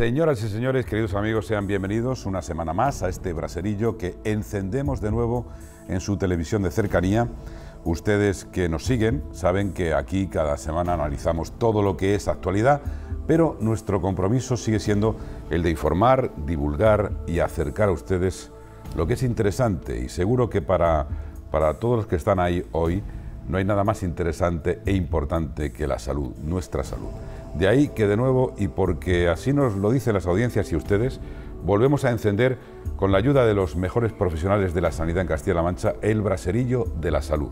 Señoras y señores, queridos amigos, sean bienvenidos una semana más a este braserillo que encendemos de nuevo en su televisión de cercanía. Ustedes que nos siguen saben que aquí cada semana analizamos todo lo que es actualidad, pero nuestro compromiso sigue siendo el de informar, divulgar y acercar a ustedes lo que es interesante y seguro que para, para todos los que están ahí hoy no hay nada más interesante e importante que la salud, nuestra salud. De ahí que de nuevo, y porque así nos lo dicen las audiencias y ustedes, volvemos a encender, con la ayuda de los mejores profesionales de la sanidad en Castilla-La Mancha, el braserillo de la salud.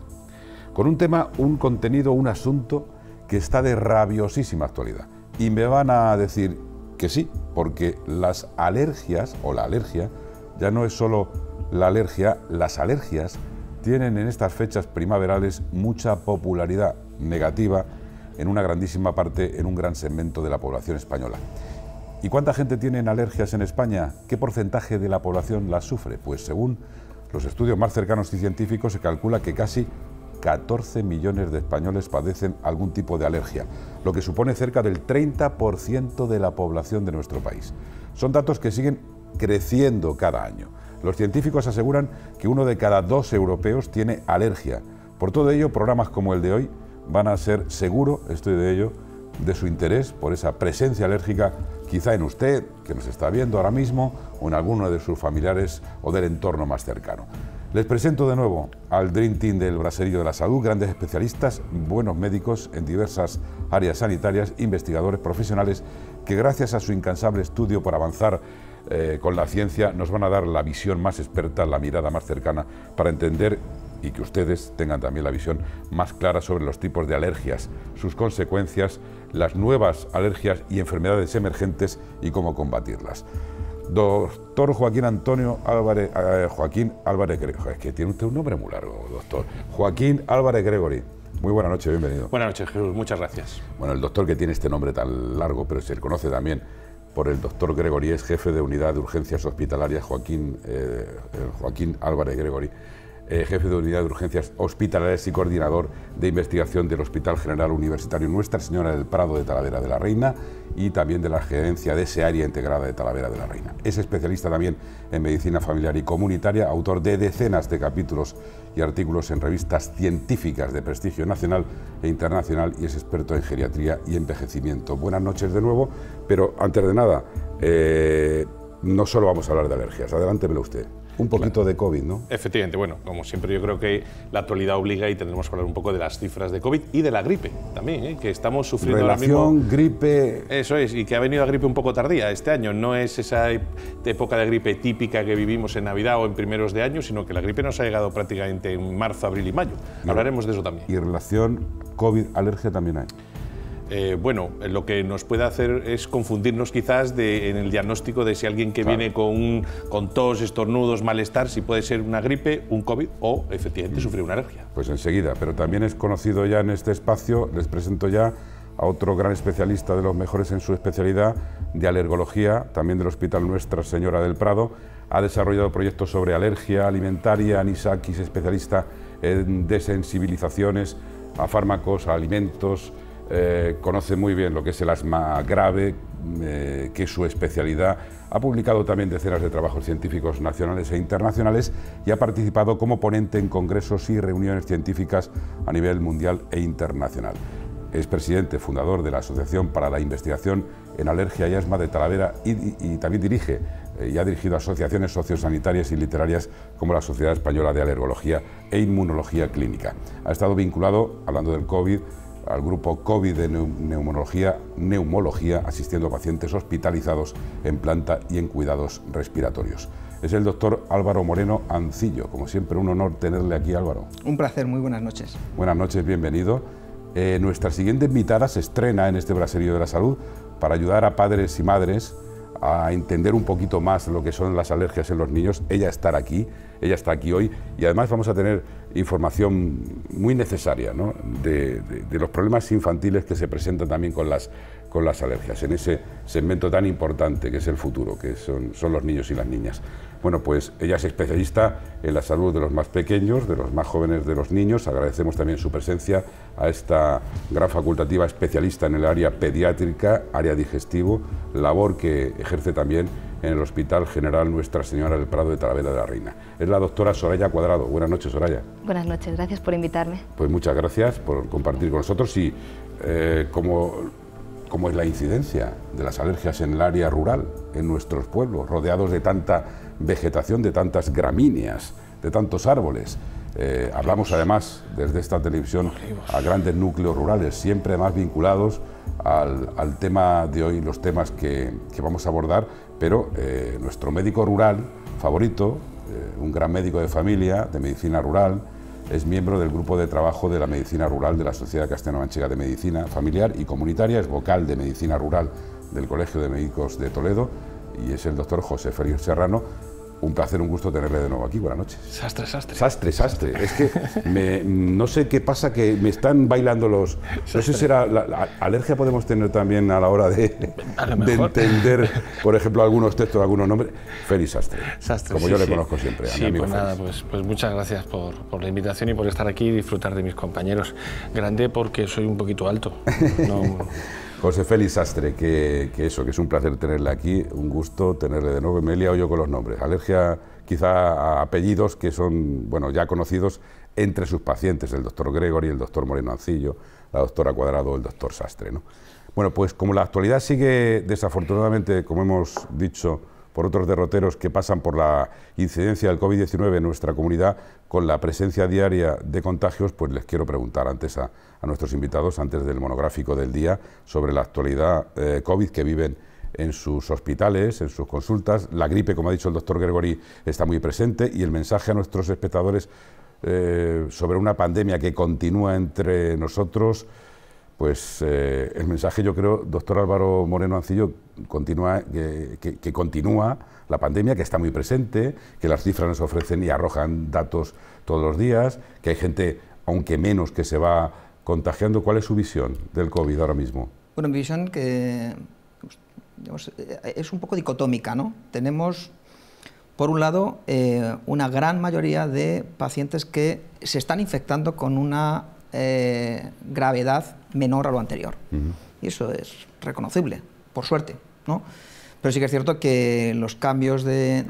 Con un tema, un contenido, un asunto que está de rabiosísima actualidad. Y me van a decir que sí, porque las alergias o la alergia ya no es solo la alergia, las alergias tienen en estas fechas primaverales mucha popularidad negativa en una grandísima parte, en un gran segmento de la población española. ¿Y cuánta gente tiene alergias en España? ¿Qué porcentaje de la población las sufre? Pues según los estudios más cercanos y científicos se calcula que casi 14 millones de españoles padecen algún tipo de alergia, lo que supone cerca del 30% de la población de nuestro país. Son datos que siguen creciendo cada año. Los científicos aseguran que uno de cada dos europeos tiene alergia. Por todo ello, programas como el de hoy van a ser seguro, estoy de ello, de su interés por esa presencia alérgica, quizá en usted, que nos está viendo ahora mismo, o en alguno de sus familiares o del entorno más cercano. Les presento de nuevo al Dream Team del Braserillo de la Salud, grandes especialistas, buenos médicos en diversas áreas sanitarias, investigadores profesionales que gracias a su incansable estudio por avanzar eh, con la ciencia nos van a dar la visión más experta, la mirada más cercana para entender y que ustedes tengan también la visión más clara sobre los tipos de alergias, sus consecuencias, las nuevas alergias y enfermedades emergentes y cómo combatirlas. Doctor Joaquín Antonio Álvarez, eh, Joaquín Álvarez Gregory, es que tiene usted un nombre muy largo, doctor. Joaquín Álvarez Gregory. Muy buenas noche, bienvenido. Buenas noches, Jesús, muchas gracias. Bueno, el doctor que tiene este nombre tan largo, pero se le conoce también por el doctor Gregory, es jefe de unidad de urgencias hospitalarias Joaquín, eh, eh, Joaquín Álvarez Gregory, eh, jefe de unidad de urgencias hospitalarias y coordinador de investigación del Hospital General Universitario Nuestra Señora del Prado de Talavera de la Reina y también de la gerencia de ese área integrada de Talavera de la Reina. Es especialista también en medicina familiar y comunitaria, autor de decenas de capítulos y artículos en revistas científicas de prestigio nacional e internacional y es experto en geriatría y envejecimiento. Buenas noches de nuevo, pero antes de nada, eh, no solo vamos a hablar de alergias, adelántemelo usted un poquito de COVID, ¿no? Efectivamente, bueno, como siempre yo creo que la actualidad obliga y tendremos que hablar un poco de las cifras de COVID y de la gripe también, ¿eh? que estamos sufriendo ahora mismo. gripe... Eso es, y que ha venido la gripe un poco tardía este año, no es esa época de gripe típica que vivimos en Navidad o en primeros de año, sino que la gripe nos ha llegado prácticamente en marzo, abril y mayo. Hablaremos de eso también. Y relación COVID-alergia también hay. Eh, bueno, lo que nos puede hacer es confundirnos quizás en el diagnóstico de si alguien que viene con, tos, estornudos, malestar, si puede ser una gripe, un COVID o efectivamente sufrir una alergia. Pues enseguida, pero también es conocido ya en este espacio, les presento ya a otro gran especialista de los mejores en su especialidad de alergología, también del Hospital Nuestra Señora del Prado. Ha desarrollado proyectos sobre alergia alimentaria, anisakis, especialista en desensibilizaciones a fármacos, a alimentos, eh, conoce muy bien lo que es el asma grave, eh, que es su especialidad. Ha publicado también decenas de trabajos científicos nacionales e internacionales y ha participado como ponente en congresos y reuniones científicas a nivel mundial e internacional. Es presidente fundador de la Asociación para la Investigación en Alergia y Asma de Talavera y, también dirige eh, y ha dirigido asociaciones sociosanitarias y literarias como la Sociedad Española de Alergología e Inmunología Clínica. Ha estado vinculado, hablando del COVID, al grupo COVID de neumología, neumología, asistiendo a pacientes hospitalizados en planta y en cuidados respiratorios. Es el doctor Álvaro Moreno Ancillo. Como siempre, un honor tenerle aquí, Álvaro. Un placer, muy buenas noches. Buenas noches, bienvenido. Eh, nuestra siguiente invitada se estrena en este Braserío de la Salud para ayudar a padres y madres a entender un poquito más lo que son las alergias en los niños. Ella está aquí, ella está aquí hoy y además vamos a tener información muy necesaria de, los problemas infantiles que se presentan también con las, con las alergias, en ese segmento tan importante que es el futuro, que son, son los niños y las niñas. Bueno, pues ella es especialista en la salud de los más pequeños, de los más jóvenes, de los niños. Agradecemos también su presencia a esta gran facultativa especialista en el área pediátrica, área digestivo, labor que ejerce también en el Hospital General Nuestra Señora del Prado de Talavera de la Reina. Es la doctora Soraya Cuadrado. Buenas noches, Soraya. Buenas noches, gracias por invitarme. Pues muchas gracias por compartir con nosotros y eh, cómo, es la incidencia de las alergias en el área rural, en nuestros pueblos, rodeados de tanta vegetación, de tantas gramíneas, de tantos árboles. Eh, hablamos además desde esta televisión a grandes núcleos rurales, siempre más vinculados al, al tema de hoy, los temas que, que vamos a abordar, pero eh, nuestro médico rural favorito, eh, un gran médico de familia de medicina rural, es miembro del grupo de trabajo de la medicina rural de la Sociedad Castellano-Manchega de Medicina Familiar y Comunitaria, es vocal de medicina rural del Colegio de Médicos de Toledo y es el doctor José Félix Serrano, un placer, un gusto tenerle de nuevo aquí. Buenas noches. Sastre, sastre. Sastre, sastre. Es que no sé qué pasa, que me están bailando los... No sé si será... La, alergia podemos tener también a la hora de, entender, por ejemplo, algunos textos, algunos nombres. Félix Sastre. Sastre como yo le conozco siempre. sí, pues nada, pues, pues, muchas gracias por, la invitación y por estar aquí y disfrutar de mis compañeros. Grande porque soy un poquito alto. No, José Félix que, que, eso, que es un placer tenerle aquí, un gusto tenerle de nuevo. Me he liado yo con los nombres. Alergia quizá a apellidos que son, bueno, ya conocidos entre sus pacientes, el doctor Gregory, el doctor Moreno Ancillo, la doctora Cuadrado, el doctor Sastre, ¿no? Bueno, pues como la actualidad sigue desafortunadamente, como hemos dicho, por otros derroteros que pasan por la incidencia del COVID-19 en nuestra comunidad, con la presencia diaria de contagios, pues les quiero preguntar antes a, a nuestros invitados antes del monográfico del día sobre la actualidad eh, COVID que viven en sus hospitales, en sus consultas. La gripe, como ha dicho el doctor Gregory, está muy presente y el mensaje a nuestros espectadores eh, sobre una pandemia que continúa entre nosotros, pues eh, el mensaje yo creo, doctor Álvaro Moreno Ancillo, continúa, que, que, continúa la pandemia, que está muy presente, que las cifras nos ofrecen y arrojan datos todos los días, que hay gente, aunque menos, que se va contagiando. ¿Cuál es su visión del COVID ahora mismo? Bueno, visión que eh, es un poco dicotómica, ¿no? Tenemos, por un lado, eh, una gran mayoría de pacientes que se están infectando con una eh, gravedad menor a lo anterior. Y eso es reconocible, por suerte, ¿no? Pero sí que es cierto que los cambios de,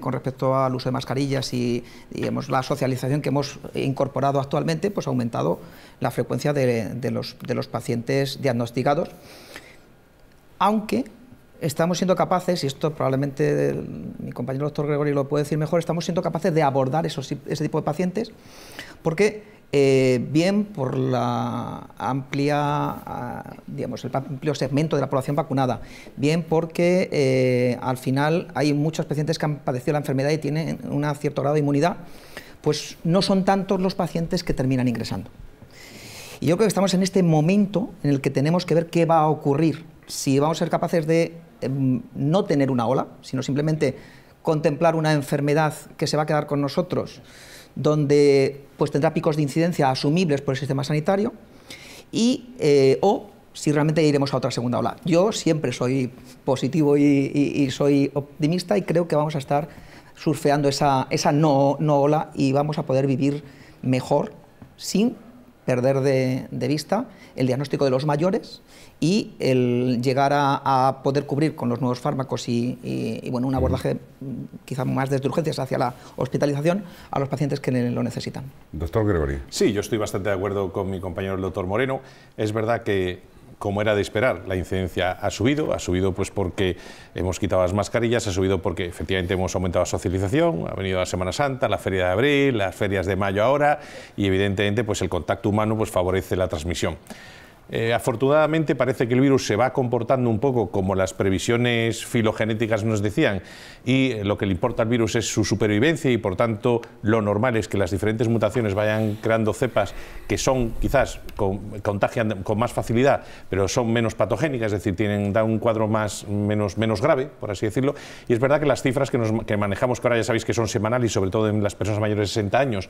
con respecto al uso de mascarillas y la socialización que hemos incorporado actualmente pues ha aumentado la frecuencia de, los, pacientes diagnosticados, aunque estamos siendo capaces, y esto probablemente mi compañero doctor Gregorio lo puede decir mejor, estamos siendo capaces de abordar ese tipo de pacientes porque eh, bien por la amplia, ah, digamos, el amplio segmento de la población vacunada, bien porque eh, al final hay muchos pacientes que han padecido la enfermedad y tienen un cierto grado de inmunidad, pues no son tantos los pacientes que terminan ingresando. Y yo creo que estamos en este momento en el que tenemos que ver qué va a ocurrir, si vamos a ser capaces de em, no tener una ola, sino simplemente contemplar una enfermedad que se va a quedar con nosotros, donde pues tendrá picos de incidencia asumibles por el sistema sanitario y, eh, o si realmente iremos a otra segunda ola. Yo siempre soy positivo y, soy optimista y creo que vamos a estar surfeando esa, esa no, ola y vamos a poder vivir mejor sin perder de, vista el diagnóstico de los mayores y el llegar a, poder cubrir con los nuevos fármacos y, bueno, un abordaje quizá más de urgencias hacia la hospitalización a los pacientes que lo necesitan. Doctor Gregory. Sí, yo estoy bastante de acuerdo con mi compañero el doctor Moreno. Es verdad que como era de esperar, la incidencia ha subido, ha subido pues porque hemos quitado las mascarillas, ha subido porque efectivamente hemos aumentado la socialización, ha venido la Semana Santa, la feria de abril, las ferias de mayo ahora y evidentemente pues el contacto humano pues favorece la transmisión. Eh, afortunadamente parece que el virus se va comportando un poco como las previsiones filogenéticas nos decían y eh, lo que le importa al virus es su supervivencia y por tanto lo normal es que las diferentes mutaciones vayan creando cepas que son quizás contagian con más facilidad pero son menos patogénicas, es decir, tienen, dan un cuadro más, menos, menos grave, por así decirlo. Y es verdad que las cifras que, nos, manejamos, que ahora ya sabéis que son semanales sobre todo en las personas mayores de 60 años,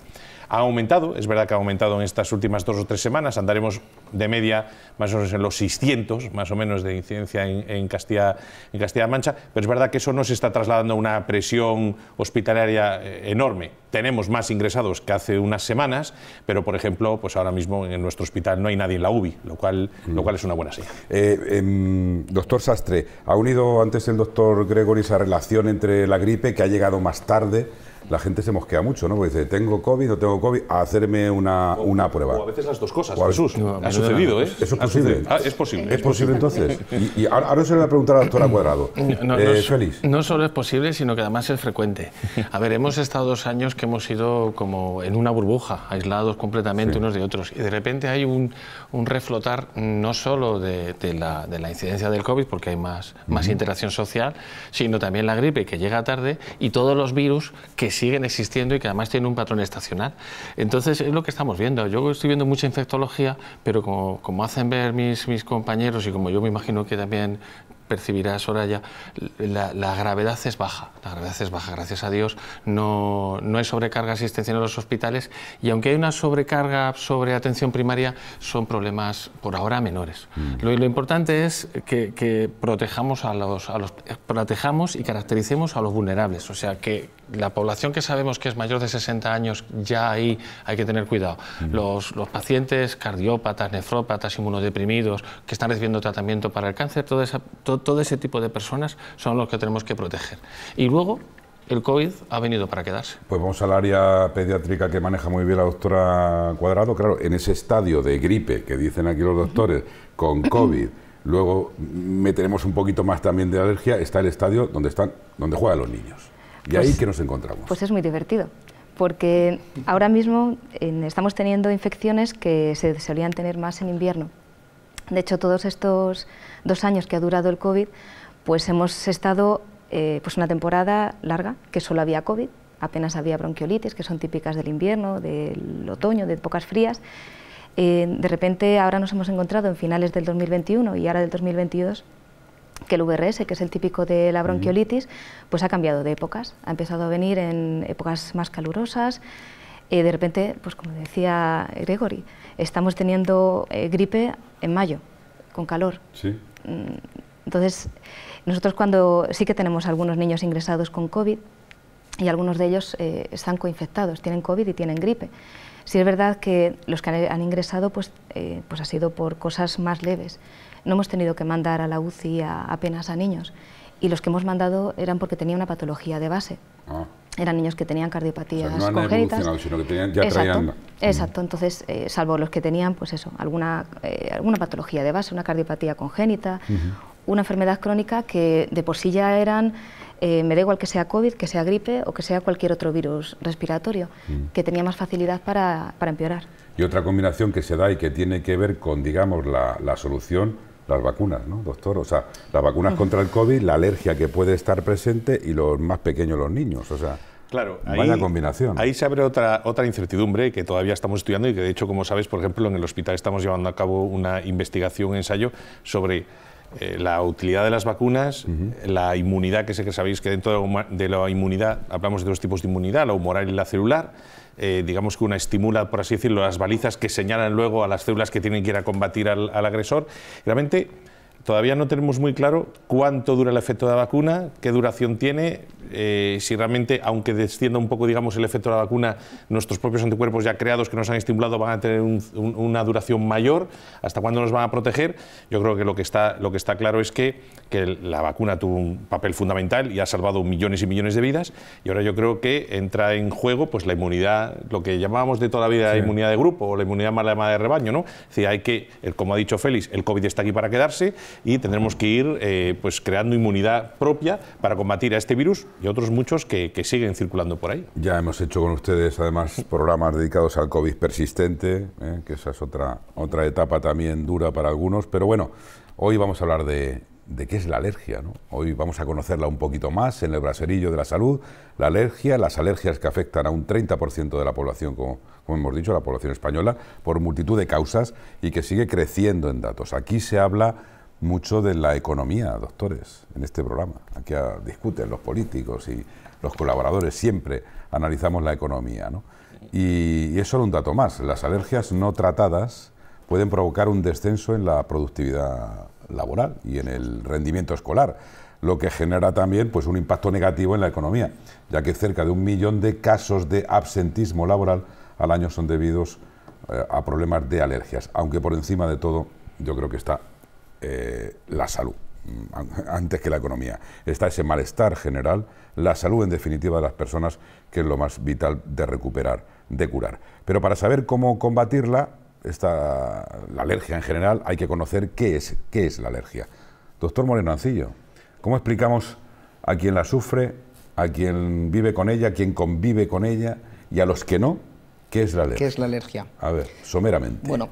ha aumentado, es verdad que ha aumentado en estas últimas dos o tres semanas, andaremos de media más o menos en los 600, más o menos, de incidencia en, Castilla-La en Castilla Mancha, pero es verdad que eso no se está trasladando a una presión hospitalaria eh, enorme. Tenemos más ingresados que hace unas semanas, pero, por ejemplo, pues ahora mismo en nuestro hospital no hay nadie en la UBI, lo cual, lo mm. cual es una buena señal. Eh, em, doctor Sastre, ha unido antes el doctor Gregory esa relación entre la gripe que ha llegado más tarde, la gente se mosquea mucho, ¿no? Porque dice, tengo COVID o tengo COVID, a hacerme una, prueba. O a veces las dos cosas, Jesús. ha sucedido, ¿eh? Ah, es posible. es posible. entonces. Y, ahora se le va a preguntar a la doctora mm. eh, No, solo es posible, sino que además es frecuente. A ver, hemos estado dos años que hemos ido como en una burbuja, aislados completamente unos de otros. Y de repente hay un, reflotar no solo de, la, incidencia del COVID, porque hay más, más interacción social, sino también la gripe que llega tarde y todos los virus que siguen existiendo y que además tienen un patrón estacional. Entonces es lo que estamos viendo. Yo estoy viendo mucha infectología, pero como, hacen ver mis, mis compañeros y como yo me imagino que también percibirá Soraya, la, la, gravedad es baja, la gravedad es baja, gracias a Dios, no, no hay sobrecarga asistencial en los hospitales y aunque hay una sobrecarga sobre atención primaria, son problemas por ahora menores. Mm. Lo, importante es que, protejamos, a los, a los, protejamos y caractericemos a los vulnerables, o sea, que, la población que sabemos que es mayor de 60 años, ya ahí hay que tener cuidado. Los, los pacientes cardiópatas, nefrópatas, inmunodeprimidos, que están recibiendo tratamiento para el cáncer, todo, todo, todo ese tipo de personas son los que tenemos que proteger. Y luego, el COVID ha venido para quedarse. Pues vamos al área pediátrica que maneja muy bien la doctora Cuadrado. Claro, en ese estadio de gripe que dicen aquí los doctores, con COVID, luego meteremos un poquito más también de alergia, está el estadio donde, están, donde juegan los niños. Y ahí pues que nos encontramos. Pues es muy divertido, porque ahora mismo estamos teniendo infecciones que se solían tener más en invierno. De hecho, todos estos dos años que ha durado el COVID, pues hemos estado eh, pues una temporada larga que solo había COVID, apenas había bronquiolitis, que son típicas del invierno, del otoño, de épocas frías. Eh, de repente ahora nos hemos encontrado en finales del 2021 y ahora del 2022 que el VRS, que es el típico de la bronquiolitis, pues ha cambiado de épocas. Ha empezado a venir en épocas más calurosas. Y eh, de repente, pues como decía Gregory, estamos teniendo eh, gripe en mayo, con calor. Mm, entonces, nosotros cuando sí que tenemos algunos niños ingresados con COVID y algunos de ellos eh, están coinfectados, tienen COVID y tienen gripe. Sí es verdad que los que han, ingresado pues, pues ha sido por cosas más leves, no hemos tenido que mandar a la UCI a, apenas a niños. Y los que hemos mandado eran porque tenían una patología de base. Ah. Eran niños que tenían cardiopatías no congénitas. Sino que tenían ya exacto, traían... exacto. entonces, eh, salvo los que tenían, pues eso, alguna, eh, alguna patología de base, una cardiopatía congénita, una enfermedad crónica que de por sí ya eran, eh, me da igual que sea COVID, que sea gripe o que sea cualquier otro virus respiratorio, mm. que tenía más facilidad para, empeorar. Y otra combinación que se da y que tiene que ver con, digamos, la, la solución las vacunas, ¿no, doctor? O sea, las vacunas contra el COVID, la alergia que puede estar presente y los más pequeños, los niños. O sea, Claro, hay Vaya combinación. Ahí se abre otra, otra incertidumbre que todavía estamos estudiando y que, de hecho, como sabes, por ejemplo, en el hospital estamos llevando a cabo una investigación, un ensayo sobre eh, la utilidad de las vacunas, la inmunidad, que sé que sabéis que dentro de la inmunidad hablamos de dos tipos de inmunidad, la humoral y la celular eh, digamos que una estimula, por así decirlo, las balizas que señalan luego a las células que tienen que ir a combatir al, al agresor. Realmente todavía no tenemos muy claro cuánto dura el efecto de la vacuna, qué duración tiene, eh, si realmente, aunque descienda un poco digamos, el efecto de la vacuna, nuestros propios anticuerpos ya creados que nos han estimulado van a tener una duración mayor, hasta cuándo nos van a proteger. Yo creo que lo que está, claro es que, la vacuna tuvo un papel fundamental y ha salvado millones y millones de vidas, y ahora yo creo que entra en juego pues, la inmunidad, lo que llamábamos de toda la vida la inmunidad de grupo o la inmunidad más llamada de rebaño. ¿no? hay que, eh, como ha dicho Félix, el COVID está aquí para quedarse, y tendremos que ir eh, pues creando inmunidad propia para combatir a este virus y otros muchos que, siguen circulando por ahí. Ya hemos hecho con ustedes además programas dedicados al COVID persistente, eh, que esa es otra, otra etapa también dura para algunos, pero bueno, hoy vamos a hablar de, qué es la alergia. Hoy vamos a conocerla un poquito más en el braserillo de la salud. La alergia, las alergias que afectan a un 30% de la población, como, como, hemos dicho, la población española, por multitud de causas y que sigue creciendo en datos. Aquí se habla mucho de la economía, doctores, en este programa. Aquí discuten los políticos y los colaboradores, siempre analizamos la economía. Y, es solo un dato más, las alergias no tratadas pueden provocar un descenso en la productividad laboral y en el rendimiento escolar, lo que genera también pues, un impacto negativo en la economía, ya que cerca de un millón de casos de absentismo laboral al año son debidos eh, a problemas de alergias, aunque por encima de todo yo creo que está eh, la salud, mm, antes que la economía. Está ese malestar general, la salud en definitiva de las personas, que es lo más vital de recuperar, de curar. Pero para saber cómo combatirla, esta, la alergia en general, hay que conocer qué es, qué es la alergia. Doctor Moreno Ancillo, ¿cómo explicamos a quien la sufre, a quien vive con ella, a quien convive con ella y a los que no, qué es la alergia? ¿Qué es la alergia? A ver, someramente. Bueno,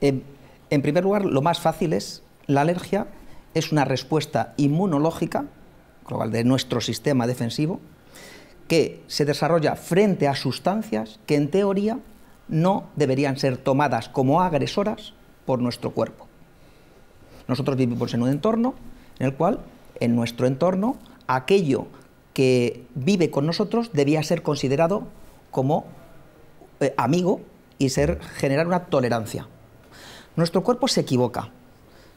eh, en primer lugar, lo más fácil es la alergia es una respuesta inmunológica, global de nuestro sistema defensivo, que se desarrolla frente a sustancias que en teoría no deberían ser tomadas como agresoras por nuestro cuerpo. Nosotros vivimos en un entorno en el cual, en nuestro entorno, aquello que vive con nosotros debía ser considerado como eh, amigo y ser, generar una tolerancia nuestro cuerpo se equivoca,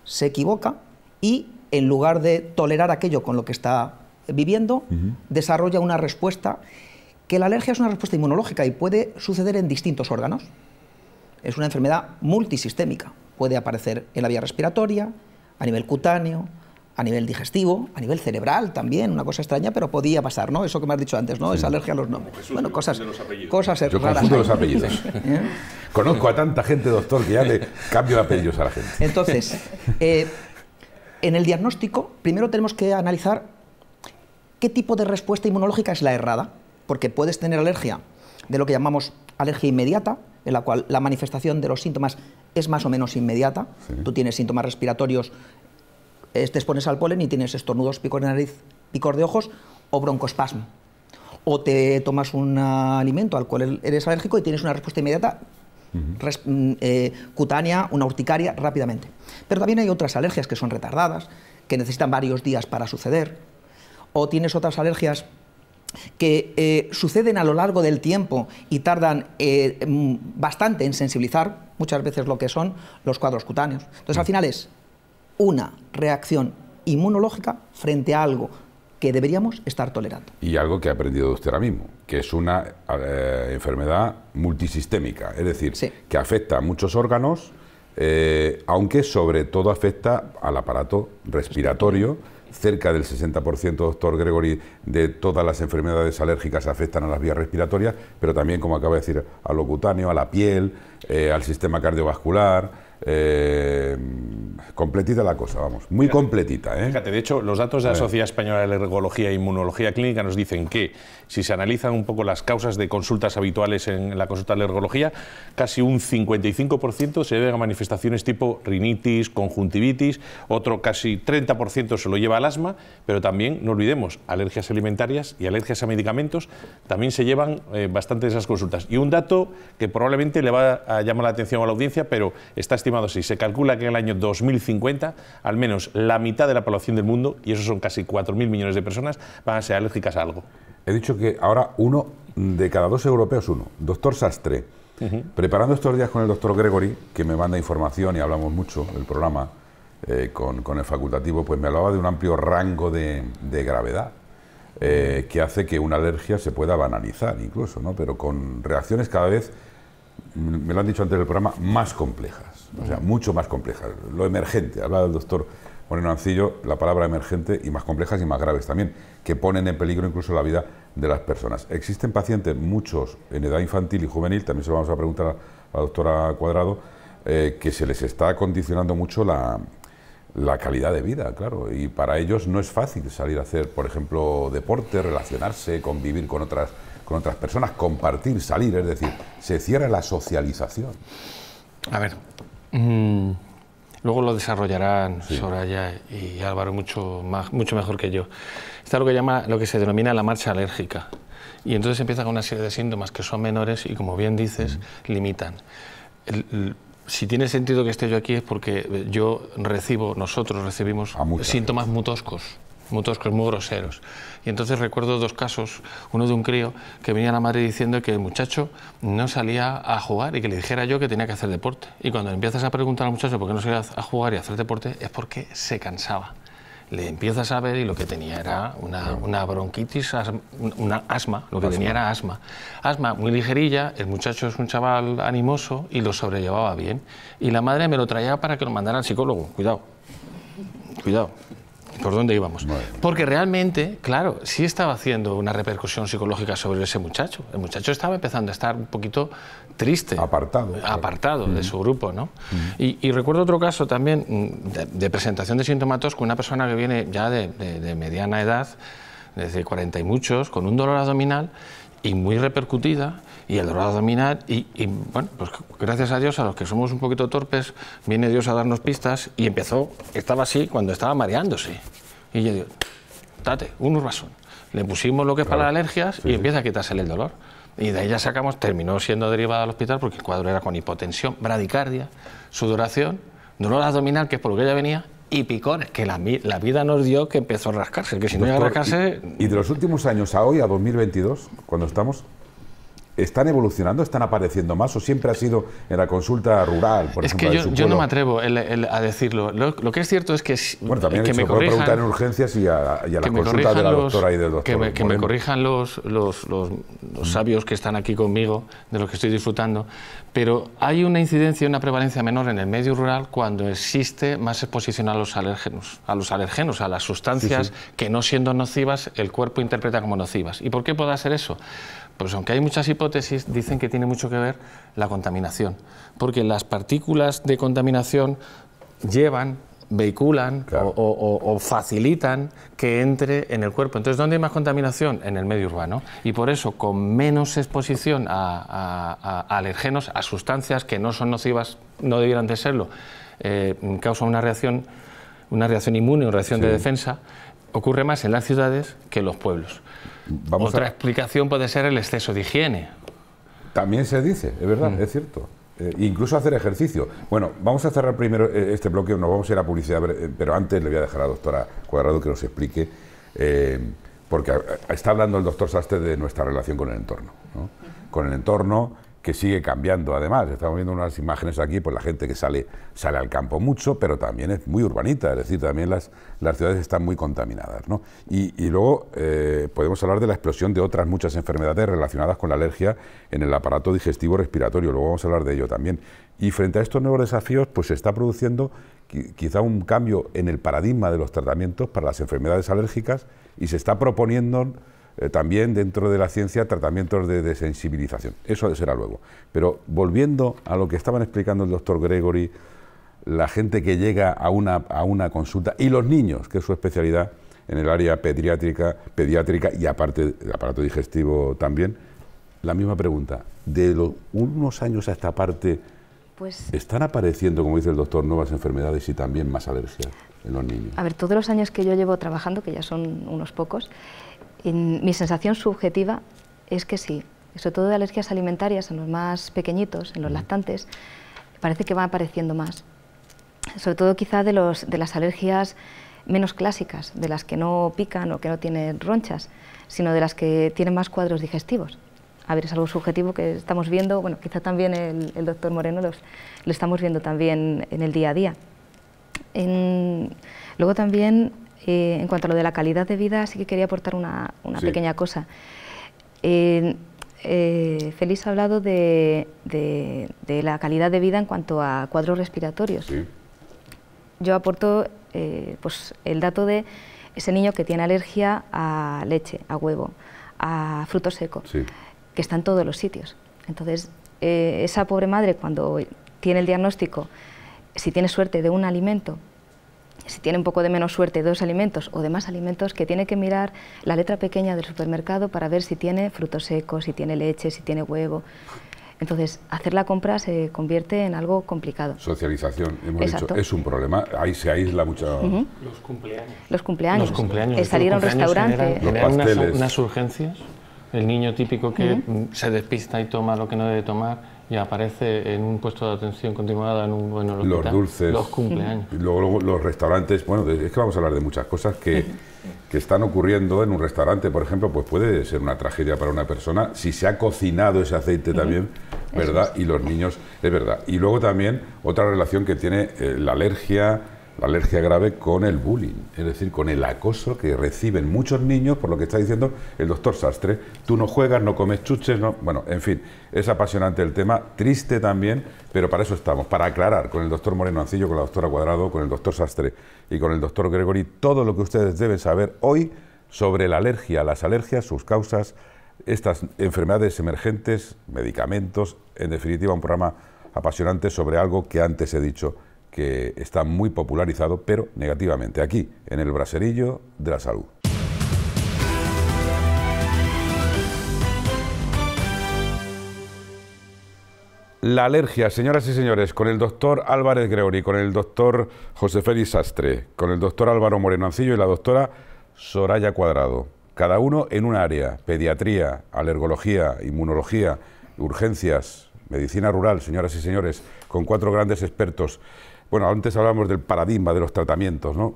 se equivoca y en lugar de tolerar aquello con lo que está viviendo, desarrolla una respuesta que la alergia es una respuesta inmunológica y puede suceder en distintos órganos. Es una enfermedad multisistémica. Puede aparecer en la vía respiratoria, a nivel cutáneo, a nivel digestivo, a nivel cerebral también, una cosa extraña, pero podía pasar, ¿no? Eso que me has dicho antes, ¿no? Esa Es alergia a los nombres. bueno, cosas, cosas Yo raras. los apellidos. ¿Eh? Conozco a tanta gente, doctor, que ya le cambio de apellidos a la gente. Entonces, eh, en el diagnóstico, primero tenemos que analizar qué tipo de respuesta inmunológica es la errada, porque puedes tener alergia de lo que llamamos alergia inmediata, en la cual la manifestación de los síntomas es más o menos inmediata. Tú tienes síntomas respiratorios te expones al polen y tienes estornudos, picor de nariz, picor de ojos o broncoespasmo. O te tomas un alimento al cual eres alérgico y tienes una respuesta inmediata mm, eh, cutánea, una urticaria, rápidamente. Pero también hay otras alergias que son retardadas, que necesitan varios días para suceder. O tienes otras alergias que eh, suceden a lo largo del tiempo y tardan eh, mm, bastante en sensibilizar muchas veces lo que son los cuadros cutáneos. Entonces, al final es una reacción inmunológica frente a algo que deberíamos estar tolerando. Y algo que ha aprendido usted ahora mismo, que es una eh, enfermedad multisistémica, es decir, que afecta a muchos órganos, eh, aunque sobre todo afecta al aparato respiratorio. Cerca del 60%, doctor Gregory, de todas las enfermedades alérgicas afectan a las vías respiratorias, pero también, como acaba de decir, a lo cutáneo, a la piel, eh, al sistema cardiovascular. Eh, completita la cosa, vamos, muy completita. ¿eh? Fíjate, de hecho, los datos de la Sociedad Española de Alergología e Inmunología Clínica nos dicen que si se analizan un poco las causas de consultas habituales en la consulta de alergología, casi un 55% se deben a manifestaciones tipo rinitis, conjuntivitis, otro casi 30% se lo lleva al asma, pero también, no olvidemos, alergias alimentarias y alergias a medicamentos también se llevan eh, bastante de esas consultas. Y un dato que probablemente le va a llamar la atención a la audiencia, pero está estimado así. Se calcula que en el año 2050 al menos la mitad de la población del mundo, y eso son casi 4.000 millones de personas, van a ser alérgicas a algo. He dicho que ahora uno de cada dos europeos, uno. Doctor Sastre, preparando estos días con el doctor Gregory, que me manda información y hablamos mucho del programa eh, con, el facultativo, pues me hablaba de un amplio rango de, gravedad. Eh, que hace que una alergia se pueda banalizar incluso, ¿no? pero con reacciones cada vez, me lo han dicho antes del programa, más complejas, o sea, mucho más complejas. Lo emergente, hablaba el doctor un Ancillo la palabra emergente y más complejas y más graves también, que ponen en peligro incluso la vida de las personas. Existen pacientes, muchos en edad infantil y juvenil, también se lo vamos a preguntar a la doctora Cuadrado, eh, que se les está condicionando mucho la, calidad de vida, claro, y para ellos no es fácil salir a hacer, por ejemplo, deporte, relacionarse, convivir con otras, con otras personas, compartir, salir, es decir, se cierra la socialización. A ver, mm, Luego lo desarrollarán Soraya y Álvaro mucho, más, mucho mejor que yo. Está lo que, llama, lo que se denomina la marcha alérgica. Y entonces empieza con una serie de síntomas que son menores y, como bien dices, mm. limitan. si tiene sentido que esté yo aquí es porque yo recibo, nosotros recibimos síntomas mutoscos muy toscos, muy groseros. Y entonces recuerdo dos casos, uno de un crío que venía la madre diciendo que el muchacho no salía a jugar y que le dijera yo que tenía que hacer deporte. Y cuando empiezas a preguntar al muchacho por qué no salía a jugar y hacer deporte, es porque se cansaba. Le empiezas a ver y lo que tenía era una, bronquitis, una asma, lo que tenía era asma. Asma muy ligerilla, el muchacho es un chaval animoso y lo sobrellevaba bien. Y la madre me lo traía para que lo mandara al psicólogo, cuidado, cuidado por dónde íbamos. Porque realmente, claro, sí estaba haciendo una repercusión psicológica sobre ese muchacho. El muchacho estaba empezando a estar un poquito triste. Apartado. Apartado de mm. su grupo, ¿no? Mm. y, recuerdo otro caso también mm, de, presentación de síntomas con una persona que viene ya de, de mediana edad, desde 40 y muchos, con un dolor abdominal y muy repercutida y el dolor abdominal, y, bueno, pues gracias a Dios, a los que somos un poquito torpes, viene Dios a darnos pistas y empezó, estaba así cuando estaba mareándose. Y yo digo, date, un urbasón. Le pusimos lo que es para las alergias y empieza a quitarse el dolor. Y de ahí ya sacamos, terminó siendo derivada al hospital porque el cuadro era con hipotensión, bradicardia, sudoración, dolor abdominal, que es por lo que ella venía, y picones, que la, vida nos dio que empezó a rascarse, que si no iba a rascarse... y, de los últimos años a hoy, a 2022, cuando estamos, están evolucionando, están apareciendo más o siempre ha sido en la consulta rural, por es que yo, no me atrevo a decirlo. Lo, que es cierto es que bueno, también que me preguntar en urgencias y a, la consulta de la doctora y del doctor. Que me, corrijan los, los, mm. sabios que están aquí conmigo, de los que estoy disfrutando, pero hay una incidencia, y una prevalencia menor en el medio rural cuando existe más exposición a los alérgenos, a los alérgenos, a las sustancias que no siendo nocivas el cuerpo interpreta como nocivas. ¿Y por qué puede ser eso? Pues aunque hay muchas hipótesis, dicen que tiene mucho que ver la contaminación, porque las partículas de contaminación llevan vehiculan o, facilitan que entre en el cuerpo. Entonces, ¿dónde hay más contaminación? En el medio urbano. Y por eso, con menos exposición a, a alergenos, a sustancias que no son nocivas, no debieran de serlo, eh, causa una reacción, una reacción inmune, una reacción de defensa, ocurre más en las ciudades que en los pueblos. Otra explicación puede ser el exceso de higiene. También se dice, es verdad, mm. es cierto. Eh, incluso hacer ejercicio. Bueno, vamos a cerrar primero eh, este bloque, nos vamos a ir a publicidad, eh, pero antes le voy a dejar a la doctora Cuadrado que nos explique, porque está hablando el doctor Sastre de nuestra relación con el entorno. Con el entorno que sigue cambiando además. Estamos viendo unas imágenes aquí, pues la gente que sale, sale al campo mucho, pero también es muy urbanita, es decir, también las, las ciudades están muy contaminadas. ¿no? Y, luego eh, podemos hablar de la explosión de otras muchas enfermedades relacionadas con la alergia en el aparato digestivo respiratorio, luego vamos a hablar de ello también. Y frente a estos nuevos desafíos, pues se está produciendo quizá un cambio en el paradigma de los tratamientos para las enfermedades alérgicas y se está proponiendo eh, también dentro de la ciencia tratamientos de desensibilización. Eso será luego. Pero volviendo a lo que estaban explicando el doctor Gregory, la gente que llega a una, a una consulta y los niños, que es su especialidad en el área pediátrica, pediátrica y aparte del aparato digestivo también, la misma pregunta. De los, unos años a esta parte, pues, ¿Están apareciendo, como dice el doctor, nuevas enfermedades y también más alergias en los niños? A ver, todos los años que yo llevo trabajando, que ya son unos pocos, mi sensación subjetiva es que sí, sobre todo de alergias alimentarias en los más pequeñitos, en los lactantes, parece que van apareciendo más. Sobre todo quizá de, los, de las alergias menos clásicas, de las que no pican o que no tienen ronchas, sino de las que tienen más cuadros digestivos. A ver, es algo subjetivo que estamos viendo, bueno, quizá también el, doctor Moreno los, lo estamos viendo también en el día a día. luego también eh, en cuanto a lo de la calidad de vida, sí que quería aportar una, pequeña cosa. Feliz eh, Félix ha hablado de, la calidad de vida en cuanto a cuadros respiratorios. Yo aporto eh, pues, el dato de ese niño que tiene alergia a leche, a huevo, a frutos secos, que está en todos los sitios. Entonces, esa pobre madre cuando tiene el diagnóstico, si tiene suerte de un alimento si tiene un poco de menos suerte, dos alimentos o demás alimentos, que tiene que mirar la letra pequeña del supermercado para ver si tiene frutos secos, si tiene leche, si tiene huevo. Entonces, hacer la compra se convierte en algo complicado. Socialización, hemos dicho, es un problema. Ahí se aísla mucho. Los cumpleaños. Los cumpleaños. Los cumpleaños. salir a un restaurante. Unas, urgencias. El niño típico que se despista y toma lo que no debe tomar y aparece en un puesto de atención continuada en un bueno, los dulces los cumpleaños luego, luego, los restaurantes bueno es que vamos a hablar de muchas cosas que, que están ocurriendo en un restaurante por ejemplo pues puede ser una tragedia para una persona si se ha cocinado ese aceite también verdad y los niños es verdad y luego también otra relación que tiene eh, la alergia la alergia grave con el bullying, es decir, con el acoso que reciben muchos niños, por lo que está diciendo el doctor Sastre. Tú no juegas, no comes chuches, no... bueno, en fin, es apasionante el tema, triste también, pero para eso estamos, para aclarar con el doctor Moreno Ancillo, con la doctora Cuadrado, con el doctor Sastre y con el doctor Gregory todo lo que ustedes deben saber hoy sobre la alergia, las alergias, sus causas, estas enfermedades emergentes, medicamentos, en definitiva un programa apasionante sobre algo que antes he dicho que está muy popularizado, pero negativamente, aquí, en el braserillo de la salud. La alergia, señoras y señores, con el doctor Álvarez Gregory, con el doctor José Félix Sastre, con el doctor Álvaro ancillo y la doctora Soraya Cuadrado. Cada uno en un área, pediatría, alergología, inmunología, urgencias, medicina rural, señoras y señores, con cuatro grandes expertos. Bueno, antes hablábamos del paradigma de los tratamientos, ¿no?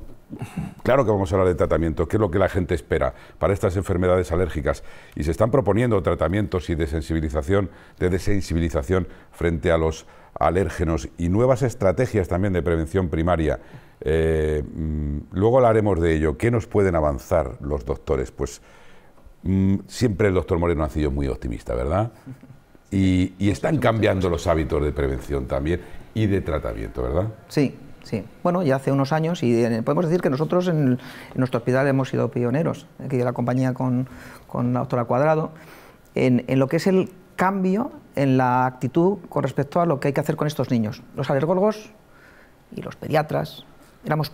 Claro que vamos a hablar de tratamientos, ¿Qué es lo que la gente espera para estas enfermedades alérgicas. Y se están proponiendo tratamientos y de sensibilización, de desensibilización frente a los alérgenos y nuevas estrategias también de prevención primaria. Eh, mm, luego hablaremos de ello. ¿Qué nos pueden avanzar los doctores? Pues mm, siempre el doctor Moreno ha sido muy optimista, ¿verdad? y, están cambiando los hábitos de prevención también y de tratamiento, ¿verdad? Sí, sí. Bueno, ya hace unos años y eh, podemos decir que nosotros en, nuestro hospital hemos sido pioneros, aquí de la compañía con, la doctora Cuadrado, en, lo que es el cambio en la actitud con respecto a lo que hay que hacer con estos niños. Los alergólogos y los pediatras éramos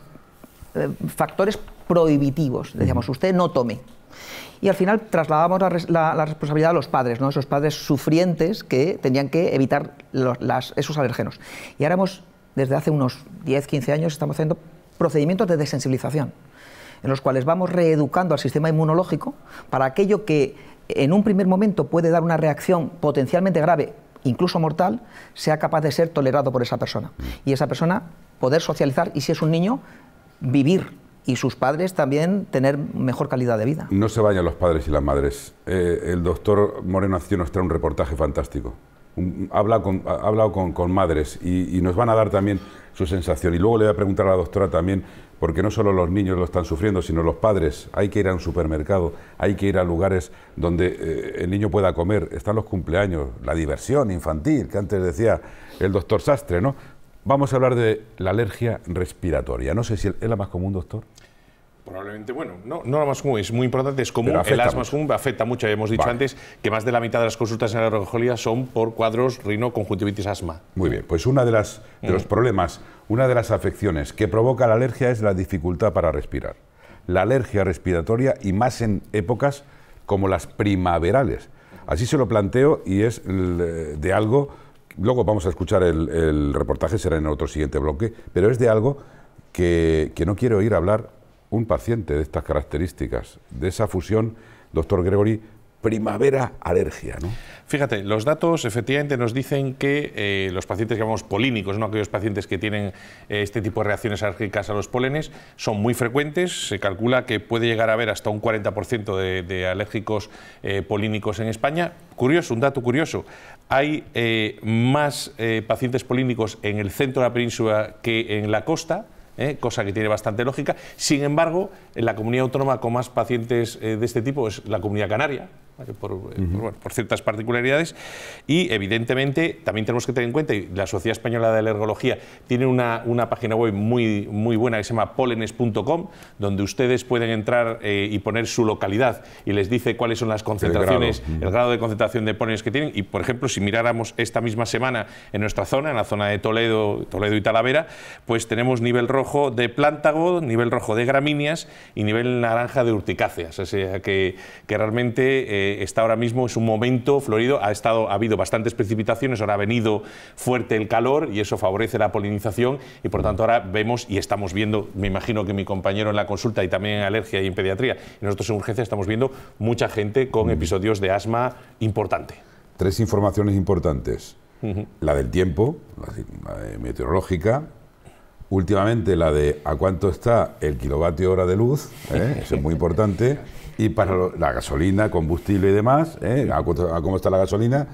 eh, factores prohibitivos. Decíamos, usted no tome y al final trasladamos la, responsabilidad a los padres, ¿no? esos padres sufrientes que tenían que evitar esos alérgenos. Y ahora hemos, desde hace unos 10, 15 años, estamos haciendo procedimientos de desensibilización, en los cuales vamos reeducando al sistema inmunológico para aquello que en un primer momento puede dar una reacción potencialmente grave, incluso mortal, sea capaz de ser tolerado por esa persona. Y esa persona poder socializar y si es un niño, vivir y sus padres también tener mejor calidad de vida. No se vayan los padres y las madres. Eh, el doctor Moreno Acción nos trae un reportaje fantástico. habla con, ha hablado con, madres y, nos van a dar también su sensación. Y luego le voy a preguntar a la doctora también, porque no solo los niños lo están sufriendo, sino los padres. Hay que ir a un supermercado, hay que ir a lugares donde eh, el niño pueda comer. Están los cumpleaños, la diversión infantil, que antes decía el doctor Sastre, ¿no? Vamos a hablar de la alergia respiratoria. No sé si es la más común, doctor. Probablemente, bueno, no, no más común, es muy importante, es común, el asma es común, afecta mucho, ya hemos dicho antes que más de la mitad de las consultas en la alergología son por cuadros conjuntivitis asma. Muy bien, pues una de las de los mm. problemas, una de las afecciones que provoca la alergia es la dificultad para respirar. La alergia respiratoria y más en épocas como las primaverales. Así se lo planteo y es de algo luego vamos a escuchar el, reportaje, será en otro siguiente bloque, pero es de algo que, que no quiero oír hablar un paciente de estas características, de esa fusión, doctor Gregory, primavera alergia. ¿no? Fíjate, los datos efectivamente nos dicen que eh, los pacientes que llamamos polínicos, ¿no? aquellos pacientes que tienen eh, este tipo de reacciones alérgicas a los polenes... son muy frecuentes. Se calcula que puede llegar a haber hasta un 40% de, alérgicos eh, polínicos en España. Curioso, un dato curioso. Hay más pacientes polínicos en el centro de la península que en la costa. cosa que tiene bastante lógica. Sin embargo, en la comunidad autónoma con más pacientes de este tipo es la comunidad canaria, por, eh, por, ciertas particularidades. Y evidentemente también tenemos que tener en cuenta, y la Sociedad Española de Alergología tiene una, una página web muy, muy buena que se llama polenes.com, donde ustedes pueden entrar eh, y poner su localidad y les dice cuáles son las concentraciones, el grado. de concentración de pólenes que tienen. Y por ejemplo, si miráramos esta misma semana en nuestra zona, en la zona de Toledo, Toledo y Talavera, pues tenemos nivel rojo de plántago, nivel rojo de gramíneas y nivel naranja de urticáceas. O sea que, que realmente... Eh, está ahora mismo, es un momento florido, ha, estado, ha habido bastantes precipitaciones, ahora ha venido fuerte el calor y eso favorece la polinización y por tanto ahora vemos y estamos viendo, me imagino que mi compañero en la consulta y también en alergia y en pediatría, nosotros en urgencia estamos viendo mucha gente con episodios de asma importante. Tres informaciones importantes. La del tiempo, la meteorológica, últimamente la de a cuánto está el kilovatio hora de luz, ¿eh? eso es muy importante, Y para la gasolina, combustible y demás, ¿eh? cómo está la gasolina,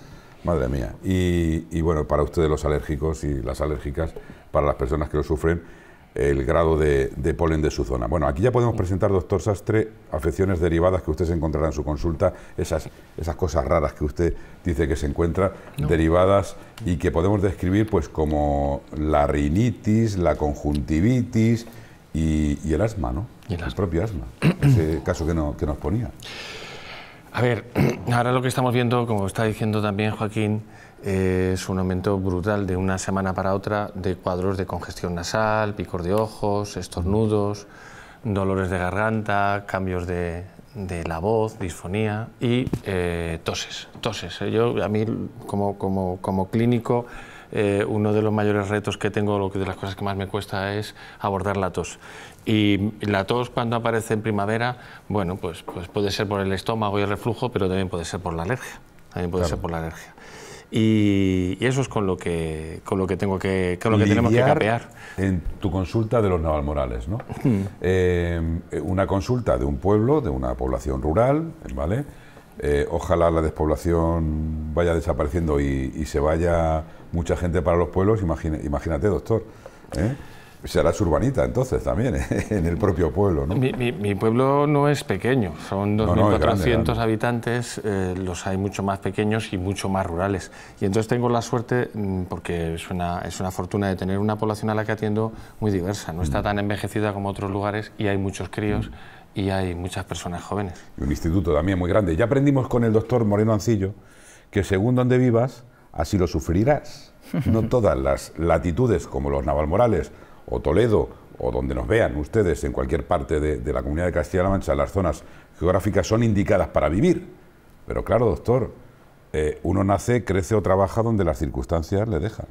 Madre mía. Y, bueno, para ustedes los alérgicos y las alérgicas, para las personas que lo sufren, el grado de, polen de su zona. Bueno, aquí ya podemos presentar, doctor Sastre, afecciones derivadas que usted se encontrará en su consulta, esas, esas cosas raras que usted dice que se encuentra, derivadas y que podemos describir pues como la rinitis, la conjuntivitis, y, y el asma, ¿no? el, propio asma, ese caso que, nos ponía. A ver, ahora lo que estamos viendo, como está diciendo también Joaquín, es un aumento brutal de una semana para otra de cuadros de congestión nasal, picor de ojos, estornudos, dolores de garganta, cambios de, la voz, disfonía y eh, toses, toses. ¿eh? Yo, a mí, como, como, como clínico, eh, uno de los mayores retos que tengo, lo de las cosas que más me cuesta es abordar la tos. Y la tos cuando aparece en primavera, bueno, pues, pues puede ser por el estómago y el reflujo, pero también puede ser por la alergia. También puede ser por la alergia. Y, eso es con lo que lo que tengo que con lo que tenemos que capear. En tu consulta de los Navalmorales, ¿no? Hmm. Eh, una consulta de un pueblo, de una población rural, ¿vale? Eh, ojalá la despoblación vaya desapareciendo y se vaya mucha gente para los pueblos, imagínate, doctor. ¿eh? Serás urbanita entonces también, en el propio pueblo. Mi, pueblo no es pequeño, son 2.400 habitantes, eh, los hay mucho más pequeños y mucho más rurales. Y entonces tengo la suerte, mm, porque es una, es una fortuna de tener una población a la que atiendo muy diversa, no está mm. tan envejecida como otros lugares y hay muchos críos. Y hay muchas personas jóvenes. un instituto también muy grande. Ya aprendimos con el doctor Moreno Ancillo que según donde vivas, así lo sufrirás. No todas las latitudes como los Navalmorales o Toledo o donde nos vean ustedes en cualquier parte de, la comunidad de Castilla-La Mancha, las zonas geográficas son indicadas para vivir. Pero claro, doctor, eh, uno nace, crece o trabaja donde las circunstancias le dejan.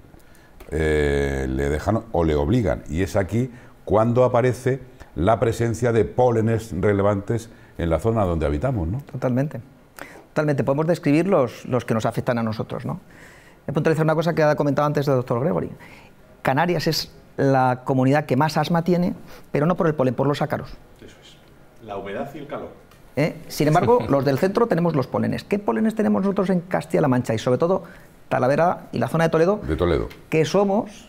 Eh, le dejan o le obligan. Y es aquí cuando aparece la presencia de pólenes relevantes en la zona donde habitamos, ¿no? Totalmente. Totalmente. Podemos describir los, los que nos afectan a nosotros, ¿no? de puntualizar una cosa que ha comentado antes el doctor Gregory. Canarias es la comunidad que más asma tiene, pero no por el polen, por los ácaros. Eso es. La humedad y el calor. ¿Eh? Sin embargo, los del centro tenemos los polenes. ¿Qué polenes tenemos nosotros en Castilla-La Mancha y sobre todo Talavera y la zona de Toledo? De Toledo. Que somos,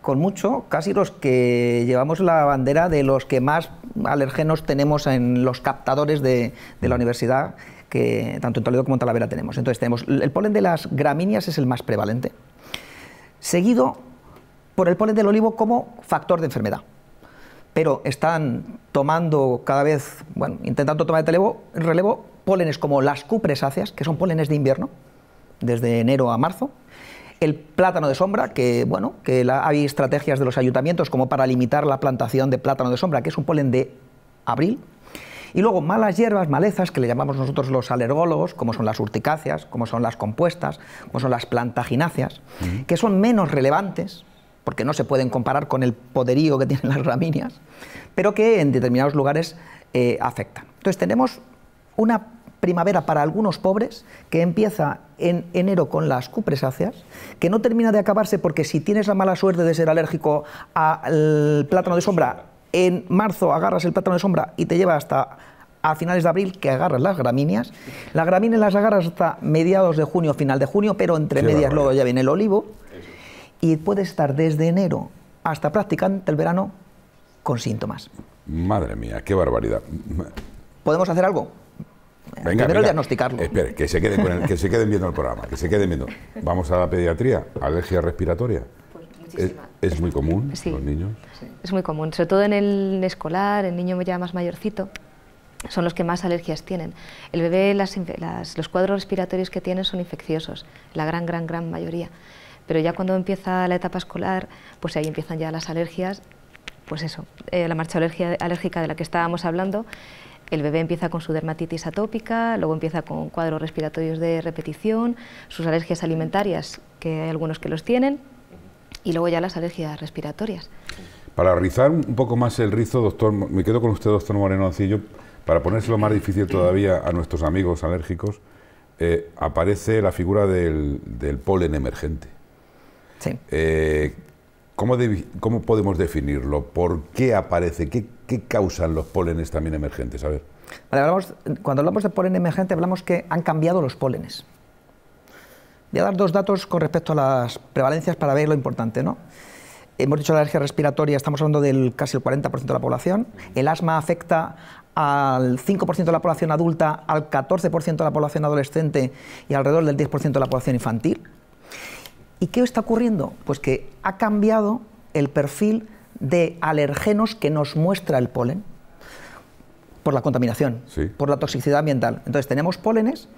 con mucho, casi los que llevamos la bandera de los que más alergenos tenemos en los captadores de la universidad que tanto en Toledo como en Talavera tenemos. Entonces tenemos el polen de las gramíneas es el más prevalente, seguido por el polen del olivo como factor de enfermedad. Pero están tomando cada vez, bueno, intentando tomar el relevo, polenes como las cupresáceas, que son polenes de invierno, desde enero a marzo, el plátano de sombra, que bueno, que hay estrategias de los ayuntamientos como para limitar la plantación de plátano de sombra, que es un polen de abril y luego malas hierbas, malezas, que le llamamos nosotros los alergólogos, como son las urticáceas, como son las compuestas, como son las plantagináceas, que son menos relevantes, porque no se pueden comparar con el poderío que tienen las gramíneas, pero que en determinados lugares eh, afectan. Entonces tenemos una primavera para algunos pobres que empieza en enero con las cupresáceas, que no termina de acabarse porque si tienes la mala suerte de ser alérgico al plátano de sombra, en marzo agarras el plátano de sombra y te lleva hasta a finales de abril que agarras las gramíneas. Las gramíneas las agarras hasta mediados de junio, final de junio, pero entre medias luego ya viene el olivo. Y puedes estar desde enero hasta prácticamente el verano con síntomas. Madre mía, qué barbaridad. ¿Podemos hacer algo? Venga, Primero diagnosticarlo. Espera, que se, queden el, que se queden viendo el programa, que se queden viendo. Vamos a la pediatría, alergia respiratoria. Pues muchísimas. ¿Es muy común en los niños? Sí, es muy común, sobre todo en el escolar, el niño ya más mayorcito, son los que más alergias tienen. El bebé, las, los cuadros respiratorios que tiene son infecciosos, la gran, gran, gran mayoría. Pero ya cuando empieza la etapa escolar, pues ahí empiezan ya las alergias, pues eso, eh, la marcha alergia, alérgica de la que estábamos hablando, el bebé empieza con su dermatitis atópica, luego empieza con cuadros respiratorios de repetición, sus alergias alimentarias, que hay algunos que los tienen, y luego ya las alergias respiratorias. Para rizar un poco más el rizo, doctor, me quedo con usted, doctor Moreno Ancillo, para ponérselo más difícil todavía a nuestros amigos alérgicos, eh, aparece la figura del, del polen emergente. Sí. Eh, ¿cómo, podemos definirlo? ¿Por qué aparece? ¿Qué, causan los pólenes también emergentes? A ver. cuando hablamos de polen emergente, hablamos que han cambiado los pólenes. Voy a dar dos datos con respecto a las prevalencias para ver lo importante. ¿no? Hemos dicho la alergia respiratoria, estamos hablando del casi el 40% de la población. El asma afecta al 5% de la población adulta, al 14% de la población adolescente y alrededor del 10% de la población infantil. ¿Y qué está ocurriendo? Pues que ha cambiado el perfil de alergenos que nos muestra el polen por la contaminación, por la toxicidad ambiental. Entonces tenemos pólenes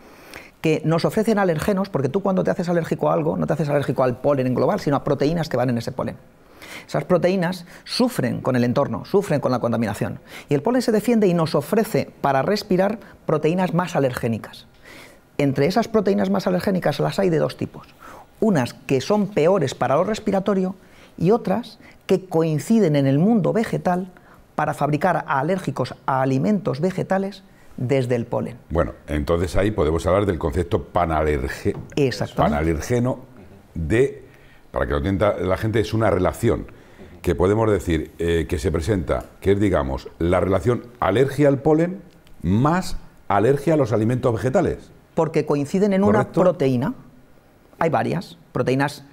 que nos ofrecen alergenos, porque tú cuando te haces alérgico a algo, no te haces alérgico al polen en global, sino a proteínas que van en ese polen. Esas proteínas sufren con el entorno, sufren con la contaminación. Y el polen se defiende y nos ofrece para respirar proteínas más alergénicas. Entre esas proteínas más alergénicas las hay de dos tipos. Unas que son peores para lo respiratorio y otras que coinciden en el mundo vegetal para fabricar alérgicos a alimentos vegetales desde el polen. Bueno, entonces ahí podemos hablar del concepto panalerge, panalergeno de, para que lo entienda la gente, es una relación que podemos decir eh, que se presenta, que es, digamos, la relación alergia al polen más alergia a los alimentos vegetales. Porque coinciden en una proteína. Hay varias proteínas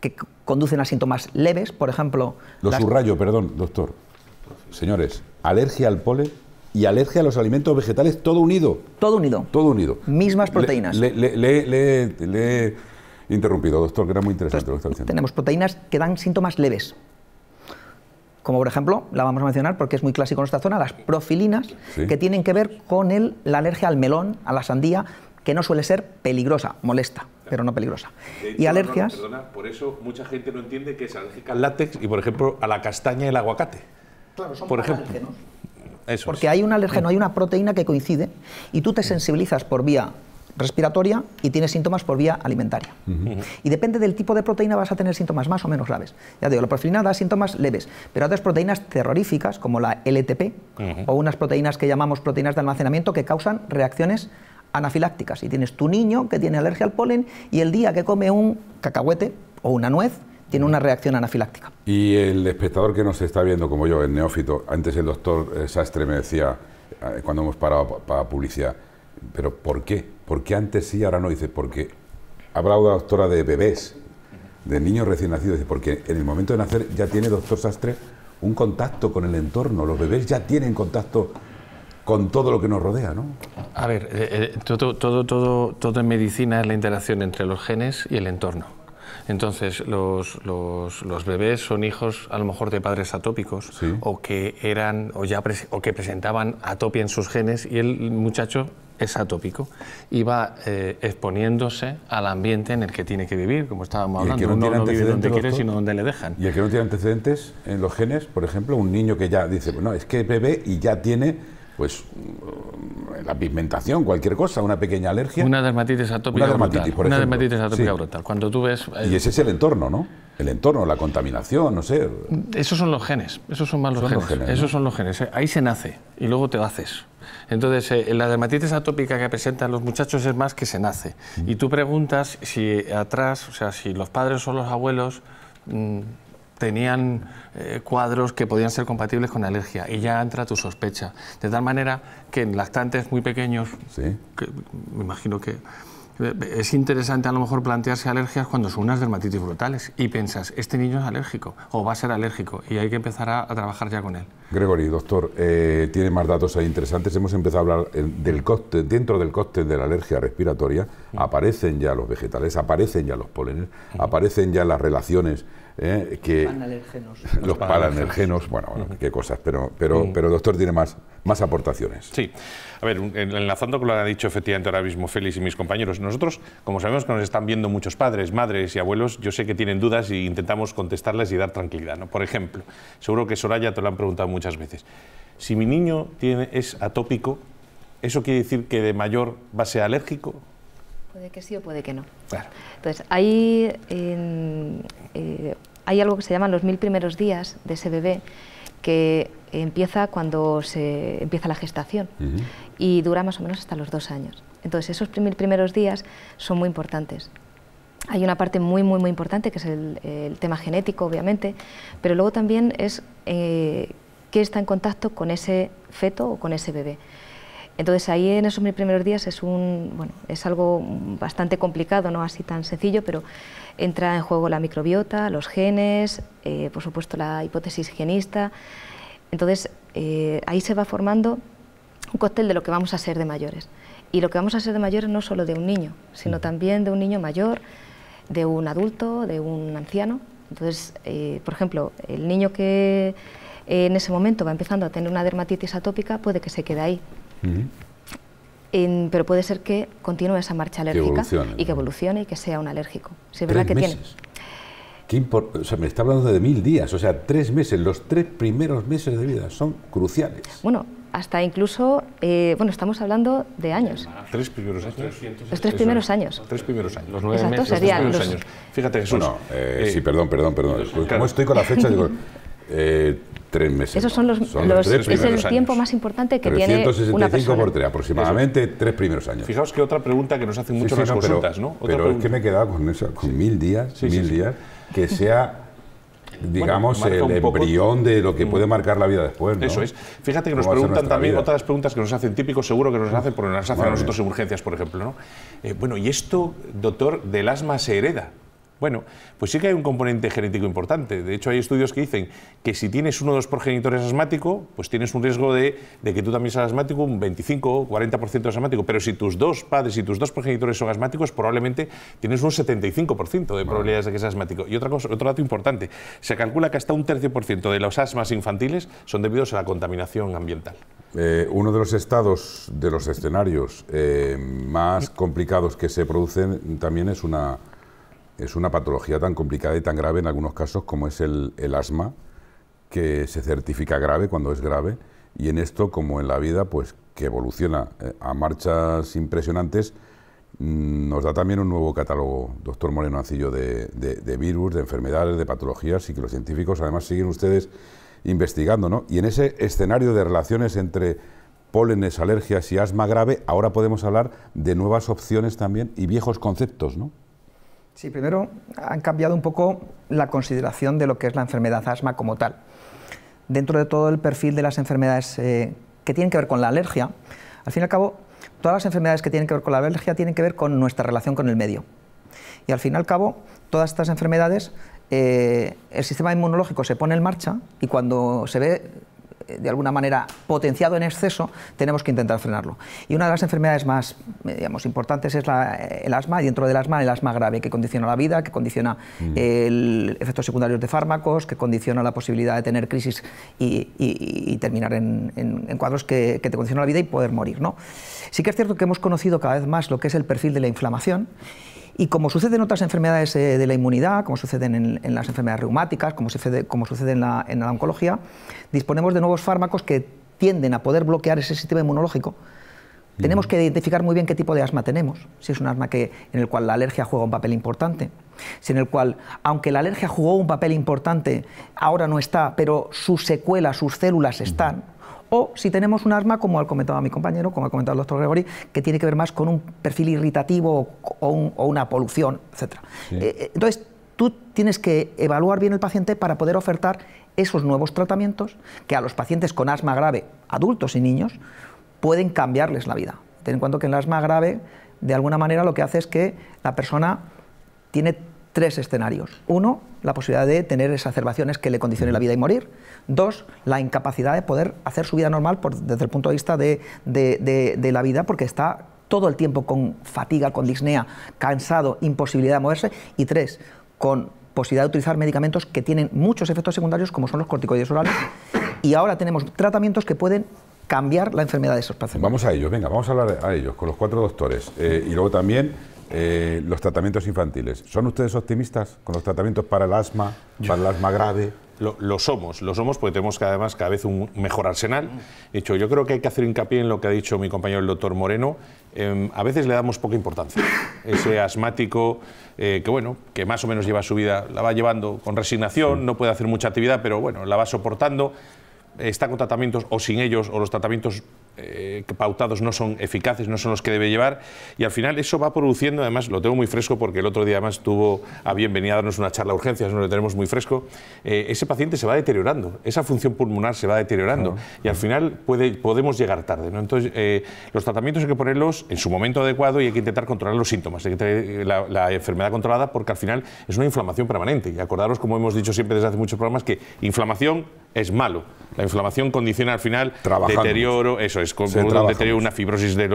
que conducen a síntomas leves, por ejemplo... Lo subrayo, perdón, doctor. Señores, alergia al polen y alergia a los alimentos vegetales, todo unido. Todo unido. Todo unido. Mismas proteínas. Le, he interrumpido, doctor, que era muy interesante lo que está diciendo. Tenemos proteínas que dan síntomas leves. Como por ejemplo, la vamos a mencionar porque es muy clásico en esta zona, las profilinas, que tienen que ver con el, la alergia al melón, a la sandía, que no suele ser peligrosa, molesta, pero no peligrosa. y alergias. por eso mucha gente no entiende que es alérgica al látex y, por ejemplo, a la castaña y el aguacate. Claro, son por ejemplo porque hay un alergeno, mm. hay una proteína que coincide y tú te mm. sensibilizas por vía respiratoria y tienes síntomas por vía alimentaria. Mm-hmm. Y depende del tipo de proteína vas a tener síntomas más o menos graves. Ya digo, la profilina da síntomas leves, pero otras proteínas terroríficas como la LTP mm-hmm. o unas proteínas que llamamos proteínas de almacenamiento que causan reacciones anafilácticas. Y tienes tu niño que tiene alergia al polen y el día que come un cacahuete o una nuez, tiene una reacción anafiláctica. Y el espectador que nos está viendo, como yo, el neófito, antes el doctor eh, Sastre me decía, eh, cuando hemos parado para publicidad, pero ¿por qué? ¿Por qué antes sí, ahora no? Dice, porque ha hablado la doctora de bebés, de niños recién nacidos, porque en el momento de nacer ya tiene doctor Sastre un contacto con el entorno, los bebés ya tienen contacto con todo lo que nos rodea, ¿no? A ver, eh, todo, todo, todo, todo en medicina es la interacción entre los genes y el entorno. Entonces, los, los, bebés son hijos a lo mejor de padres atópicos o que eran o ya o que presentaban atopia en sus genes y el muchacho es atópico y va eh, exponiéndose al ambiente en el que tiene que vivir, como estábamos hablando. No donde sino donde le dejan. Y el que no tiene antecedentes en los genes, por ejemplo, un niño que ya dice, bueno, es que bebé y ya tiene pues mm, la pigmentación, cualquier cosa, una pequeña alergia. Una dermatitis atópica una dermatitis, atópica brutal. Cuando tú ves... Eh, y ese es el entorno, ¿no? El entorno, la contaminación, no sé. Esos son los genes, esos son más los, genes. Esos son los genes. Ahí se nace y luego te haces. Entonces, eh, la dermatitis atópica que presentan los muchachos es más que se nace. Mm. Y tú preguntas si atrás, o sea, si los padres o los abuelos... Mm, tenían eh, cuadros que podían ser compatibles con alergia y ya entra tu sospecha. De tal manera que en lactantes muy pequeños, me imagino que eh, es interesante a lo mejor plantearse alergias cuando son unas dermatitis brutales y piensas, este niño es alérgico o va a ser alérgico y hay que empezar a, trabajar ya con él. Gregory, doctor, eh, tiene más datos ahí interesantes. Hemos empezado a hablar del coste, dentro del coste de la alergia respiratoria, mm. aparecen ya los vegetales, aparecen ya los polenes... aparecen ya las relaciones ¿eh? Los paranergenos, bueno, bueno, qué cosas, pero, pero, pero el doctor tiene más, más aportaciones. Sí, a ver, enlazando con lo que ha dicho efectivamente ahora mismo Félix y mis compañeros, nosotros, como sabemos que nos están viendo muchos padres, madres y abuelos, yo sé que tienen dudas y e intentamos contestarlas y dar tranquilidad. ¿no? Por ejemplo, seguro que Soraya te lo han preguntado muchas veces, si mi niño tiene, es atópico, ¿eso quiere decir que de mayor va a ser alérgico? Puede que sí o puede que no. Entonces, hay, eh, hay algo que se llama los mil primeros días de ese bebé que empieza cuando se empieza la gestación y dura más o menos hasta los dos años. Entonces, esos mil primeros días son muy importantes. Hay una parte muy, muy, muy importante que es el, tema genético, obviamente, pero luego también es eh, qué está en contacto con ese feto o con ese bebé. Entonces ahí en esos primeros días es, un, bueno, es algo bastante complicado, no así tan sencillo, pero entra en juego la microbiota, los genes, eh, por supuesto la hipótesis higienista. Entonces eh, ahí se va formando un cóctel de lo que vamos a ser de mayores. Y lo que vamos a ser de mayores no solo de un niño, sino también de un niño mayor, de un adulto, de un anciano. Entonces, eh, por ejemplo, el niño que en ese momento va empezando a tener una dermatitis atópica puede que se quede ahí en, pero puede ser que continúe esa marcha alérgica y que evolucione y que sea un alérgico. Si es verdad que tiene. Qué o sea, me está hablando de mil días, o sea, tres meses, los tres primeros meses de vida son cruciales. Bueno, hasta incluso, eh, bueno, estamos hablando de años. Tres primeros años. Los tres primeros años. Tres primeros años. Los nueve Exacto, meses. los tres primeros años. Fíjate, Jesús. Bueno, eh, sí, eh, perdón, perdón, perdón. Claro. Como estoy con la fecha, digo, eh, Tres meses. Esos son los, es el tiempo más importante que tiene una persona. por tres, aproximadamente tres primeros años. Fijaos que otra pregunta que nos hacen muchos sí, las no, consultas, pero, ¿no? es que me he quedado con, eso, con mil días, mil días, que sea digamos, el embrión de lo que mm. puede marcar la vida después. Eso es. Fíjate que nos preguntan también otras preguntas que nos hacen típicos, seguro que nos hacen, porque nos hacen a nosotros en urgencias, por ejemplo. ¿no? Eh, bueno, ¿y esto, doctor, del asma se hereda? Bueno, pues sí que hay un componente genético importante. De hecho, hay estudios que dicen que si tienes uno o dos progenitores asmático, pues tienes un riesgo de, que tú también seas asmático, un 25, o 40% asmático. Pero si tus dos padres y tus dos progenitores son asmáticos, probablemente tienes un 75% de probabilidades de que seas asmático. Y otra cosa, otro dato importante, se calcula que hasta un tercio ciento de los asmas infantiles son debidos a la contaminación ambiental. Eh, uno de los estados, de los escenarios eh, más mm. complicados que se producen también es una es una patología tan complicada y tan grave en algunos casos como es el, asma, que se certifica grave cuando es grave, y en esto, como en la vida, pues que evoluciona eh, a marchas impresionantes, mm, nos da también un nuevo catálogo, doctor Moreno Ancillo, de, virus, de enfermedades, de patologías, y que los científicos además siguen ustedes investigando, ¿no? Y en ese escenario de relaciones entre pólenes, alergias y asma grave, ahora podemos hablar de nuevas opciones también y viejos conceptos, ¿no? Sí, primero han cambiado un poco la consideración de lo que es la enfermedad asma como tal. Dentro de todo el perfil de las enfermedades eh, que tienen que ver con la alergia, al fin y al cabo, todas las enfermedades que tienen que ver con la alergia tienen que ver con nuestra relación con el medio. Y al fin y al cabo, todas estas enfermedades, eh, el sistema inmunológico se pone en marcha y cuando se ve eh, de alguna manera potenciado en exceso, tenemos que intentar frenarlo. Y una de las enfermedades más eh, digamos, importantes es eh, el asma, y dentro del asma el asma grave, que condiciona la vida, que condiciona mm. el, efectos secundarios de fármacos, que condiciona la posibilidad de tener crisis y, terminar en, cuadros que, te condicionan la vida y poder morir. ¿no? Sí que es cierto que hemos conocido cada vez más lo que es el perfil de la inflamación y como sucede en otras enfermedades eh, de la inmunidad, como sucede en, las enfermedades reumáticas, como sucede, como en, la, oncología, disponemos de nuevos fármacos que tienden a poder bloquear ese sistema inmunológico. Tenemos que identificar muy bien qué tipo de asma tenemos, si es un asma que, en el cual la alergia juega un papel importante, si en el cual, aunque la alergia jugó un papel importante, ahora no está, pero sus secuelas, sus células están o si tenemos un asma, como ha comentado mi compañero, como ha comentado el doctor Gregory, que tiene que ver más con un perfil irritativo o, una polución, etc. Eh, eh, entonces, tú tienes que evaluar bien el paciente para poder ofertar esos nuevos tratamientos que a los pacientes con asma grave, adultos y niños, pueden cambiarles la vida. Ten en cuenta que el asma grave, de alguna manera, lo que hace es que la persona tiene tres escenarios. Uno, la posibilidad de tener exacerbaciones que le condicionen la vida y morir. Dos, la incapacidad de poder hacer su vida normal por, desde el punto de vista de, la vida porque está todo el tiempo con fatiga, con disnea, cansado, imposibilidad de moverse. Y tres, con posibilidad de utilizar medicamentos que tienen muchos efectos secundarios como son los corticoides orales. Y ahora tenemos tratamientos que pueden cambiar la enfermedad de esos pacientes. Vamos a ellos, venga, vamos a hablar a ellos, con los cuatro doctores. Eh, y luego también eh, los tratamientos infantiles. ¿Son ustedes optimistas con los tratamientos para el asma, para el asma grave? Lo, somos, lo somos porque tenemos que además cada vez un mejor arsenal. De hecho, yo creo que hay que hacer hincapié en lo que ha dicho mi compañero el doctor Moreno. Em, a veces le damos poca importancia. Ese asmático eh, que, bueno, que más o menos lleva su vida, la va llevando con resignación, no puede hacer mucha actividad, pero bueno, la va soportando. Está con tratamientos o sin ellos, o los tratamientos eh, pautados no son eficaces, no son los que debe llevar, y al final eso va produciendo, además lo tengo muy fresco porque el otro día además tuvo a bienvenida a darnos una charla de urgencias, no lo tenemos muy fresco, eh, ese paciente se va deteriorando, esa función pulmonar se va deteriorando, y al final puede, podemos llegar tarde. Entonces, eh, los tratamientos hay que ponerlos en su momento adecuado y hay que intentar controlar los síntomas, hay que la, la enfermedad controlada porque al final es una inflamación permanente, y acordaros, como hemos dicho siempre desde hace muchos programas, que inflamación es malo. La inflamación condiciona al final deterioro, eso es, un deterioro, una fibrosis de,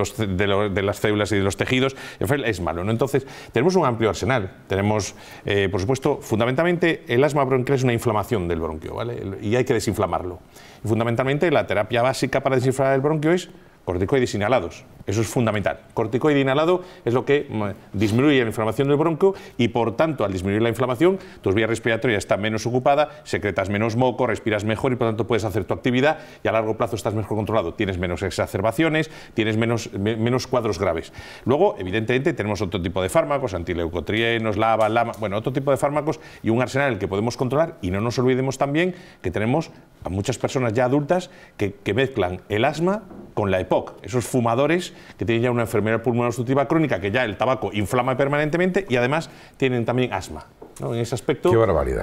de, las células y de los tejidos, es malo. ¿no? Entonces, tenemos un amplio arsenal. Tenemos, eh, por supuesto, fundamentalmente el asma bronquial es una inflamación del bronquio, ¿vale? Y hay que desinflamarlo. fundamentalmente la terapia básica para desinflamar el bronquio es corticoides inhalados. Eso es fundamental. Corticoide inhalado es lo que mm, disminuye la inflamación del bronco y, por tanto, al disminuir la inflamación, tu vía respiratoria está menos ocupada secretas menos moco, respiras mejor y, por tanto, puedes hacer tu actividad y a largo plazo estás mejor controlado. Tienes menos exacerbaciones, tienes menos, menos cuadros graves. Luego, evidentemente, tenemos otro tipo de fármacos, antileucotrienos, lava, lama, bueno, otro tipo de fármacos y un arsenal que podemos controlar y no nos olvidemos también que tenemos a muchas personas ya adultas que, que mezclan el asma con la EPOC, esos fumadores que tienen ya una enfermedad pulmonar obstructiva crónica, que ya el tabaco inflama permanentemente y además tienen también asma. En ese aspecto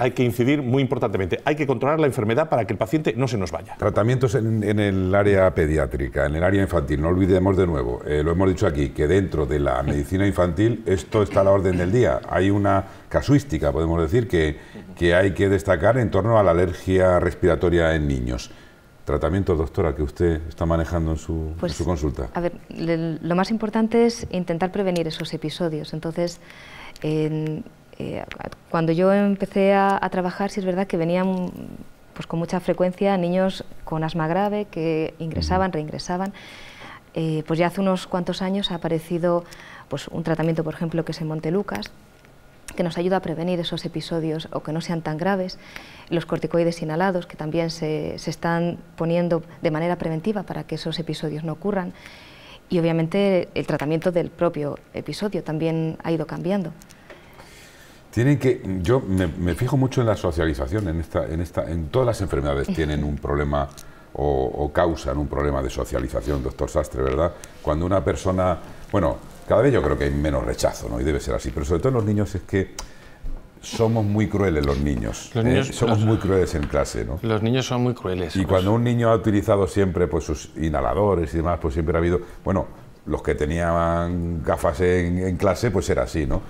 hay que incidir muy importantemente. Hay que controlar la enfermedad para que el paciente no se nos vaya. Tratamientos en, el área pediátrica, en el área infantil. No olvidemos de nuevo, eh, lo hemos dicho aquí, que dentro de la medicina infantil esto está a la orden del día. Hay una casuística, podemos decir, que, que hay que destacar en torno a la alergia respiratoria en niños tratamiento, doctora, que usted está manejando en su, pues, consulta? A ver, lo más importante es intentar prevenir esos episodios. Entonces, eh, cuando yo empecé a, trabajar, sí es verdad que venían pues, con mucha frecuencia niños con asma grave que ingresaban, reingresaban. Eh, pues ya hace unos cuantos años ha aparecido pues, un tratamiento, por ejemplo, que es en Montelucas, que nos ayuda a prevenir esos episodios o que no sean tan graves, los corticoides inhalados que también se, se están poniendo de manera preventiva para que esos episodios no ocurran y obviamente el tratamiento del propio episodio también ha ido cambiando. Tienen que, yo me, fijo mucho en la socialización, en esta, en esta, en todas las enfermedades tienen un problema o, o, causan un problema de socialización, doctor Sastre, ¿verdad? Cuando una persona, bueno, cada vez yo creo que hay menos rechazo, ¿no? Y debe ser así. Pero sobre todo en los niños es que somos muy crueles los niños. ¿eh? somos muy crueles en clase, ¿no? Los niños son muy crueles. Y pues. cuando un niño ha utilizado siempre pues, sus inhaladores y demás, pues siempre ha habido... Bueno, los que tenían gafas en, clase, pues era así, ¿no?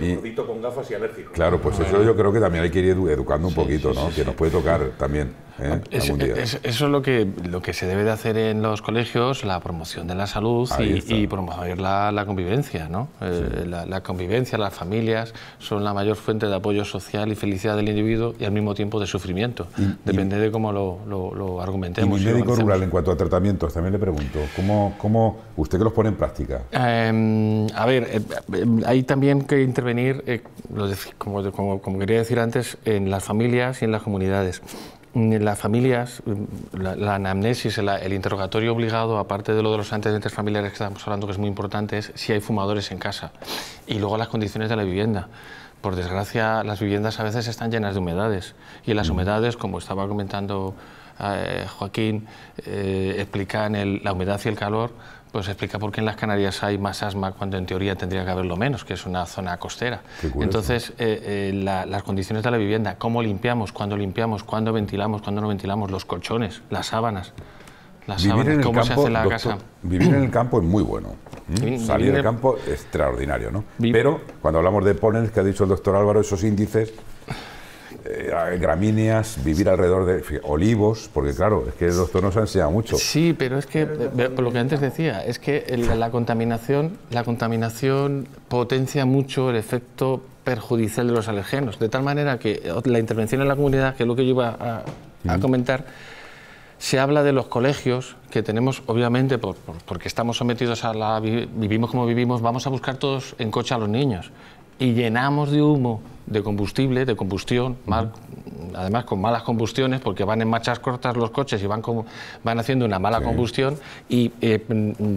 El gordito con gafas y alérgico. Claro, pues eso yo creo que también hay que ir educando un poquito, ¿no? que nos puede tocar también. ¿eh? eso es lo que, lo que se debe de hacer en los colegios, la promoción de la salud y, promover la, convivencia. ¿no? Eh, la, convivencia, las familias son la mayor fuente de apoyo social y felicidad del individuo y al mismo tiempo de sufrimiento. Depende de cómo lo, argumentemos. Y mi médico rural, en cuanto a tratamientos, también le pregunto, ¿cómo, cómo usted que los pone en práctica? Em, a ver, eh, em, hay también que intervenir, como, como quería decir antes, en las familias y en las comunidades las familias, mm, la, anamnesis, el, interrogatorio obligado, aparte de lo de los antecedentes familiares que estamos hablando, que es muy importante, es si hay fumadores en casa. Y luego las condiciones de la vivienda. Por desgracia, las viviendas a veces están llenas de humedades. Y las humedades, como estaba comentando eh, Joaquín eh, explica en la humedad y el calor, pues explica por qué en las Canarias hay más asma cuando en teoría tendría que haberlo menos, que es una zona costera. Entonces, eh, las condiciones de la vivienda, cómo limpiamos, cuándo limpiamos, cuándo ventilamos, cuándo no ventilamos, los colchones, las sábanas. Las vivir sábanas, en el cómo campo, se hace la casa. Vivir en el campo es muy bueno. Salir del campo, extraordinario, ¿no? Pero cuando hablamos de pones que ha dicho el doctor Álvaro, esos índices eh, gramíneas, vivir alrededor de olivos, porque claro, es que los tonos han sido mucho. Sí, pero es que, por lo que antes decía, es que la, contaminación, la contaminación potencia mucho el efecto perjudicial de los alergenos, de tal manera que la intervención en la comunidad, que es lo que yo iba a, comentar, se habla de los colegios que tenemos, obviamente, porque estamos sometidos a la. vivimos como vivimos, vamos a buscar todos en coche a los niños y llenamos de humo, de combustible, de combustión, además con malas combustiones, porque van en marchas cortas los coches y van, como, van haciendo una mala combustión, y eh,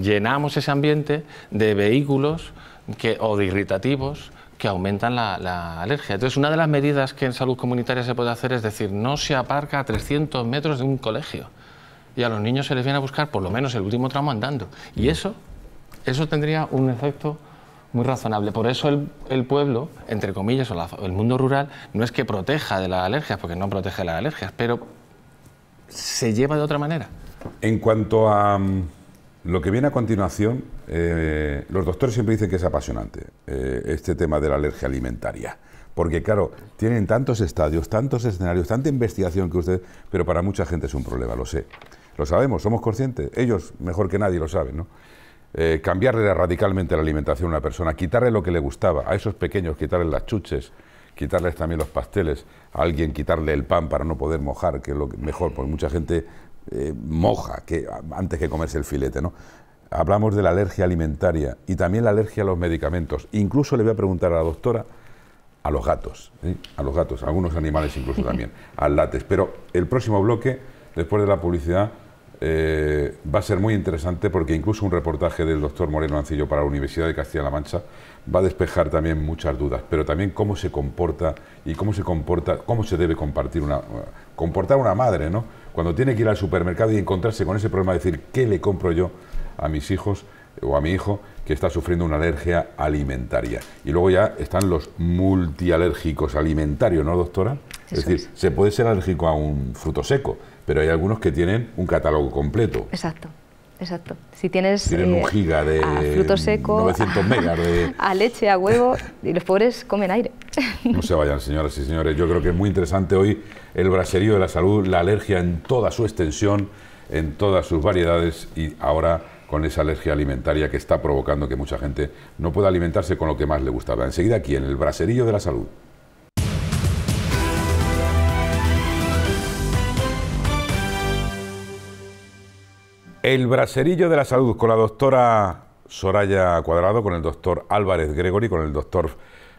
llenamos ese ambiente de vehículos que, o de irritativos que aumentan la, la, alergia. Entonces, una de las medidas que en salud comunitaria se puede hacer es decir, no se aparca a 300 metros de un colegio. Y a los niños se les viene a buscar por lo menos el último tramo andando. Y eso, eso tendría un efecto muy razonable. Por eso el, el pueblo, entre comillas, o el mundo rural, no es que proteja de las alergias, porque no protege de las alergias, pero se lleva de otra manera. En cuanto a mm, lo que viene a continuación, eh, los doctores siempre dicen que es apasionante eh, este tema de la alergia alimentaria. Porque claro, tienen tantos estadios, tantos escenarios, tanta investigación que ustedes... Pero para mucha gente es un problema, lo sé. Lo sabemos, somos conscientes. Ellos mejor que nadie lo saben, ¿no? Eh, cambiarle radicalmente la alimentación a una persona, quitarle lo que le gustaba, a esos pequeños quitarles las chuches, quitarles también los pasteles, a alguien quitarle el pan para no poder mojar, que es lo mejor, porque mucha gente eh, moja que, antes que comerse el filete, ¿no? Hablamos de la alergia alimentaria y también la alergia a los medicamentos. Incluso le voy a preguntar a la doctora a los gatos, a los gatos, algunos animales incluso también, al látex. Pero el próximo bloque, después de la publicidad, eh, va a ser muy interesante porque incluso un reportaje del doctor Moreno Ancillo para la Universidad de Castilla-La Mancha va a despejar también muchas dudas, pero también cómo se comporta y cómo se comporta, cómo se debe compartir una, comportar una madre, ¿no? Cuando tiene que ir al supermercado y encontrarse con ese problema de decir, ¿qué le compro yo a mis hijos o a mi hijo que está sufriendo una alergia alimentaria? Y luego ya están los multialérgicos alimentarios, ¿no, doctora? es decir, se puede ser alérgico a un fruto seco, pero hay algunos que tienen un catálogo completo. Exacto. Exacto. Si tienes. un eh, giga de. frutos secos... seco. 900 megas de. A leche, a huevo, y los pobres comen aire. No se vayan, señoras y señores. Yo creo que es muy interesante hoy el braserío de la salud, la alergia en toda su extensión, en todas sus variedades y ahora con esa alergia alimentaria que está provocando que mucha gente no pueda alimentarse con lo que más le gustaba. Enseguida aquí, en el braserío de la salud. El braserillo de la salud con la doctora Soraya Cuadrado, con el doctor Álvarez Gregory, con el doctor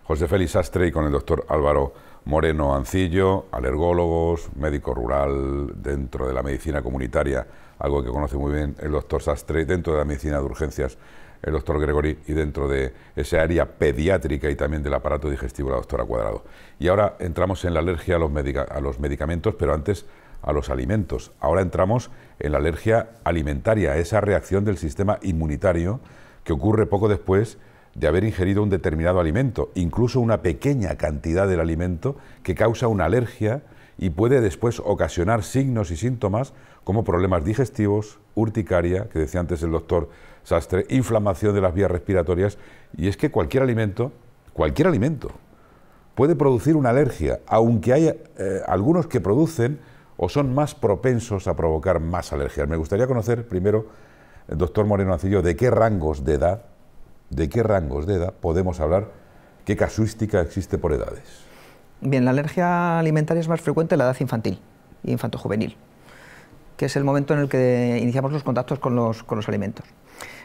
José Félix Sastre y con el doctor Álvaro Moreno Ancillo, alergólogos, médico rural dentro de la medicina comunitaria, algo que conoce muy bien el doctor Sastre, dentro de la medicina de urgencias el doctor Gregory y dentro de esa área pediátrica y también del aparato digestivo la doctora Cuadrado. Y ahora entramos en la alergia a los, a los medicamentos, pero antes a los alimentos. Ahora entramos en la alergia alimentaria, esa reacción del sistema inmunitario que ocurre poco después de haber ingerido un determinado alimento, incluso una pequeña cantidad del alimento que causa una alergia y puede después ocasionar signos y síntomas como problemas digestivos, urticaria, que decía antes el doctor Sastre, inflamación de las vías respiratorias, y es que cualquier alimento, cualquier alimento, puede producir una alergia, aunque hay eh, algunos que producen o son más propensos a provocar más alergias. Me gustaría conocer primero, eh, doctor Moreno Ancillo, de qué rangos de edad, de qué rangos de edad podemos hablar, qué casuística existe por edades. Bien, la alergia alimentaria es más frecuente en la edad infantil y infanto que es el momento en el que iniciamos los contactos con los, alimentos.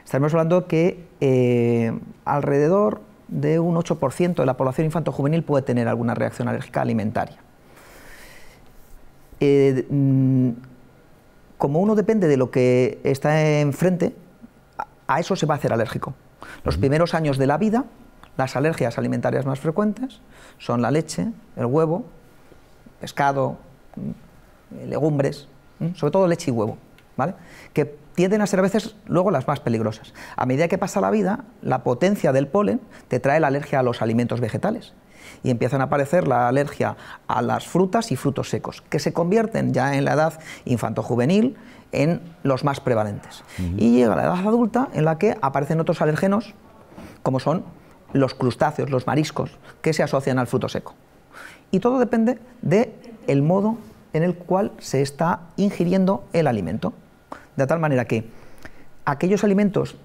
Estaremos hablando que eh, alrededor de un 8% de la población infantojuvenil juvenil puede tener alguna reacción alérgica alimentaria. Eh, mm, como uno depende de lo que está enfrente, a eso se va a hacer alérgico. Los primeros años de la vida, las alergias alimentarias más frecuentes son la leche, el huevo, pescado, mm, legumbres, mm, sobre todo leche y huevo, ¿vale? Que tienden a ser a veces luego las más peligrosas. A medida que pasa la vida, la potencia del polen te trae la alergia a los alimentos vegetales y empiezan a aparecer la alergia a las frutas y frutos secos, que se convierten ya en la edad infanto-juvenil en los más prevalentes. Y llega la edad adulta en la que aparecen otros alérgenos como son los crustáceos, los mariscos, que se asocian al fruto seco. Y todo depende del modo en el cual se está ingiriendo el alimento. De tal manera que aquellos alimentos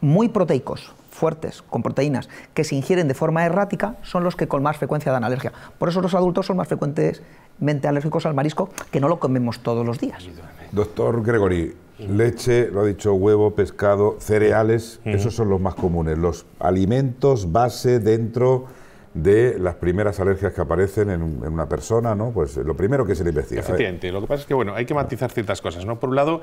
muy proteicos, fuertes, con proteínas, que se ingieren de forma errática, son los que con más frecuencia dan alergia. Por eso los adultos son más frecuentemente alérgicos al marisco, que no lo comemos todos los días. Doctor Gregory, leche, lo ha dicho, huevo, pescado, cereales, esos son los más comunes, los alimentos base dentro de las primeras alergias que aparecen en, una persona, ¿no? Pues eh, lo primero que se le investiga. Efectivamente, lo que pasa es que bueno, hay que matizar ciertas cosas, ¿no? Por un lado,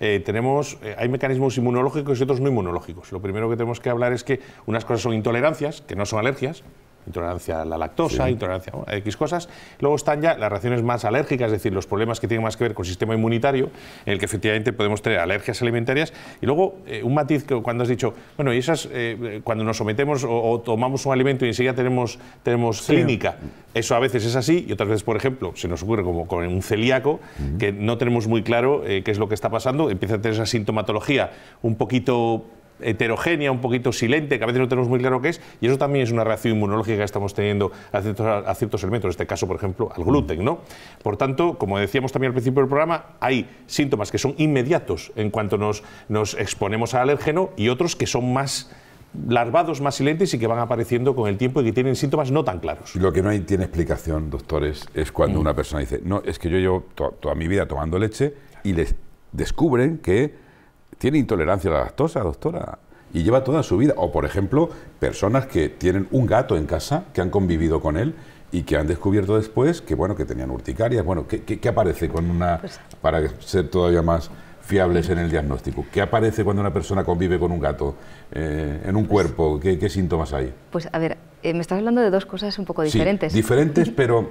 eh, tenemos, eh, hay mecanismos inmunológicos y otros no inmunológicos. Lo primero que tenemos que hablar es que unas cosas son intolerancias, que no son alergias, intolerancia a la lactosa, intolerancia a X cosas. Luego están ya las reacciones más alérgicas, es decir, los problemas que tienen más que ver con el sistema inmunitario, en el que efectivamente podemos tener alergias alimentarias. Y luego, eh, un matiz que cuando has dicho, bueno, y esas, eh, cuando nos sometemos o, tomamos un alimento y enseguida tenemos, tenemos clínica, eso a veces es así y otras veces, por ejemplo, se nos ocurre como con un celíaco, que no tenemos muy claro eh, qué es lo que está pasando, empieza a tener esa sintomatología un poquito heterogénea, un poquito silente, que a veces no tenemos muy claro qué es, y eso también es una reacción inmunológica que estamos teniendo a ciertos, elementos, en este caso, por ejemplo, al gluten. ¿no? Por tanto, como decíamos también al principio del programa, hay síntomas que son inmediatos en cuanto nos, exponemos al alérgeno y otros que son más larvados más silentes y que van apareciendo con el tiempo y que tienen síntomas no tan claros. Lo que no hay, tiene explicación, doctores, es cuando mm. una persona dice, no, es que yo llevo toda mi vida tomando leche y les descubren que tiene intolerancia a la lactosa, doctora, y lleva toda su vida. O, por ejemplo, personas que tienen un gato en casa, que han convivido con él y que han descubierto después que, bueno, que tenían urticarias. Bueno, ¿qué, aparece con una, pues para ser todavía más fiables en el diagnóstico? ¿Qué aparece cuando una persona convive con un gato eh, en un pues cuerpo? ¿qué, síntomas hay? Pues a ver, eh, me estás hablando de dos cosas un poco diferentes. diferentes, pero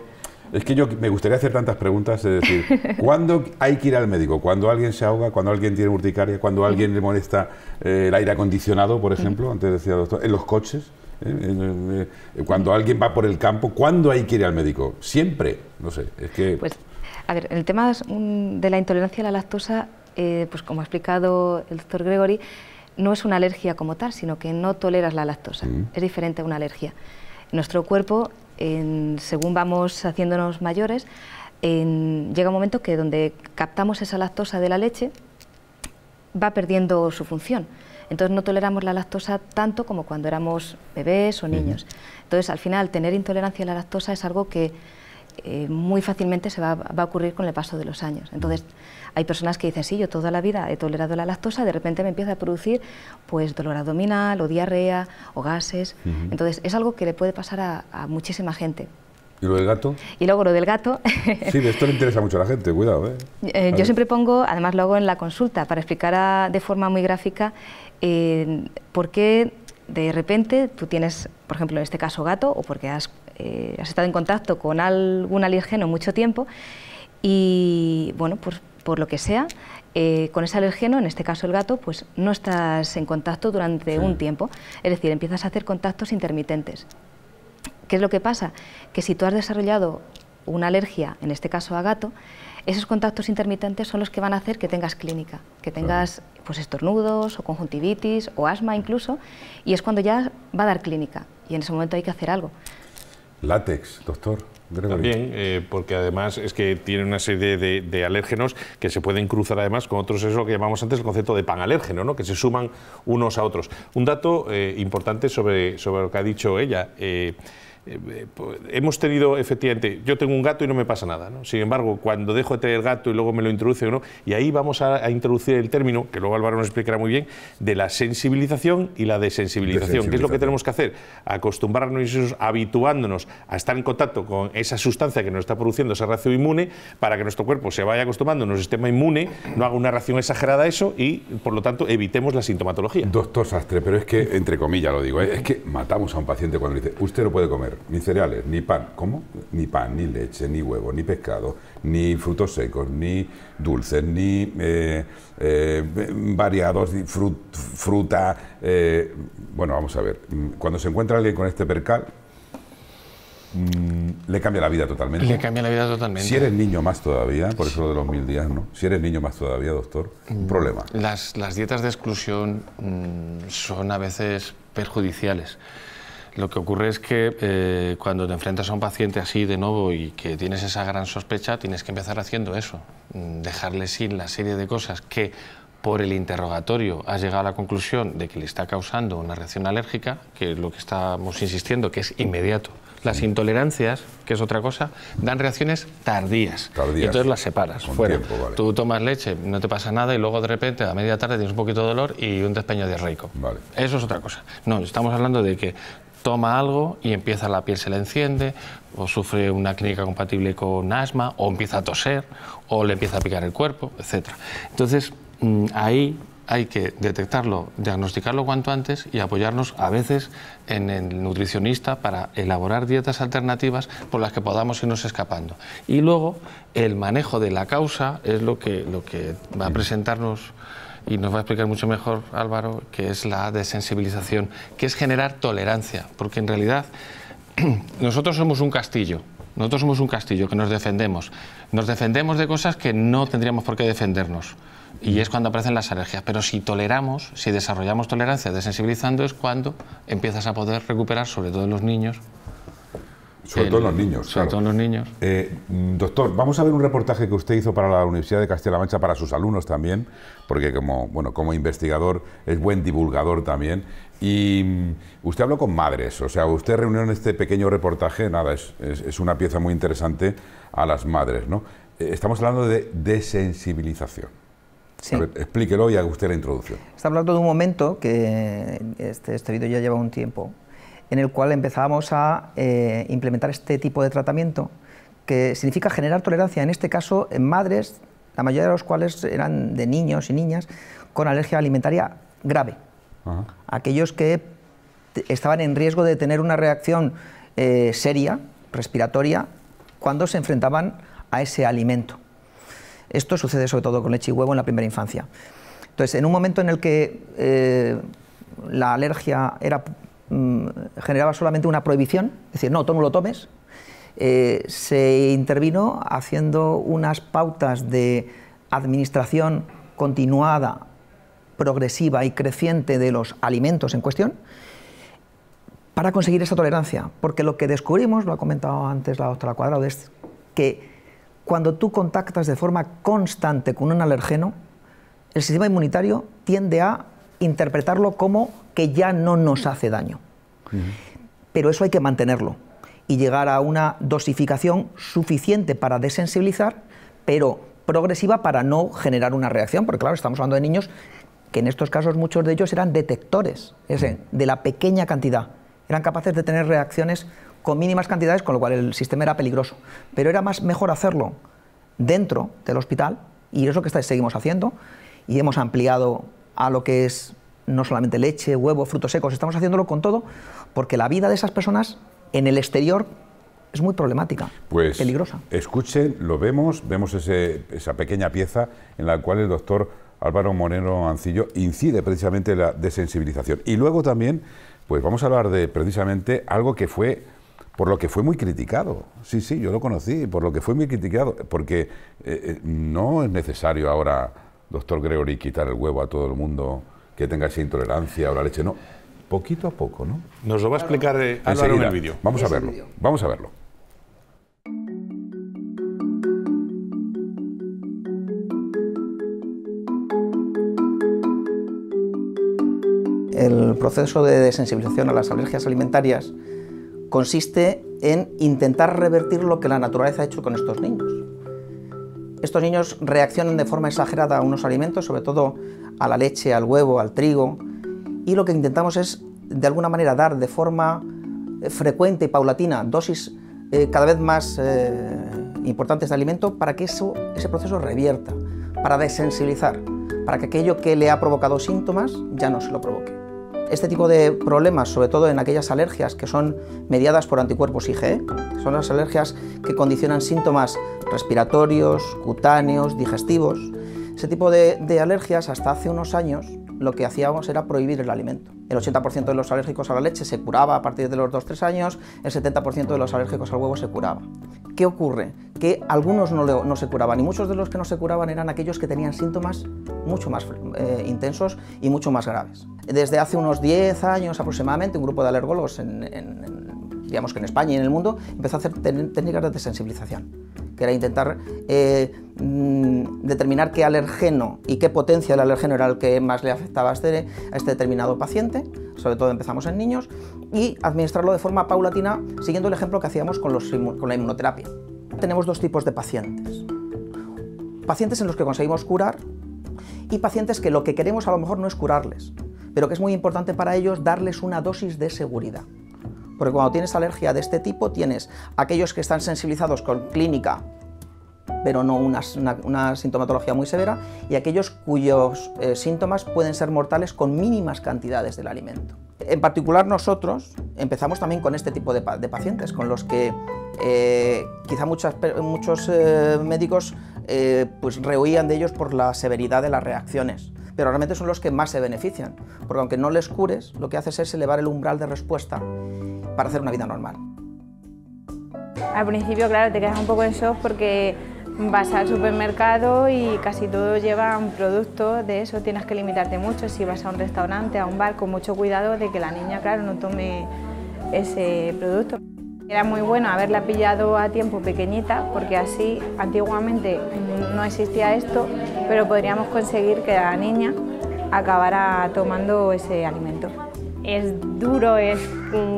es que yo me gustaría hacer tantas preguntas, es decir, ¿cuándo hay que ir al médico? ¿Cuándo alguien se ahoga? ¿Cuando alguien tiene urticaria? ¿Cuando alguien le molesta eh, el aire acondicionado, por ejemplo? Antes decía el doctor, ¿en los coches? Eh, eh, cuando alguien va por el campo, ¿cuándo hay que ir al médico? Siempre, no sé, es que... Pues, a ver, el tema de la intolerancia a la lactosa, pues como ha explicado el doctor Gregory, no es una alergia como tal, sino que no toleras la lactosa. Es diferente a una alergia. Nuestro cuerpo según vamos haciéndonos mayores, llega un momento que donde captamos esa lactosa de la leche va perdiendo su función. Entonces no toleramos la lactosa tanto como cuando éramos bebés o niños. Entonces al final tener intolerancia a la lactosa es algo que eh, muy fácilmente se va, a ocurrir con el paso de los años. Entonces hay personas que dicen, sí, yo toda la vida he tolerado la lactosa, de repente me empieza a producir pues dolor abdominal o diarrea o gases. Entonces es algo que le puede pasar a, muchísima gente. ¿Y lo del gato? Y luego lo del gato. Sí, de esto le interesa mucho a la gente, cuidado. ¿eh? Eh, yo siempre pongo, además lo hago en la consulta, para explicar de forma muy gráfica eh, por qué de repente tú tienes, por ejemplo, en este caso gato, o porque has, estado en contacto con algún alérgeno mucho tiempo, y bueno, pues por lo que sea, eh, con ese alergeno, en este caso el gato, pues no estás en contacto durante un tiempo. Es decir, empiezas a hacer contactos intermitentes. ¿Qué es lo que pasa? Que si tú has desarrollado una alergia, en este caso a gato, esos contactos intermitentes son los que van a hacer que tengas clínica, que tengas pues estornudos o conjuntivitis o asma incluso, y es cuando ya va a dar clínica y en ese momento hay que hacer algo. Látex, doctor. También, eh, porque además es que tiene una serie de, alérgenos que se pueden cruzar además con otros, es lo que llamamos antes el concepto de panalérgeno, ¿no? que se suman unos a otros. Un dato eh, importante sobre, sobre lo que ha dicho ella. Eh, eh, eh, hemos tenido, efectivamente, yo tengo un gato y no me pasa nada. Sin embargo, cuando dejo de tener gato y luego me lo introduce uno, y ahí vamos a, introducir el término, que luego Álvaro nos explicará muy bien, de la sensibilización y la desensibilización, ¿Qué es lo que tenemos que hacer, acostumbrarnos, habituándonos a estar en contacto con esa sustancia que nos está produciendo esa reacción inmune, para que nuestro cuerpo se vaya acostumbrando, nuestro sistema inmune no haga una reacción exagerada a eso y, por lo tanto, evitemos la sintomatología. Doctor Sastre, pero es que, entre comillas lo digo, ¿eh? es que matamos a un paciente cuando le dice, usted no puede comer ni cereales, ni pan, ¿cómo? Ni pan, ni leche, ni huevo, ni pescado, ni frutos secos, ni dulces, ni eh, eh, variados, ni fruta. Eh, bueno, vamos a ver, cuando se encuentra alguien con este percal, mm, le cambia la vida totalmente. Le cambia la vida totalmente. Si eres niño más todavía, por eso de los mil días, ¿no? Si eres niño más todavía, doctor, un mm, problema. Las, dietas de exclusión mm, son a veces perjudiciales. Lo que ocurre es que eh, cuando te enfrentas a un paciente así de nuevo y que tienes esa gran sospecha, tienes que empezar haciendo eso, mm, dejarle sin la serie de cosas que por el interrogatorio has llegado a la conclusión de que le está causando una reacción alérgica, que es lo que estamos insistiendo, que es inmediato. Las intolerancias, que es otra cosa, dan reacciones tardías. tardías entonces las separas. Tú tomas leche, no te pasa nada y luego de repente a media tarde tienes un poquito de dolor y un despeño de Vale. Eso es otra cosa. No, estamos hablando de que toma algo y empieza la piel se le enciende, o sufre una clínica compatible con asma, o empieza a toser, o le empieza a picar el cuerpo, etc. Entonces, mm, ahí hay que detectarlo, diagnosticarlo cuanto antes y apoyarnos a veces en el nutricionista para elaborar dietas alternativas por las que podamos irnos escapando. Y luego, el manejo de la causa es lo que, lo que va a presentarnos y nos va a explicar mucho mejor Álvaro, que es la desensibilización, que es generar tolerancia, porque en realidad nosotros somos un castillo, nosotros somos un castillo que nos defendemos. Nos defendemos de cosas que no tendríamos por qué defendernos. Y es cuando aparecen las alergias. Pero si toleramos, si desarrollamos tolerancia desensibilizando, es cuando empiezas a poder recuperar, sobre todo en los niños, sobre todo los niños. Sobre eh, todo los niños. doctor, vamos a ver un reportaje que usted hizo para la Universidad de Castilla-La Mancha, para sus alumnos también, porque como, bueno, como investigador es buen divulgador también. Y mm, usted habló con madres, o sea, usted reunió en este pequeño reportaje, nada, es, una pieza muy interesante a las madres, ¿no? Eh, estamos hablando de desensibilización. Sí. explíquelo y haga usted la introducción. Está hablando de un momento que este, este vídeo ya lleva un tiempo, en el cual empezábamos a eh, implementar este tipo de tratamiento, que significa generar tolerancia, en este caso en madres, la mayoría de los cuales eran de niños y niñas, con alergia alimentaria grave. Aquellos que estaban en riesgo de tener una reacción eh, seria, respiratoria, cuando se enfrentaban a ese alimento. Esto sucede sobre todo con leche y huevo en la primera infancia. Entonces, en un momento en el que eh, la alergia era Mm, generaba solamente una prohibición, es decir, no, tú no lo tomes, eh, se intervino haciendo unas pautas de administración continuada, progresiva y creciente de los alimentos en cuestión para conseguir esa tolerancia. Porque lo que descubrimos, lo ha comentado antes la doctora Cuadrado, es que cuando tú contactas de forma constante con un alergeno, el sistema inmunitario tiende a interpretarlo como que ya no nos hace daño. Pero eso hay que mantenerlo y llegar a una dosificación suficiente para desensibilizar, pero progresiva para no generar una reacción, porque claro, estamos hablando de niños que en estos casos muchos de ellos eran detectores, mm. de la pequeña cantidad, eran capaces de tener reacciones con mínimas cantidades, con lo cual el sistema era peligroso, pero era más mejor hacerlo dentro del hospital y eso que seguimos haciendo y hemos ampliado a lo que es no solamente leche, huevo, frutos secos, estamos haciéndolo con todo, porque la vida de esas personas en el exterior es muy problemática, pues, peligrosa. Escuchen, lo vemos, vemos esa pequeña pieza en la cual el doctor Álvaro Moreno Ancillo incide precisamente la desensibilización. Y luego también, pues vamos a hablar de precisamente algo que fue por lo que fue muy criticado. Sí, sí, yo lo conocí, por lo que fue muy criticado, porque eh, eh, no es necesario ahora, doctor Gregory, quitar el huevo a todo el mundo que tenga esa intolerancia o la leche, no. Poquito a poco, ¿no? Nos lo va a explicar eh, en el vídeo. Vamos a verlo, vamos a verlo. El proceso de sensibilización a las alergias alimentarias consiste en intentar revertir lo que la naturaleza ha hecho con estos niños. Estos niños reaccionan de forma exagerada a unos alimentos, sobre todo a la leche, al huevo, al trigo, y lo que intentamos es, de alguna manera, dar de forma eh, frecuente y paulatina dosis eh, cada vez más eh, importantes de alimento para que eso, ese proceso revierta, para desensibilizar, para que aquello que le ha provocado síntomas ya no se lo provoque. Este tipo de problemas, sobre todo en aquellas alergias que son mediadas por anticuerpos IgE, son las alergias que condicionan síntomas respiratorios, cutáneos, digestivos, ese tipo de, de alergias hasta hace unos años lo que hacíamos era prohibir el alimento. El 80% de los alérgicos a la leche se curaba a partir de los 2-3 años, el 70% de los alérgicos al huevo se curaba. ¿Qué ocurre? Que algunos no, se curaban y muchos de los que no se curaban eran aquellos que tenían síntomas mucho más eh, intensos y mucho más graves. Desde hace unos 10 años aproximadamente, un grupo de alergólogos en digamos que en España y en el mundo, empezó a hacer técnicas de desensibilización. que era intentar eh, mm, determinar qué alergeno y qué potencia del alergeno era el que más le afectaba este, a este, determinado paciente, sobre todo empezamos en niños, y administrarlo de forma paulatina, siguiendo el ejemplo que hacíamos con, con la inmunoterapia. Tenemos dos tipos de pacientes. Pacientes en los que conseguimos curar y pacientes que lo que queremos a lo mejor no es curarles, pero que es muy importante para ellos darles una dosis de seguridad. Porque cuando tienes alergia de este tipo, tienes aquellos que están sensibilizados con clínica, pero no una, sintomatología muy severa, y aquellos cuyos eh, síntomas pueden ser mortales con mínimas cantidades del alimento. En particular nosotros empezamos también con este tipo de, pacientes, con los que eh, quizá muchos eh, médicos pues rehuían de ellos por la severidad de las reacciones pero realmente son los que más se benefician, porque aunque no les cures, lo que haces es elevar el umbral de respuesta para hacer una vida normal. Al principio, claro, te quedas un poco en shock porque vas al supermercado y casi todo lleva un producto de eso, tienes que limitarte mucho. Si vas a un restaurante, a un bar, con mucho cuidado de que la niña, claro, no tome ese producto. Era muy bueno haberla pillado a tiempo pequeñita, porque así antiguamente no existía esto pero podríamos conseguir que la niña acabara tomando ese alimento. Es duro, es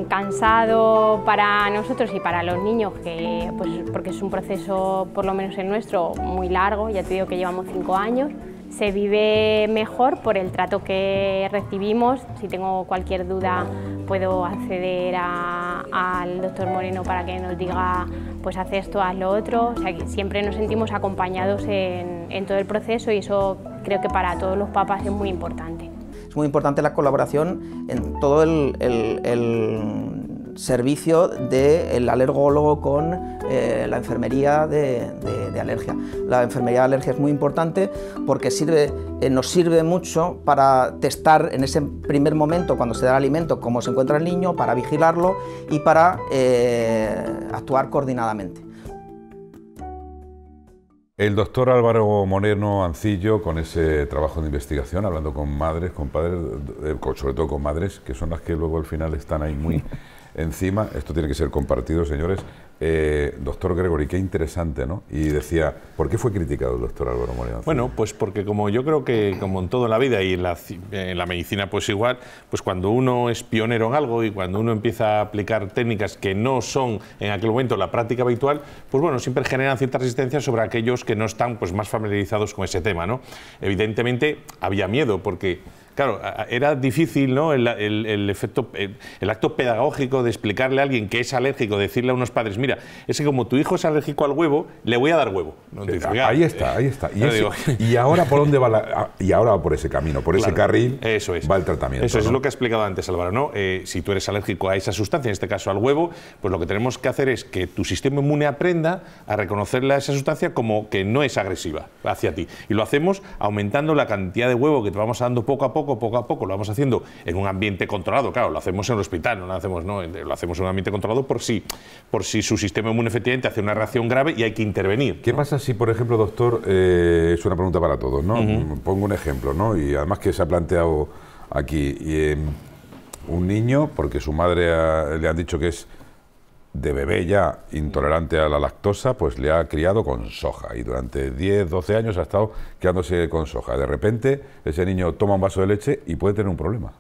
cansado para nosotros y para los niños, que, pues, porque es un proceso, por lo menos el nuestro, muy largo, ya te digo que llevamos cinco años, se vive mejor por el trato que recibimos. Si tengo cualquier duda puedo acceder al doctor Moreno para que nos diga pues hace esto, haz lo otro. O sea, que siempre nos sentimos acompañados en, todo el proceso y eso creo que para todos los papás es muy importante. Es muy importante la colaboración en todo el, el servicio del alergólogo con eh, la enfermería de, alergia. La enfermería de alergia es muy importante porque eh, nos sirve mucho para testar en ese primer momento, cuando se da el alimento, cómo se encuentra el niño, para vigilarlo y para eh, actuar coordinadamente. El doctor Álvaro Moreno Ancillo, con ese trabajo de investigación, hablando con madres, con padres, sobre todo con madres, que son las que luego al final están ahí muy Encima, esto tiene que ser compartido, señores. Eh, doctor Gregory, qué interesante, ¿no? Y decía, ¿por qué fue criticado el doctor Álvaro Moreno? Bueno, pues porque como yo creo que, como en toda la vida y en la, medicina, pues igual, pues cuando uno es pionero en algo y cuando uno empieza a aplicar técnicas que no son en aquel momento la práctica habitual, pues bueno, siempre generan cierta resistencia sobre aquellos que no están pues más familiarizados con ese tema, ¿no? Evidentemente había miedo porque claro, era difícil ¿no? el, efecto, el, acto pedagógico de explicarle a alguien que es alérgico, decirle a unos padres, mira, es que como tu hijo es alérgico al huevo, le voy a dar huevo. Ah, ahí está, ahí está. Eh, y, ahora por dónde va y ahora por ese camino, por ese carril va el tratamiento. Eso es lo que ha explicado antes Álvaro, ¿no? Eh, si tú eres alérgico a esa sustancia, en este caso al huevo, pues lo que tenemos que hacer es que tu sistema inmune aprenda a reconocerle a esa sustancia como que no es agresiva hacia ti. Y lo hacemos aumentando la cantidad de huevo que te vamos dando poco a poco poco, a poco, lo vamos haciendo en un ambiente controlado, claro, lo hacemos en el hospital, no lo hacemos, no, lo hacemos en un ambiente controlado por si, por si su sistema inmune efectivamente hace una reacción grave y hay que intervenir. ¿Qué pasa si, por ejemplo, doctor, eh, es una pregunta para todos, ¿no? Pongo un ejemplo, ¿no? Y además que se ha planteado aquí, em, un niño, porque su madre le han dicho que es de bebé ya intolerante a la lactosa, pues le ha criado con soja y durante 10, 12 años ha estado quedándose con soja. De repente ese niño toma un vaso de leche y puede tener un problema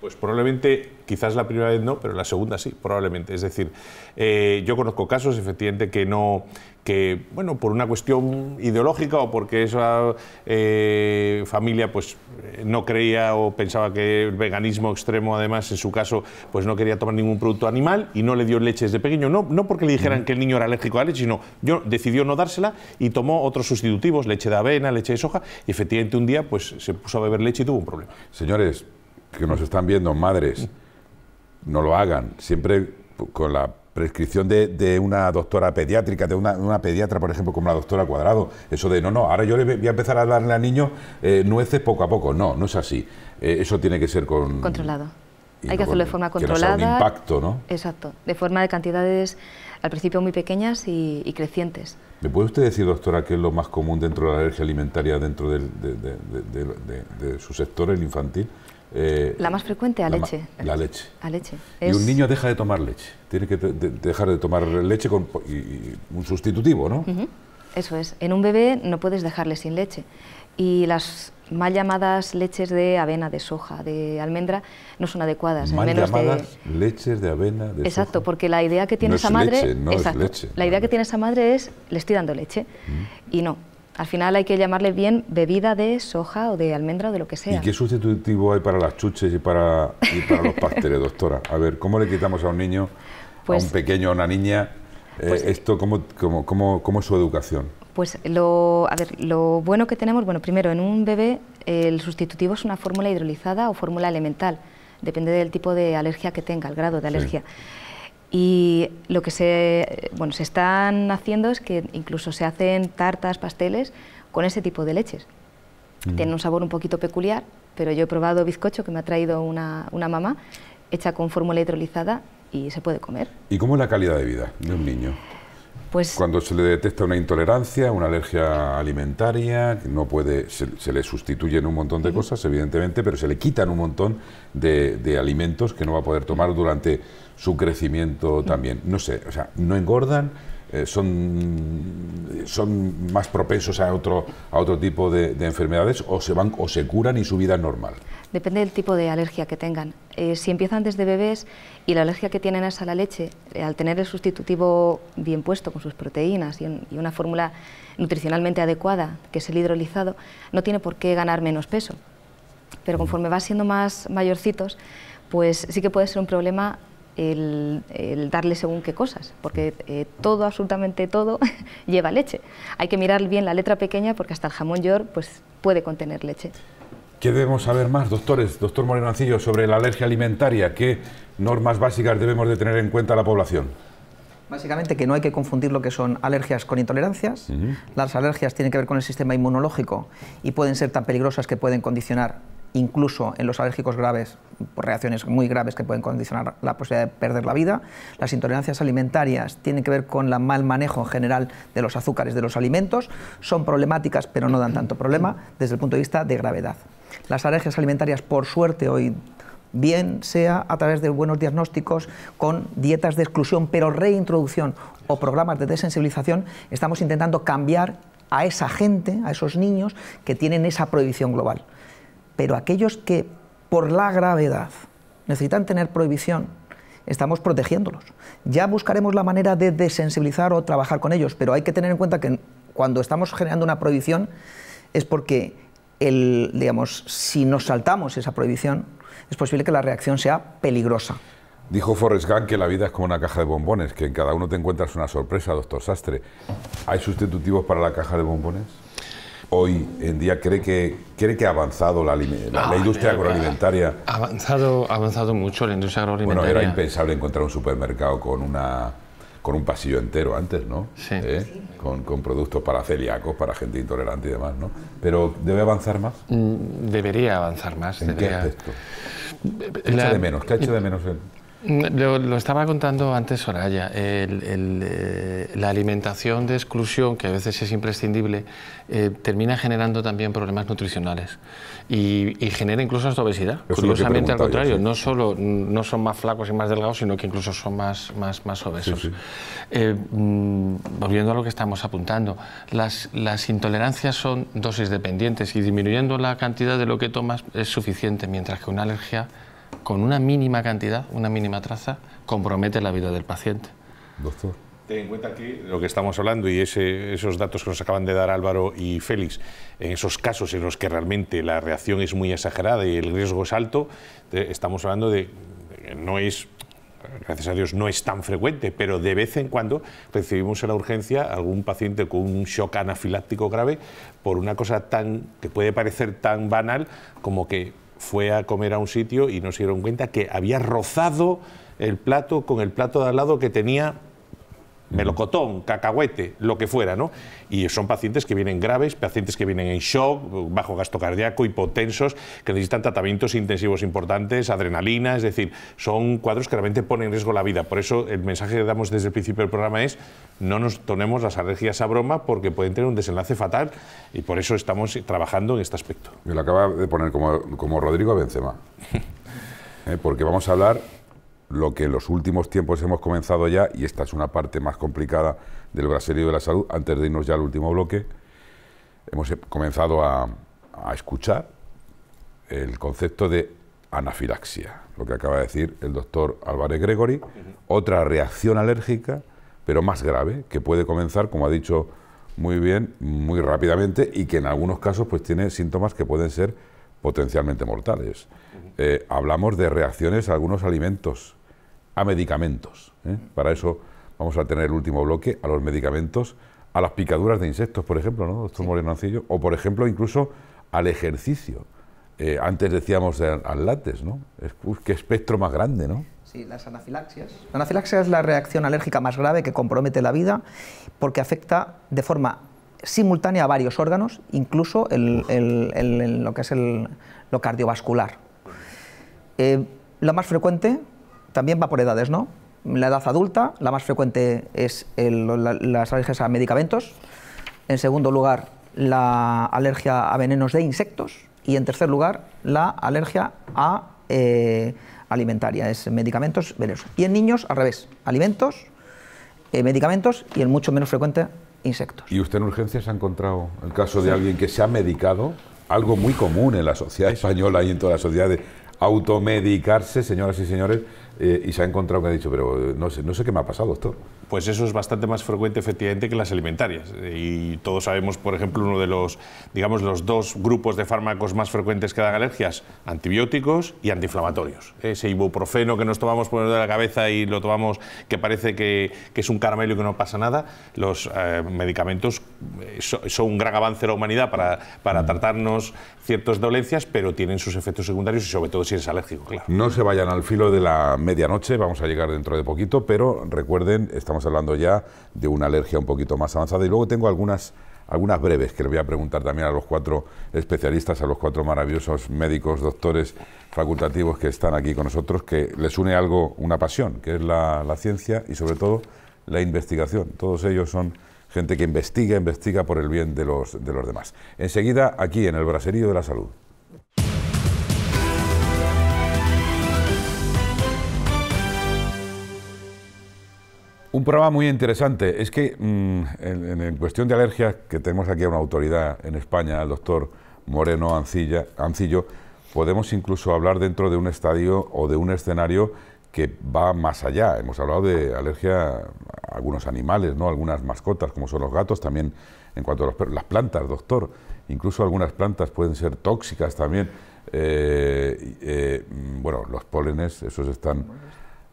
pues probablemente, quizás la primera vez no, pero la segunda sí, probablemente. Es decir, eh, yo conozco casos, efectivamente, que no, que, bueno, por una cuestión ideológica o porque esa eh, familia pues eh, no creía o pensaba que el veganismo extremo, además, en su caso, pues no quería tomar ningún producto animal y no le dio leche desde pequeño. No, no porque le dijeran que el niño era alérgico a la leche, sino yo, decidió no dársela y tomó otros sustitutivos, leche de avena, leche de soja, y efectivamente un día pues se puso a beber leche y tuvo un problema. Señores, que nos están viendo, madres, no lo hagan. Siempre con la prescripción de, una doctora pediátrica, de una, pediatra, por ejemplo, como la doctora Cuadrado, eso de no, no, ahora yo le voy a empezar a darle al niño eh, nueces poco a poco. No, no es así. Eh, eso tiene que ser con... Controlado. Hay que hacerlo de forma controlada. Que impacto, Exacto. De forma de cantidades al principio muy pequeñas y, crecientes. ¿Me puede usted decir, doctora, qué es lo más común dentro de la alergia alimentaria, dentro de, su sector, el infantil? Eh, la más frecuente, a leche. La leche. A leche. Y un niño deja de tomar leche. Tiene que dejar de tomar leche con un sustitutivo, ¿no? Eso es. En un bebé no puedes dejarle sin leche. Y las mal llamadas leches de avena, de soja, de almendra, no son adecuadas. Mal llamadas leches de avena, de exacto, soja. Exacto, porque la idea que tiene esa madre... es La idea que tiene esa madre es, le estoy dando leche. Y no, al final hay que llamarle bien bebida de soja o de almendra o de lo que sea. ¿Y qué sustitutivo hay para las chuches y para, los pasteles, doctora? A ver, ¿cómo le quitamos a un niño, a pues un pequeño, a una niña, eh, pues esto, ¿cómo, es su educación? Pues lo, a ver, lo bueno que tenemos, bueno, primero, en un bebé el sustitutivo es una fórmula hidrolizada o fórmula elemental, depende del tipo de alergia que tenga, el grado de alergia. Y lo que se, bueno, se están haciendo es que incluso se hacen tartas, pasteles con ese tipo de leches. Mm. Tienen un sabor un poquito peculiar, pero yo he probado bizcocho que me ha traído una, mamá, hecha con fórmula hidrolizada y se puede comer. ¿Y cómo es la calidad de vida de un niño? Pues, Cuando se le detecta una intolerancia, una alergia alimentaria, no puede, se, le sustituyen un montón de cosas, evidentemente, pero se le quitan un montón de, de alimentos que no va a poder tomar durante su crecimiento también. No sé, o sea, no engordan, eh, son, son más propensos a otro, a otro tipo de, enfermedades o se, van, o se curan y su vida normal. Depende del tipo de alergia que tengan. Eh, si empiezan desde bebés y la alergia que tienen es a la leche, eh, al tener el sustitutivo bien puesto con sus proteínas y, y una fórmula nutricionalmente adecuada, que es el hidrolizado, no tiene por qué ganar menos peso. Pero mm. conforme va siendo más mayorcitos, pues sí que puede ser un problema el, darle según qué cosas, porque eh, todo, absolutamente todo, lleva leche. Hay que mirar bien la letra pequeña porque hasta el jamón york pues, puede contener leche. ¿Qué debemos saber más, doctores, doctor Moreno Ancillo, sobre la alergia alimentaria? ¿Qué normas básicas debemos de tener en cuenta la población? Básicamente que no hay que confundir lo que son alergias con intolerancias. Las alergias tienen que ver con el sistema inmunológico y pueden ser tan peligrosas que pueden condicionar incluso en los alérgicos graves, por reacciones muy graves que pueden condicionar la posibilidad de perder la vida. Las intolerancias alimentarias tienen que ver con el mal manejo en general de los azúcares de los alimentos. Son problemáticas, pero no dan tanto problema desde el punto de vista de gravedad. Las alergias alimentarias, por suerte, hoy bien sea a través de buenos diagnósticos con dietas de exclusión, pero reintroducción o programas de desensibilización, estamos intentando cambiar a esa gente, a esos niños que tienen esa prohibición global pero aquellos que por la gravedad necesitan tener prohibición, estamos protegiéndolos. Ya buscaremos la manera de desensibilizar o trabajar con ellos, pero hay que tener en cuenta que cuando estamos generando una prohibición es porque, el, digamos, si nos saltamos esa prohibición, es posible que la reacción sea peligrosa. Dijo Forrest Gump que la vida es como una caja de bombones, que en cada uno te encuentras una sorpresa, doctor Sastre. ¿Hay sustitutivos para la caja de bombones? hoy en día cree que cree que ha avanzado la, ah, industria agroalimentaria? Ha avanzado, avanzado mucho la industria agroalimentaria. Bueno, era impensable encontrar un supermercado con una con un pasillo entero antes, ¿no? Sí. ¿Eh? Con, productos para celíacos, para gente intolerante y demás, ¿no? Pero ¿debe avanzar más? Mm, debería avanzar más. ¿En debería. qué aspecto? ¿Qué de menos? ha hecho de menos? El... Mm, lo, estaba contando antes Soraya, eh, la alimentación de exclusión, que a veces es imprescindible, eh, termina generando también problemas nutricionales y, genera incluso hasta obesidad. Curiosamente al contrario, no solo no son más flacos y más delgados, sino que incluso son más, más, obesos. Eh, mm, volviendo a lo que estamos apuntando, las intolerancias son dosis dependientes y disminuyendo la cantidad de lo que tomas es suficiente, mientras que una alergia con una mínima cantidad, una mínima traza, compromete la vida del paciente. Doctor. Ten en cuenta que lo que estamos hablando y esos datos que nos acaban de dar Álvaro y Félix, en esos casos en los que realmente la reacción es muy exagerada y el riesgo es alto, estamos hablando de, no es gracias a Dios no es tan frecuente, pero de vez en cuando recibimos en la urgencia algún paciente con un shock anafiláctico grave por una cosa tan que puede parecer tan banal como que fue a comer a un sitio y no se dieron cuenta que había rozado el plato con el plato de al lado que tenía melocotón, cacahuete, lo que fuera, ¿no? Y son pacientes que vienen graves, pacientes que vienen en shock, bajo gasto cardíaco, hipotensos, que necesitan tratamientos intensivos importantes, adrenalina, es decir, son cuadros que realmente ponen en riesgo la vida. Por eso el mensaje que damos desde el principio del programa es no nos tomemos las alergias a broma porque pueden tener un desenlace fatal y por eso estamos trabajando en este aspecto. Me lo acaba de poner como, Rodrigo Benzema. ¿eh? Porque vamos a hablar lo que en los últimos tiempos hemos comenzado ya, y esta es una parte más complicada del braserío de la salud, antes de irnos ya al último bloque, hemos comenzado a, escuchar el concepto de anafilaxia, lo que acaba de decir el doctor Álvarez Gregory, otra reacción alérgica, pero más grave, que puede comenzar, como ha dicho muy bien, muy rápidamente y que en algunos casos pues tiene síntomas que pueden ser potencialmente mortales. Eh, hablamos de reacciones a algunos alimentos, a medicamentos. ¿eh? Para eso vamos a tener el último bloque, a los medicamentos, a las picaduras de insectos, por ejemplo, ¿no, doctor O, por ejemplo, incluso al ejercicio. Eh, antes decíamos al látex, ¿no? qué espectro más grande, ¿no? Sí, las anafilaxias. La anafilaxia es la reacción alérgica más grave que compromete la vida porque afecta de forma simultánea a varios órganos, incluso el, lo que es lo cardiovascular. Eh, lo más frecuente también va por edades, ¿no? La edad adulta, la más frecuente es las alergias a medicamentos. En segundo lugar, la alergia a venenos de insectos. Y en tercer lugar, la alergia a eh, alimentaria, es medicamentos venenosos. Y en niños, al revés, alimentos, eh, medicamentos y en mucho menos frecuente, insectos. ¿Y usted en urgencias ha encontrado el caso de alguien que se ha medicado? Algo muy común en la sociedad española y en toda la sociedad de Automedicarse, señoras y señores, eh, y se ha encontrado que ha dicho, pero eh, no sé, no sé qué me ha pasado doctor pues eso es bastante más frecuente efectivamente que las alimentarias. Y todos sabemos, por ejemplo, uno de los, digamos, los dos grupos de fármacos más frecuentes que dan alergias, antibióticos y antiinflamatorios. Ese ibuprofeno que nos tomamos por de la cabeza y lo tomamos que parece que, es un caramelo y que no pasa nada, los eh, medicamentos eh, son un gran avance de la humanidad para, mm. tratarnos ciertas dolencias, pero tienen sus efectos secundarios y sobre todo si eres alérgico, claro. No se vayan al filo de la medianoche, vamos a llegar dentro de poquito, pero recuerden, estamos estamos hablando ya de una alergia un poquito más avanzada. Y luego tengo algunas, algunas breves que le voy a preguntar también a los cuatro especialistas, a los cuatro maravillosos médicos, doctores facultativos que están aquí con nosotros, que les une algo, una pasión, que es la, ciencia y sobre todo la investigación. Todos ellos son gente que investiga, investiga por el bien de los, de los demás. Enseguida, aquí en el Braserío de la Salud. Un programa muy interesante. Es que mm, en, cuestión de alergias, que tenemos aquí a una autoridad en España, el doctor Moreno Ancilla, Ancillo, podemos incluso hablar dentro de un estadio o de un escenario que va más allá. Hemos hablado de alergia a algunos animales, ¿no? algunas mascotas, como son los gatos, también en cuanto a las plantas, doctor. Incluso algunas plantas pueden ser tóxicas también. Eh, eh, mm, bueno, los pólenes, esos están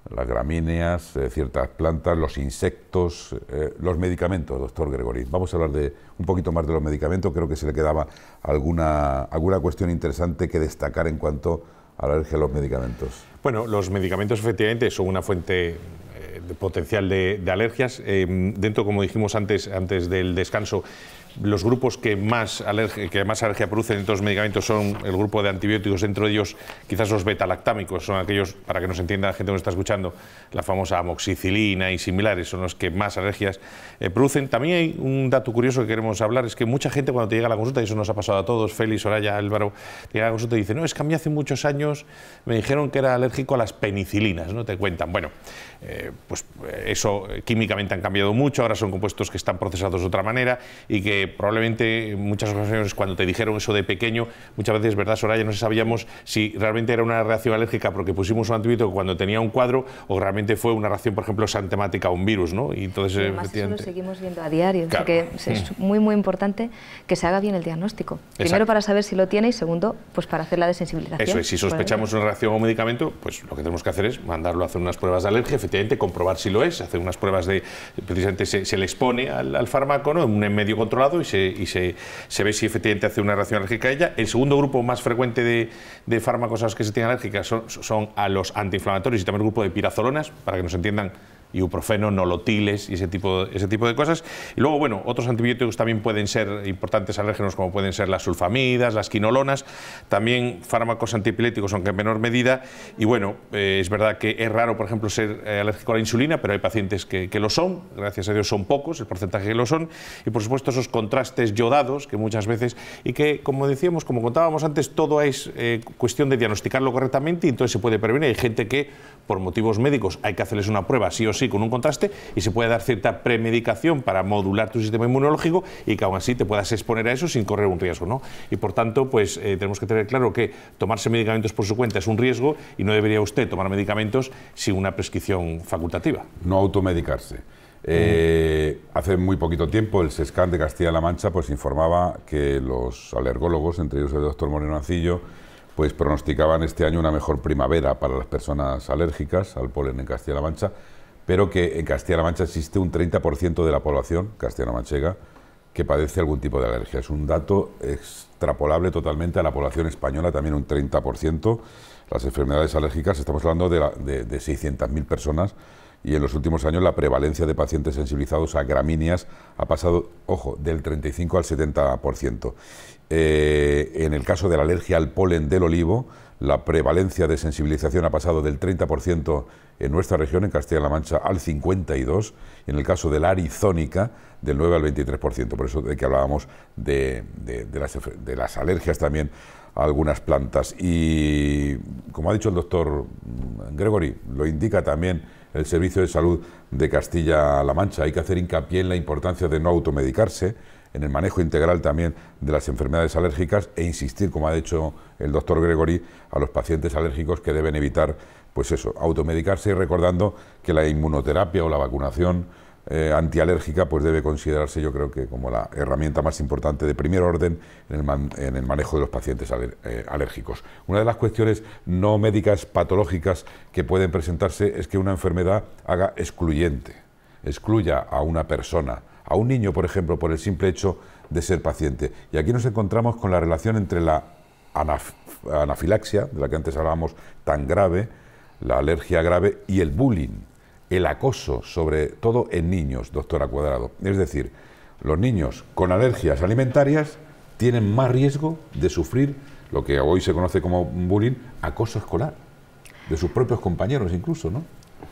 las gramíneas, eh, ciertas plantas, los insectos, eh, los medicamentos, doctor Gregory. Vamos a hablar de un poquito más de los medicamentos. Creo que se le quedaba alguna, alguna cuestión interesante que destacar en cuanto a la alergia a los medicamentos. Bueno, los medicamentos efectivamente son una fuente eh, de potencial de, alergias. Em, dentro, como dijimos antes, antes del descanso, los grupos que más, alergia, que más alergia producen en todos los medicamentos son el grupo de antibióticos, dentro de ellos quizás los betalactámicos, son aquellos, para que nos entienda la gente que nos está escuchando, la famosa amoxicilina y similares, son los que más alergias eh, producen. También hay un dato curioso que queremos hablar, es que mucha gente cuando te llega a la consulta, y eso nos ha pasado a todos, Félix, Soraya, Álvaro, te llega a la consulta y dice, no, es que a mí hace muchos años me dijeron que era alérgico a las penicilinas, ¿no? Te cuentan. Bueno, eh, pues eh, eso químicamente han cambiado mucho, ahora son compuestos que están procesados de otra manera y que probablemente muchas ocasiones cuando te dijeron eso de pequeño, muchas veces, ¿verdad, Soraya? No sabíamos si realmente era una reacción alérgica porque pusimos un antibiótico cuando tenía un cuadro o realmente fue una reacción, por ejemplo, santemática a un virus, ¿no? Y entonces, eso lo seguimos viendo a diario, es mm. muy, muy importante que se haga bien el diagnóstico. Primero para saber si lo tiene y segundo, pues para hacer la desensibilización. Eso es, si sospechamos una reacción a un medicamento, pues lo que tenemos que hacer es mandarlo a hacer unas pruebas de alergia, efectivamente, comprobar si lo es, hacer unas pruebas de, precisamente se, le expone al, fármaco, ¿no? En un medio controlado y, se, se, ve si efectivamente hace una reacción alérgica a ella. El segundo grupo más frecuente de, fármacos a los que se tienen alérgicas son, son a los antiinflamatorios y también el grupo de pirazolonas, para que nos entiendan ibuprofeno, nolotiles y ese tipo, ese tipo de cosas. Y luego, bueno, otros antibióticos también pueden ser importantes alérgenos, como pueden ser las sulfamidas, las quinolonas, también fármacos antiepiléticos, aunque en menor medida. Y bueno, eh, es verdad que es raro, por ejemplo, ser eh, alérgico a la insulina, pero hay pacientes que, que, lo son, gracias a Dios son pocos, el porcentaje que lo son. Y por supuesto, esos contrastes yodados que muchas veces, y que, como decíamos, como contábamos antes, todo es eh, cuestión de diagnosticarlo correctamente y entonces se puede prevenir. Hay gente que, por motivos médicos, hay que hacerles una prueba, sí o sí sí con un contraste y se puede dar cierta premedicación para modular tu sistema inmunológico y que aún así te puedas exponer a eso sin correr un riesgo. ¿no? Y por tanto, pues eh, tenemos que tener claro que tomarse medicamentos por su cuenta es un riesgo y no debería usted tomar medicamentos sin una prescripción facultativa. No automedicarse. Eh, hace muy poquito tiempo el SESCAN de Castilla-La Mancha pues informaba que los alergólogos, entre ellos el doctor Moreno Ancillo, pues pronosticaban este año una mejor primavera para las personas alérgicas al polen en Castilla-La Mancha pero que en Castilla-La Mancha existe un 30% de la población castellano-manchega que padece algún tipo de alergia. Es un dato extrapolable totalmente a la población española, también un 30%. Las enfermedades alérgicas, estamos hablando de, 600.000 personas y en los últimos años la prevalencia de pacientes sensibilizados a gramíneas ha pasado, ojo, del 35 al 70%. Eh, en el caso de la alergia al polen del olivo, la prevalencia de sensibilización ha pasado del 30% en nuestra región, en Castilla-La Mancha, al 52%, y en el caso de la arizónica, del 9 al 23%. Por eso de que hablábamos de, las, de las alergias también a algunas plantas. Y como ha dicho el doctor Gregory, lo indica también el Servicio de Salud de Castilla-La Mancha. Hay que hacer hincapié en la importancia de no automedicarse, en el manejo integral también de las enfermedades alérgicas e insistir, como ha dicho el doctor Gregory a los pacientes alérgicos que deben evitar, pues eso, automedicarse y recordando que la inmunoterapia o la vacunación eh, antialérgica pues debe considerarse yo creo que como la herramienta más importante de primer orden en el, manejo de los pacientes eh, alérgicos. Una de las cuestiones no médicas patológicas que pueden presentarse es que una enfermedad haga excluyente, excluya a una persona, a un niño por ejemplo, por el simple hecho de ser paciente. Y aquí nos encontramos con la relación entre la anafilaxia, de la que antes hablábamos, tan grave, la alergia grave y el bullying, el acoso, sobre todo en niños, doctora Cuadrado. Es decir, los niños con alergias alimentarias tienen más riesgo de sufrir lo que hoy se conoce como bullying, acoso escolar, de sus propios compañeros incluso, ¿no?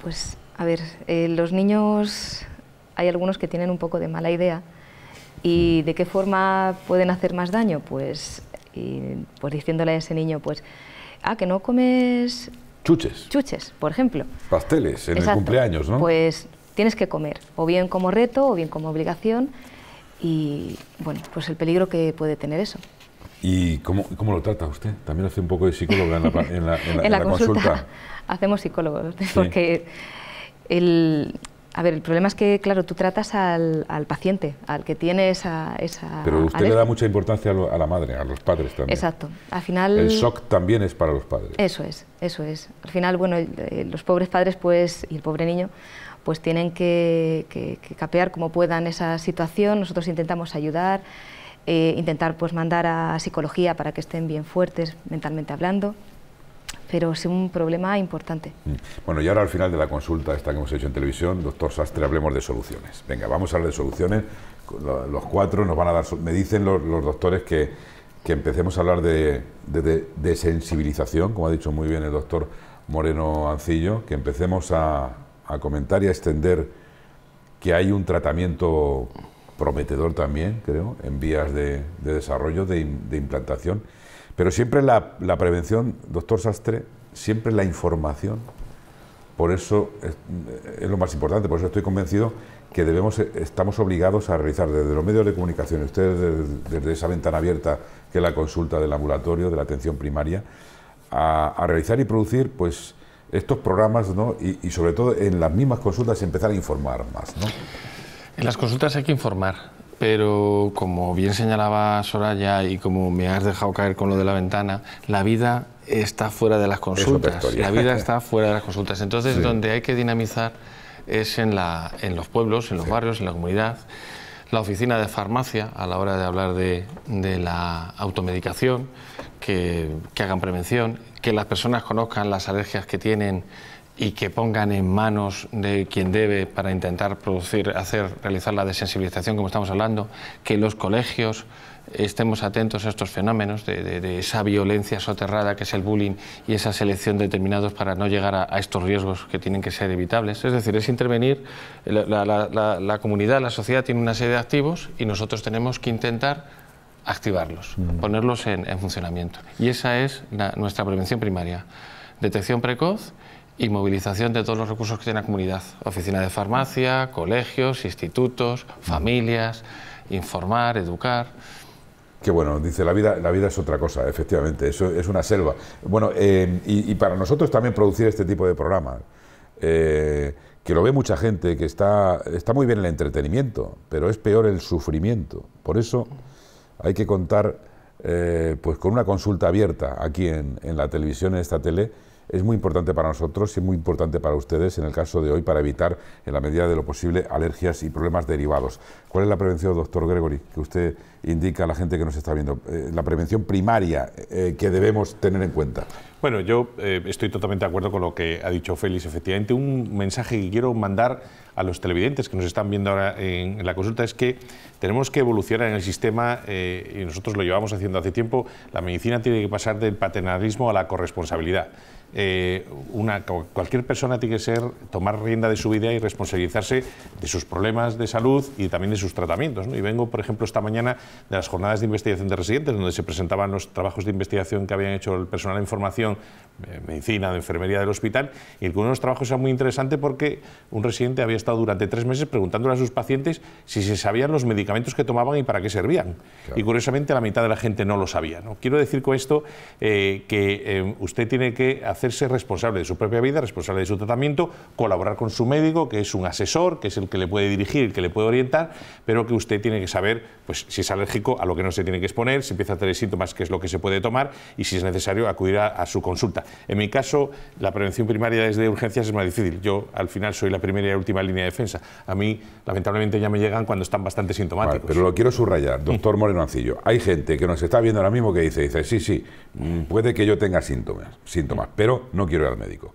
Pues, a ver, eh, los niños, hay algunos que tienen un poco de mala idea. ¿Y mm. de qué forma pueden hacer más daño? Pues y pues diciéndole a ese niño, pues, ah, que no comes... Chuches. Chuches, por ejemplo. Pasteles en el cumpleaños, ¿no? Pues tienes que comer, o bien como reto o bien como obligación, y bueno, pues el peligro que puede tener eso. ¿Y cómo, lo trata usted? También hace un poco de psicóloga en la, consulta, Hacemos psicólogos, porque el, a ver, el problema es que, claro, tú tratas al, al paciente, al que tiene esa... Pero usted le da mucha importancia a, la madre, a los padres también. Exacto. Al final... El shock también es para los padres. Eso es, eso es. Al final, bueno, eh, los pobres padres pues, y el pobre niño pues tienen que, capear como puedan esa situación. Nosotros intentamos ayudar, eh, intentar pues mandar a psicología para que estén bien fuertes mentalmente hablando pero es un problema importante. Mm. Bueno, y ahora al final de la consulta esta que hemos hecho en televisión, doctor Sastre, hablemos de soluciones. Venga, vamos a hablar de soluciones. Los cuatro nos van a dar, me dicen los, doctores que, que, empecemos a hablar de, de, sensibilización, como ha dicho muy bien el doctor Moreno Ancillo, que empecemos a, a comentar y a extender que hay un tratamiento prometedor también, creo, en vías de, de desarrollo, de implantación pero siempre la, prevención, doctor Sastre, siempre la información, por eso es, lo más importante, por eso estoy convencido que debemos, eh, estamos obligados a realizar desde los medios de comunicación, ustedes desde, esa ventana abierta que es la consulta del ambulatorio, de la atención primaria, a, realizar y producir pues estos programas ¿no? y, sobre todo en las mismas consultas empezar a informar más. En las consultas hay que informar, pero como bien señalaba Soraya y como me has dejado caer con lo de la ventana, la vida está fuera de las consultas. La vida está fuera de las consultas. Entonces, donde hay que dinamizar es en, la, en los pueblos, en los barrios, en la comunidad. La oficina de farmacia, a la hora de hablar de, la automedicación, que hagan prevención, que las personas conozcan las alergias que tienen y que pongan en manos de quien debe para intentar producir, hacer, realizar la desensibilización como estamos hablando, que los colegios eh, estemos atentos a estos fenómenos de, esa violencia soterrada que es el bullying y esa selección determinados para no llegar a, estos riesgos que tienen que ser evitables. Es decir, es intervenir, eh, la, comunidad, la sociedad tiene una serie de activos y nosotros tenemos que intentar activarlos, mm. ponerlos en, funcionamiento. Y esa es nuestra prevención primaria. Detección precoz y movilización de todos los recursos que tiene la comunidad. Oficina de farmacia, colegios, institutos, familias, informar, educar. Que bueno, dice, la vida, la vida es otra cosa, efectivamente, eso es una selva. Bueno, eh, y, para nosotros también producir este tipo de programas, eh, que lo ve mucha gente, que está, está muy bien el entretenimiento, pero es peor el sufrimiento. Por eso hay que contar eh, pues con una consulta abierta aquí en, en la televisión, en esta tele, es muy importante para nosotros y muy importante para ustedes en el caso de hoy para evitar, en la medida de lo posible, alergias y problemas derivados. ¿Cuál es la prevención, doctor Gregory, que usted indica a la gente que nos está viendo? Eh, la prevención primaria eh, que debemos tener en cuenta. Bueno, yo eh, estoy totalmente de acuerdo con lo que ha dicho Félix. Efectivamente, un mensaje que quiero mandar a los televidentes que nos están viendo ahora en la consulta es que tenemos que evolucionar en el sistema y nosotros lo llevamos haciendo hace tiempo. La medicina tiene que pasar del paternalismo a la corresponsabilidad. Eh, una, cualquier persona tiene que ser tomar rienda de su vida y responsabilizarse de sus problemas de salud y también de sus tratamientos. ¿no? Y vengo, por ejemplo, esta mañana de las jornadas de investigación de residentes, donde se presentaban los trabajos de investigación que habían hecho el personal de información, eh, medicina, de enfermería del hospital, y uno de los trabajos era muy interesante porque un residente había estado durante tres meses preguntándole a sus pacientes si se sabían los medicamentos que tomaban y para qué servían. Y curiosamente la mitad de la gente no lo sabía. ¿no? Quiero decir con esto eh, que usted tiene que hacer hacerse responsable de su propia vida, responsable de su tratamiento, colaborar con su médico, que es un asesor, que es el que le puede dirigir, el que le puede orientar, pero que usted tiene que saber pues, si es alérgico a lo que no se tiene que exponer, si empieza a tener síntomas, qué es lo que se puede tomar y si es necesario acudir a, su consulta. En mi caso, la prevención primaria desde urgencias es más difícil. Yo al final soy la primera y última línea de defensa. A mí, lamentablemente, ya me llegan cuando están bastante sintomáticos. pero lo quiero subrayar, doctor mm. Moreno Ancillo. Hay gente que nos está viendo ahora mismo que dice, dice, sí, sí, mm, puede que yo tenga síntomas, síntomas mm. pero no quiero ir al médico.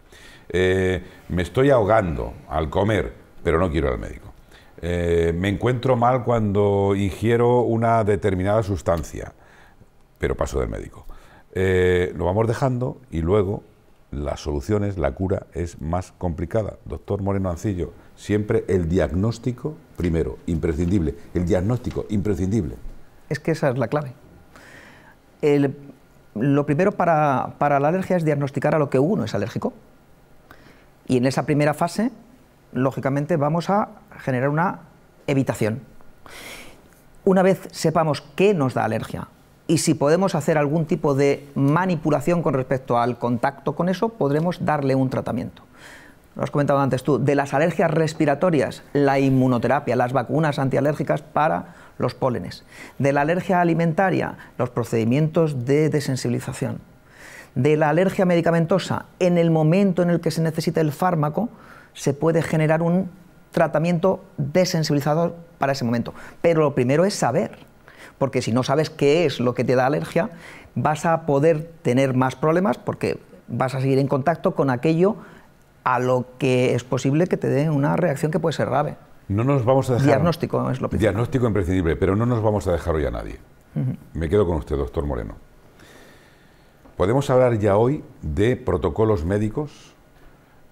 Eh, me estoy ahogando al comer, pero no quiero ir al médico. Eh, me encuentro mal cuando ingiero una determinada sustancia, pero paso del médico. Eh, lo vamos dejando y luego las soluciones, la cura es más complicada. Doctor Moreno Ancillo, siempre el diagnóstico primero, imprescindible. El diagnóstico, imprescindible. Es que esa es la clave. El, lo primero para, la alergia es diagnosticar a lo que uno es alérgico. Y en esa primera fase, lógicamente, vamos a generar una evitación. Una vez sepamos qué nos da alergia y si podemos hacer algún tipo de manipulación con respecto al contacto con eso, podremos darle un tratamiento. Lo has comentado antes tú, de las alergias respiratorias, la inmunoterapia, las vacunas antialérgicas para los pólenes. De la alergia alimentaria, los procedimientos de desensibilización. De la alergia medicamentosa, en el momento en el que se necesita el fármaco, se puede generar un tratamiento desensibilizador para ese momento. Pero lo primero es saber, porque si no sabes qué es lo que te da alergia, vas a poder tener más problemas porque vas a seguir en contacto con aquello a lo que es posible que te dé una reacción que puede ser grave. No nos vamos a dejar... Diagnóstico es lo Diagnóstico imprescindible, pero no nos vamos a dejar hoy a nadie. Me quedo con usted, doctor Moreno. Podemos hablar ya hoy de protocolos médicos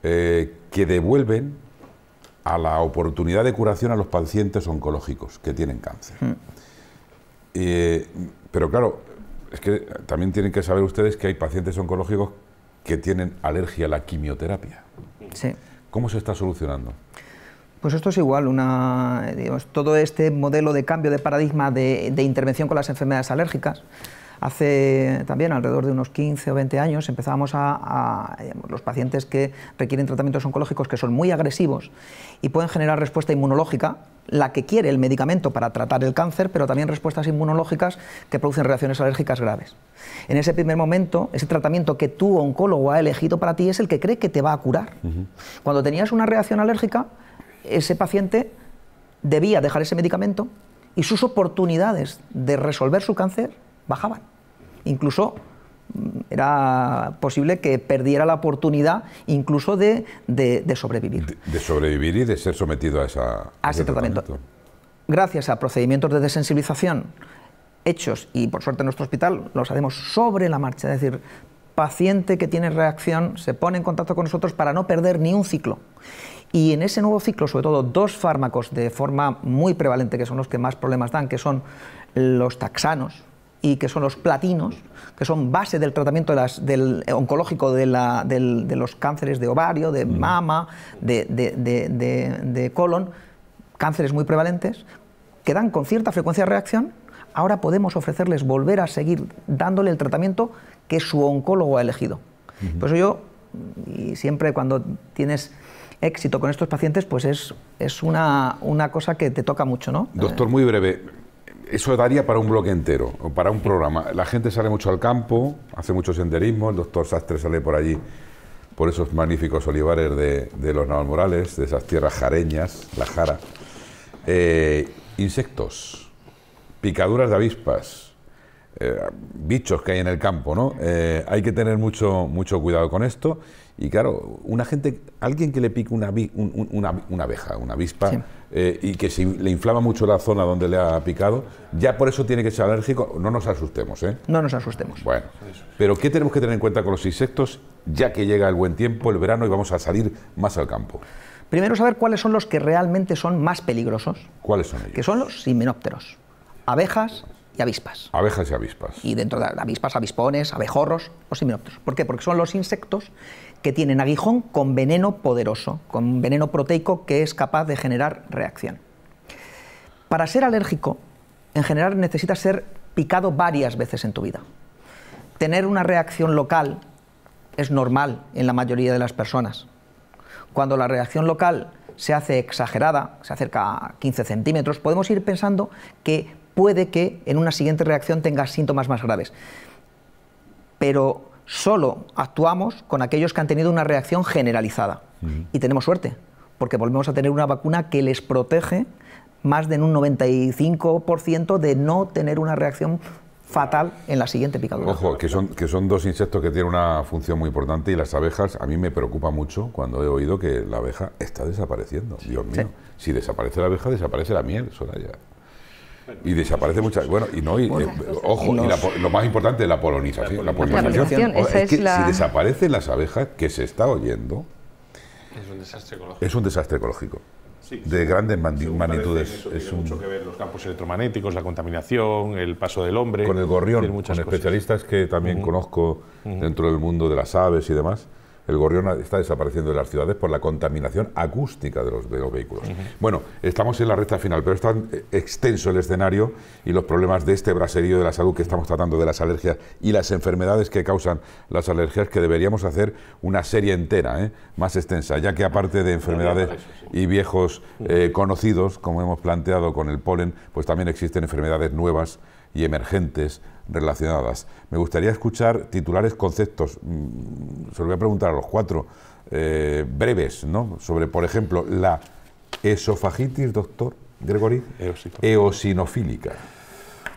eh, que devuelven a la oportunidad de curación a los pacientes oncológicos que tienen cáncer. Eh, pero claro, es que también tienen que saber ustedes que hay pacientes oncológicos que tienen alergia a la quimioterapia. ¿Cómo se está solucionando? Pues esto es igual, todo este modelo de cambio de paradigma de, intervención con las enfermedades alérgicas, hace también alrededor de unos 15 o 20 años empezábamos a, los pacientes que requieren tratamientos oncológicos que son muy agresivos y pueden generar respuesta inmunológica, la que quiere el medicamento para tratar el cáncer, pero también respuestas inmunológicas que producen reacciones alérgicas graves. En ese primer momento, ese tratamiento que tu oncólogo ha elegido para ti es el que cree que te va a curar. Cuando tenías una reacción alérgica, ese paciente debía dejar ese medicamento y sus oportunidades de resolver su cáncer bajaban. Incluso mm, era posible que perdiera la oportunidad incluso de, sobrevivir. De, sobrevivir y de ser sometido a, esa, ese tratamiento. tratamiento. Gracias a procedimientos de desensibilización hechos, y por suerte en nuestro hospital los hacemos sobre la marcha, es decir, paciente que tiene reacción se pone en contacto con nosotros para no perder ni un ciclo. Y en ese nuevo ciclo, sobre todo, dos fármacos de forma muy prevalente, que son los que más problemas dan, que son los taxanos y que son los platinos, que son base del tratamiento oncológico de, los cánceres de ovario, de mm. mama, de, colon, cánceres muy prevalentes, que dan con cierta frecuencia de reacción, ahora podemos ofrecerles volver a seguir dándole el tratamiento que su oncólogo ha elegido. Por eso yo, y siempre cuando tienes éxito con estos pacientes, pues es, es una, cosa que te toca mucho, ¿no? Doctor, muy breve, eso daría para un bloque entero, o para un programa. La gente sale mucho al campo, hace mucho senderismo, el doctor Sastre sale por allí, por esos magníficos olivares de, los Navalmorales, de esas tierras jareñas, la jara. Eh, insectos, picaduras de avispas, eh, bichos que hay en el campo, ¿no? Eh, hay que tener mucho, mucho cuidado con esto y claro, una gente, alguien que le pique una, una, abeja, una avispa, eh, y que si le inflama mucho la zona donde le ha picado, ya por eso tiene que ser alérgico. No nos asustemos, ¿eh? No nos asustemos. Bueno, pero ¿qué tenemos que tener en cuenta con los insectos ya que llega el buen tiempo, el verano, y vamos a salir más al campo? Primero saber cuáles son los que realmente son más peligrosos. ¿Cuáles son ellos? Que son los himenópteros, abejas y avispas. Abejas y avispas. Y dentro de avispas, avispones, abejorros o simenópteros. ¿Por qué? Porque son los insectos que tienen aguijón con veneno poderoso, con veneno proteico que es capaz de generar reacción. Para ser alérgico, en general necesitas ser picado varias veces en tu vida. Tener una reacción local es normal en la mayoría de las personas. Cuando la reacción local se hace exagerada, se acerca a 15 centímetros, podemos ir pensando que puede que en una siguiente reacción tengas síntomas más graves. Pero Solo actuamos con aquellos que han tenido una reacción generalizada. Y tenemos suerte, porque volvemos a tener una vacuna que les protege más de un 95% de no tener una reacción fatal en la siguiente picadura. Ojo, que son, que son dos insectos que tienen una función muy importante y las abejas, a mí me preocupa mucho cuando he oído que la abeja está desapareciendo. Dios mío, si desaparece la abeja, desaparece la miel, ya... Y desaparece muchas. Bueno, y no, y, eh, ojo, y lo más importante, la polonización. La polonización es, si desaparecen las abejas, que se está oyendo. Es un desastre ecológico. Es un desastre ecológico. de grandes magnitudes. es tiene mucho que ver los campos electromagnéticos, la contaminación, el paso del hombre. Con el gorrión, con especialistas que también conozco dentro del mundo de las aves y demás el gorrión está desapareciendo de las ciudades por la contaminación acústica de los, vehículos. Bueno, estamos en la recta final, pero es tan eh, extenso el escenario y los problemas de este braserío de la salud que estamos tratando, de las alergias y las enfermedades que causan las alergias, que deberíamos hacer una serie entera, ¿eh? más extensa, ya que aparte de enfermedades y viejos eh, conocidos, como hemos planteado con el polen, pues también existen enfermedades nuevas y emergentes relacionadas. Me gustaría escuchar titulares, conceptos, mm, se lo voy a preguntar a los cuatro, eh, breves, ¿no? Sobre, por ejemplo, la esofagitis, doctor Gregory, eosinofílica.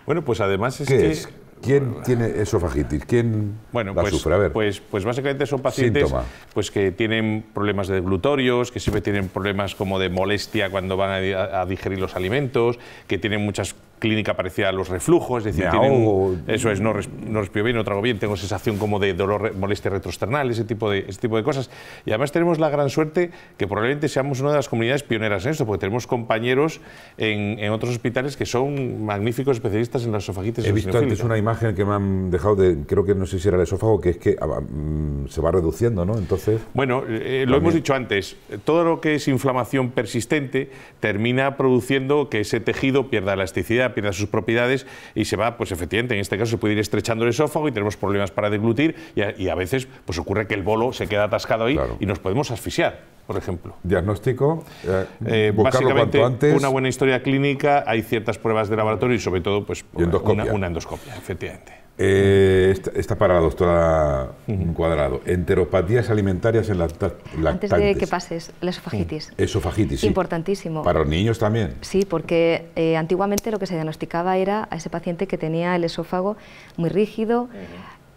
Bueno, pues además es que... ¿Quién tiene esofagitis? ¿Quién bueno, pues, A pues, pues, básicamente son pacientes pues que tienen problemas de glutorios, que siempre tienen problemas como de molestia cuando van a digerir los alimentos, que tienen muchas clínica parecía los reflujos, es decir, tienen, oh. eso es, no, no, respiro bien, no trago bien, tengo sensación como de dolor, molestia retrosternal, ese tipo, de, ese tipo de cosas. Y además tenemos la gran suerte que probablemente seamos una de las comunidades pioneras en esto, porque tenemos compañeros en, otros hospitales que son magníficos especialistas en la esofagitis. He visto antes una imagen que me han dejado de, creo que no sé si era el esófago, que es que ah, mm, se va reduciendo, ¿no? Entonces... Bueno, eh, eh, lo hemos dicho antes, todo lo que es inflamación persistente termina produciendo que ese tejido pierda elasticidad pierde sus propiedades y se va, pues efectivamente, en este caso se puede ir estrechando el esófago y tenemos problemas para deglutir y a, veces pues ocurre que el bolo se queda atascado ahí y nos podemos asfixiar por ejemplo. Diagnóstico, eh, eh, básicamente, Una buena historia clínica, hay ciertas pruebas de laboratorio y sobre todo pues, una endoscopia, efectivamente. Eh, está, para doctora Cuadrado. Enteropatías alimentarias en lactantes. Antes de que pases, la esofagitis. Mm. Esofagitis, Importantísimo. ¿Para los niños también? Sí, porque eh, antiguamente lo que se diagnosticaba era a ese paciente que tenía el esófago muy rígido.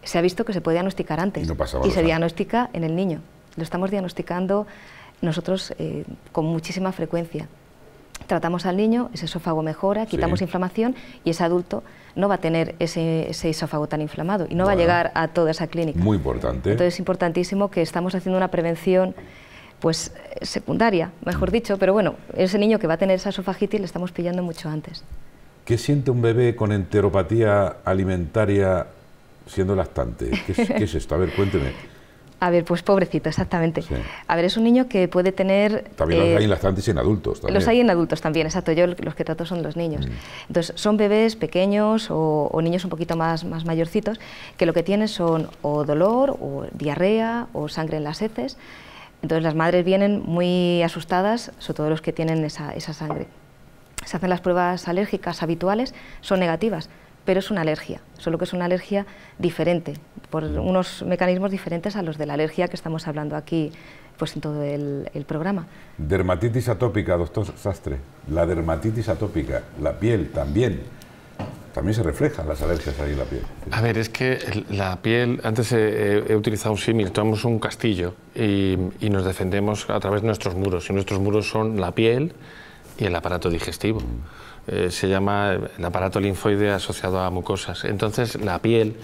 Se ha visto que se puede diagnosticar antes. Y, se diagnostica en el niño. Lo estamos diagnosticando nosotros eh, con muchísima frecuencia. Tratamos al niño, ese esófago mejora, quitamos inflamación y ese adulto no va a tener ese, esófago tan inflamado y no va a llegar a toda esa clínica. Muy importante. Entonces es importantísimo que estamos haciendo una prevención pues secundaria, mejor dicho, pero bueno, ese niño que va a tener esa esofagitis le estamos pillando mucho antes. ¿Qué siente un bebé con enteropatía alimentaria siendo lactante? qué es esto? A ver, cuénteme. A ver, pues pobrecito, exactamente. A ver, es un niño que puede tener... También los eh, hay en lactantes y en adultos. También. Los hay en adultos también, exacto. Yo los que trato son los niños. Mm. Entonces, son bebés pequeños o, niños un poquito más, mayorcitos que lo que tienen son o dolor o diarrea o sangre en las heces. Entonces, las madres vienen muy asustadas, sobre todo los que tienen esa, esa sangre. Se hacen las pruebas alérgicas habituales, son negativas, pero es una alergia, solo que es una alergia diferente, por unos mecanismos diferentes a los de la alergia que estamos hablando aquí pues en todo el, programa. Dermatitis atópica, doctor Sastre, la dermatitis atópica, la piel también, también se reflejan las alergias ahí en la piel. A ver, es que la piel, antes he, utilizado un símil, tomamos un castillo y, nos defendemos a través de nuestros muros, y nuestros muros son la piel y el aparato digestivo. Eh, se llama el aparato linfoide asociado a mucosas. Entonces la piel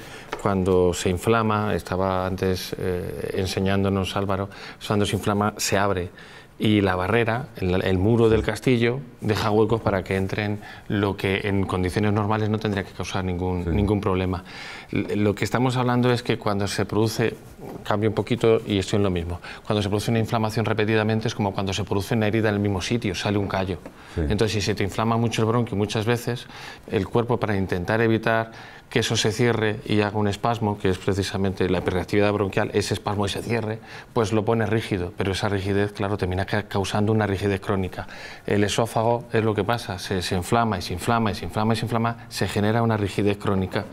cuando se inflama, estaba antes eh, enseñándonos Álvaro, cuando se inflama se abre y la barrera, el, muro del castillo, deja huecos para que entren lo que en condiciones normales no tendría que causar ningún, ningún problema. Lo que estamos hablando es que cuando se produce cambio un poquito y estoy en lo mismo. Cuando se produce una inflamación repetidamente es como cuando se produce una herida en el mismo sitio, sale un callo. Entonces, si se te inflama mucho el bronquio muchas veces, el cuerpo para intentar evitar que eso se cierre y haga un espasmo, que es precisamente la hiperreactividad bronquial, ese espasmo y se cierre, pues lo pone rígido, pero esa rigidez, claro, termina causando una rigidez crónica. El esófago es lo que pasa, se, inflama y se inflama y se inflama y se inflama, se genera una rigidez crónica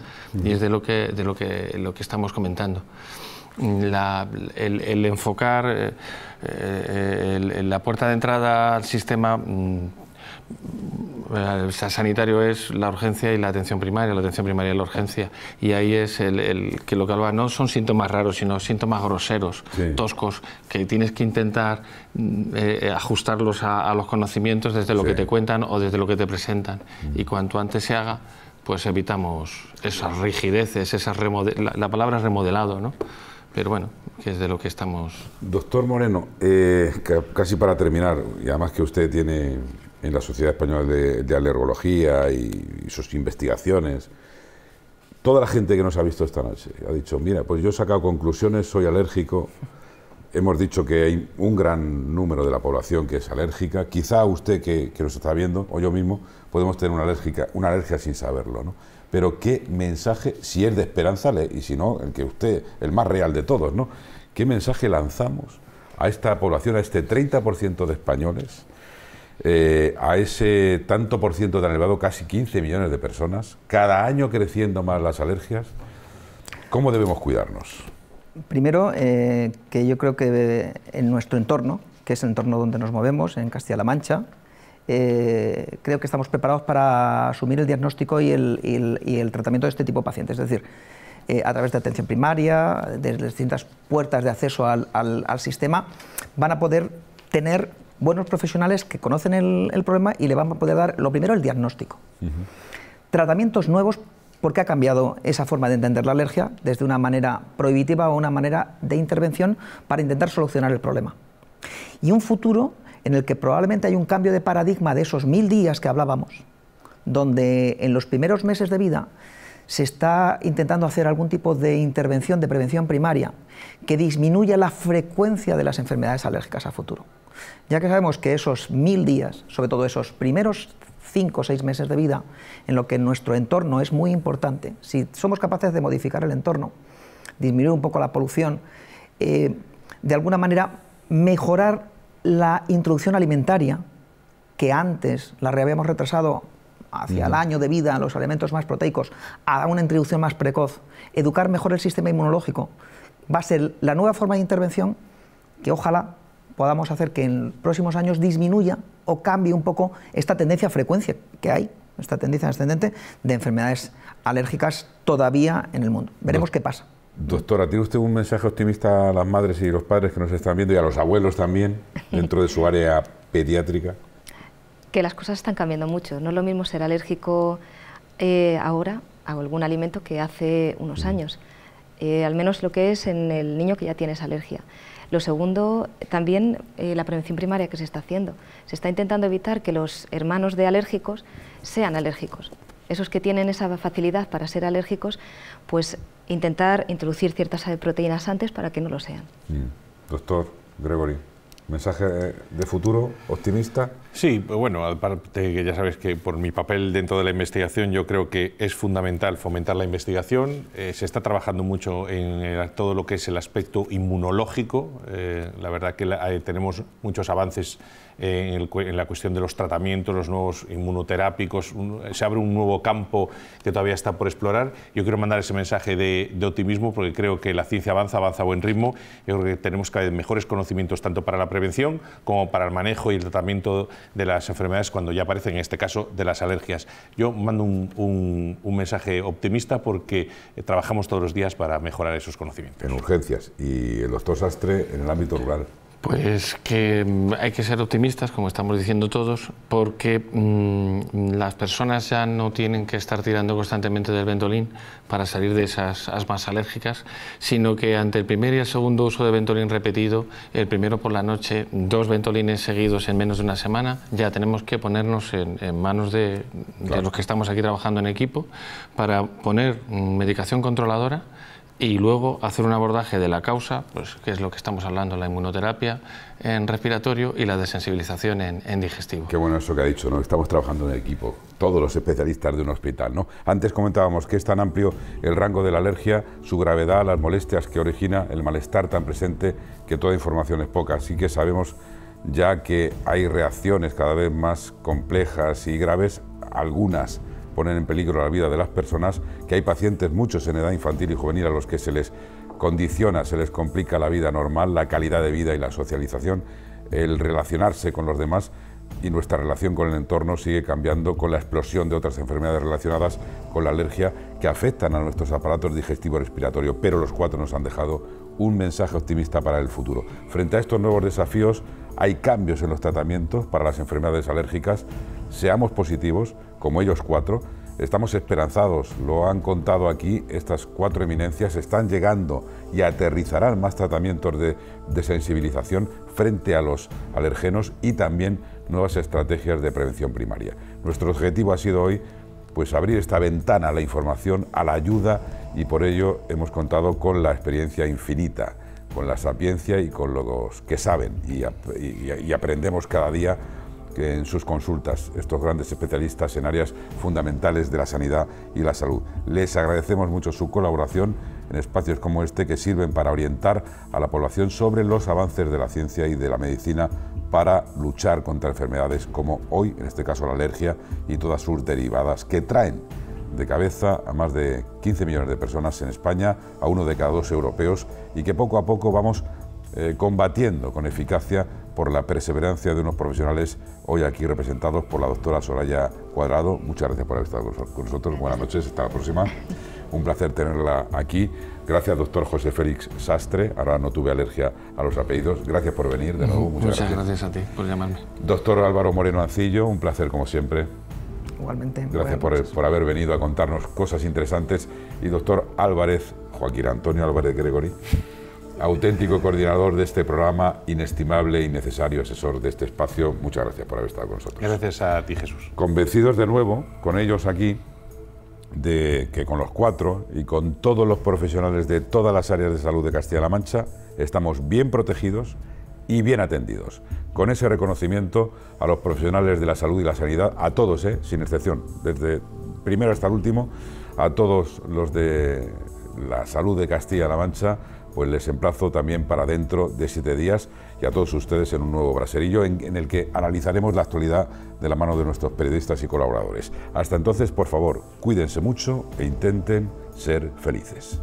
y es de lo que, de lo lo que estamos comentando la, el, enfocar eh, eh, el, la puerta de entrada al sistema mm, eh, sanitario es la urgencia y la atención primaria, la atención primaria es la urgencia. Y ahí es el, que lo que no son síntomas raros, sino síntomas groseros, toscos, que tienes que intentar mm, ajustarlos a, los conocimientos desde lo que te cuentan o desde lo que te presentan. Mm. Y cuanto antes se haga, pues evitamos esas rigideces, esas la, palabra remodelado, ¿no? pero bueno, que es de lo que estamos. Doctor Moreno, eh, casi para terminar, y además que usted tiene en la Sociedad Española de, Alergología y, sus investigaciones, toda la gente que nos ha visto esta noche ha dicho, mira, pues yo he sacado conclusiones, soy alérgico, hemos dicho que hay un gran número de la población que es alérgica, quizá usted que, nos está viendo, o yo mismo, podemos tener una, alérgica, una alergia sin saberlo, ¿no? pero qué mensaje, si es de esperanza, y si no, el que usted, el más real de todos, ¿no? ¿Qué mensaje lanzamos a esta población, a este 30% de españoles, eh, a ese tanto por ciento tan elevado, casi 15 millones de personas, cada año creciendo más las alergias? ¿Cómo debemos cuidarnos? Primero, eh, que yo creo que en nuestro entorno, que es el entorno donde nos movemos, en Castilla-La Mancha, eh, creo que estamos preparados para asumir el diagnóstico y el, tratamiento de este tipo de pacientes. Es decir, eh, a través de atención primaria, de distintas puertas de acceso al, sistema, van a poder tener buenos profesionales que conocen el, problema y le van a poder dar, lo primero, el diagnóstico. Tratamientos nuevos porque ha cambiado esa forma de entender la alergia desde una manera prohibitiva o una manera de intervención para intentar solucionar el problema. Y un futuro en el que probablemente hay un cambio de paradigma de esos mil días que hablábamos, donde en los primeros meses de vida se está intentando hacer algún tipo de intervención de prevención primaria que disminuya la frecuencia de las enfermedades alérgicas a futuro. Ya que sabemos que esos mil días, sobre todo esos primeros cinco o seis meses de vida, en lo que nuestro entorno es muy importante, si somos capaces de modificar el entorno, disminuir un poco la polución, eh, de alguna manera mejorar la introducción alimentaria, que antes la habíamos retrasado hacia el año de vida, los alimentos más proteicos, a una introducción más precoz, educar mejor el sistema inmunológico, va a ser la nueva forma de intervención que ojalá podamos hacer que en próximos años disminuya o cambie un poco esta tendencia a frecuencia que hay, esta tendencia ascendente de enfermedades alérgicas todavía en el mundo. Veremos qué pasa. Doctora, ¿tiene usted un mensaje optimista a las madres y los padres que nos están viendo y a los abuelos también dentro de su área pediátrica? Que las cosas están cambiando mucho. No es lo mismo ser alérgico eh, ahora a algún alimento que hace unos años. Eh, al menos lo que es en el niño que ya tiene esa alergia. Lo segundo, también eh, la prevención primaria que se está haciendo. Se está intentando evitar que los hermanos de alérgicos sean alérgicos esos que tienen esa facilidad para ser alérgicos, pues intentar introducir ciertas proteínas antes para que no lo sean. Mm. Doctor Gregory. ¿Mensaje de futuro optimista? Sí, bueno, aparte que ya sabes que por mi papel dentro de la investigación yo creo que es fundamental fomentar la investigación. Eh, se está trabajando mucho en todo lo que es el aspecto inmunológico. Eh, la verdad que eh, tenemos muchos avances eh, en, la cuestión de los tratamientos, los nuevos inmunoterápicos, se abre un nuevo campo que todavía está por explorar. Yo quiero mandar ese mensaje de, optimismo porque creo que la ciencia avanza, avanza a buen ritmo. Yo creo que tenemos que vez mejores conocimientos tanto para la prevención como para el manejo y el tratamiento de las enfermedades cuando ya aparecen, en este caso, de las alergias. Yo mando un, mensaje optimista porque eh, trabajamos todos los días para mejorar esos conocimientos. En urgencias y el doctor Sastre en el ámbito rural. Pues que mm, hay que ser optimistas, como estamos diciendo todos, porque mm, las personas ya no tienen que estar tirando constantemente del ventolín para salir de esas asmas alérgicas, sino que ante el primer y el segundo uso de ventolín repetido, el primero por la noche, dos Ventolines seguidos en menos de una semana, ya tenemos que ponernos en, manos de los que estamos aquí trabajando en equipo para poner mm, medicación controladora y luego hacer un abordaje de la causa, pues, que es lo que estamos hablando, la inmunoterapia en respiratorio y la desensibilización en, digestivo. Qué bueno eso que ha dicho, ¿no? estamos trabajando en equipo, todos los especialistas de un hospital. ¿no? Antes comentábamos que es tan amplio el rango de la alergia, su gravedad, las molestias que origina, el malestar tan presente, que toda información es poca, así que sabemos ya que hay reacciones cada vez más complejas y graves, algunas ...ponen en peligro la vida de las personas, que hay pacientes, muchos en edad infantil y juvenil, a los que se les condiciona, se les complica la vida normal, la calidad de vida y la socialización, el relacionarse con los demás y nuestra relación con el entorno sigue cambiando con la explosión de otras enfermedades relacionadas con la alergia que afectan a nuestros aparatos digestivo respiratorio, pero los cuatro nos han dejado un mensaje optimista para el futuro. Frente a estos nuevos desafíos hay cambios en los tratamientos para las enfermedades alérgicas, seamos positivos, como ellos cuatro, estamos esperanzados, lo han contado aquí, estas cuatro eminencias están llegando y aterrizarán más tratamientos de, sensibilización frente a los alergenos y también nuevas estrategias de prevención primaria. Nuestro objetivo ha sido hoy pues abrir esta ventana a la información, a la ayuda y por ello hemos contado con la experiencia infinita, con la sapiencia y con los que saben y aprendemos cada día que en sus consultas estos grandes especialistas en áreas fundamentales de la sanidad y la salud. Les agradecemos mucho su colaboración en espacios como este que sirven para orientar a la población sobre los avances de la ciencia y de la medicina para luchar contra enfermedades como hoy, en este caso la alergia y todas sus derivadas que traen de cabeza a más de 15 millones de personas en España, a uno de cada dos europeos y que poco a poco vamos eh, combatiendo con eficacia por la perseverancia de unos profesionales hoy aquí representados por la doctora Soraya Cuadrado. Muchas gracias por haber estado con nosotros. Buenas noches, hasta la próxima. Un placer tenerla aquí. Gracias, doctor José Félix Sastre. Ahora no tuve alergia a los apellidos. Gracias por venir de nuevo. Muchas, gracias. a ti por llamarme. Doctor Álvaro Moreno Ancillo, un placer como siempre. Igualmente. Gracias por, por, haber venido a contarnos cosas interesantes. Y doctor Álvarez, Joaquín Antonio Álvarez Gregory, auténtico coordinador de este programa, inestimable y necesario asesor de este espacio. Muchas gracias por haber estado con nosotros. Gracias a ti, Jesús. Convencidos de nuevo, con ellos aquí, de que con los cuatro y con todos los profesionales de todas las áreas de salud de Castilla-La Mancha estamos bien protegidos y bien atendidos. Con ese reconocimiento a los profesionales de la salud y la sanidad, a todos, ¿eh? sin excepción, desde primero hasta el último, a todos los de la salud de Castilla-La Mancha, pues les emplazo también para dentro de siete días y a todos ustedes en un nuevo braserillo en, en, el que analizaremos la actualidad de la mano de nuestros periodistas y colaboradores. Hasta entonces, por favor, cuídense mucho e intenten ser felices.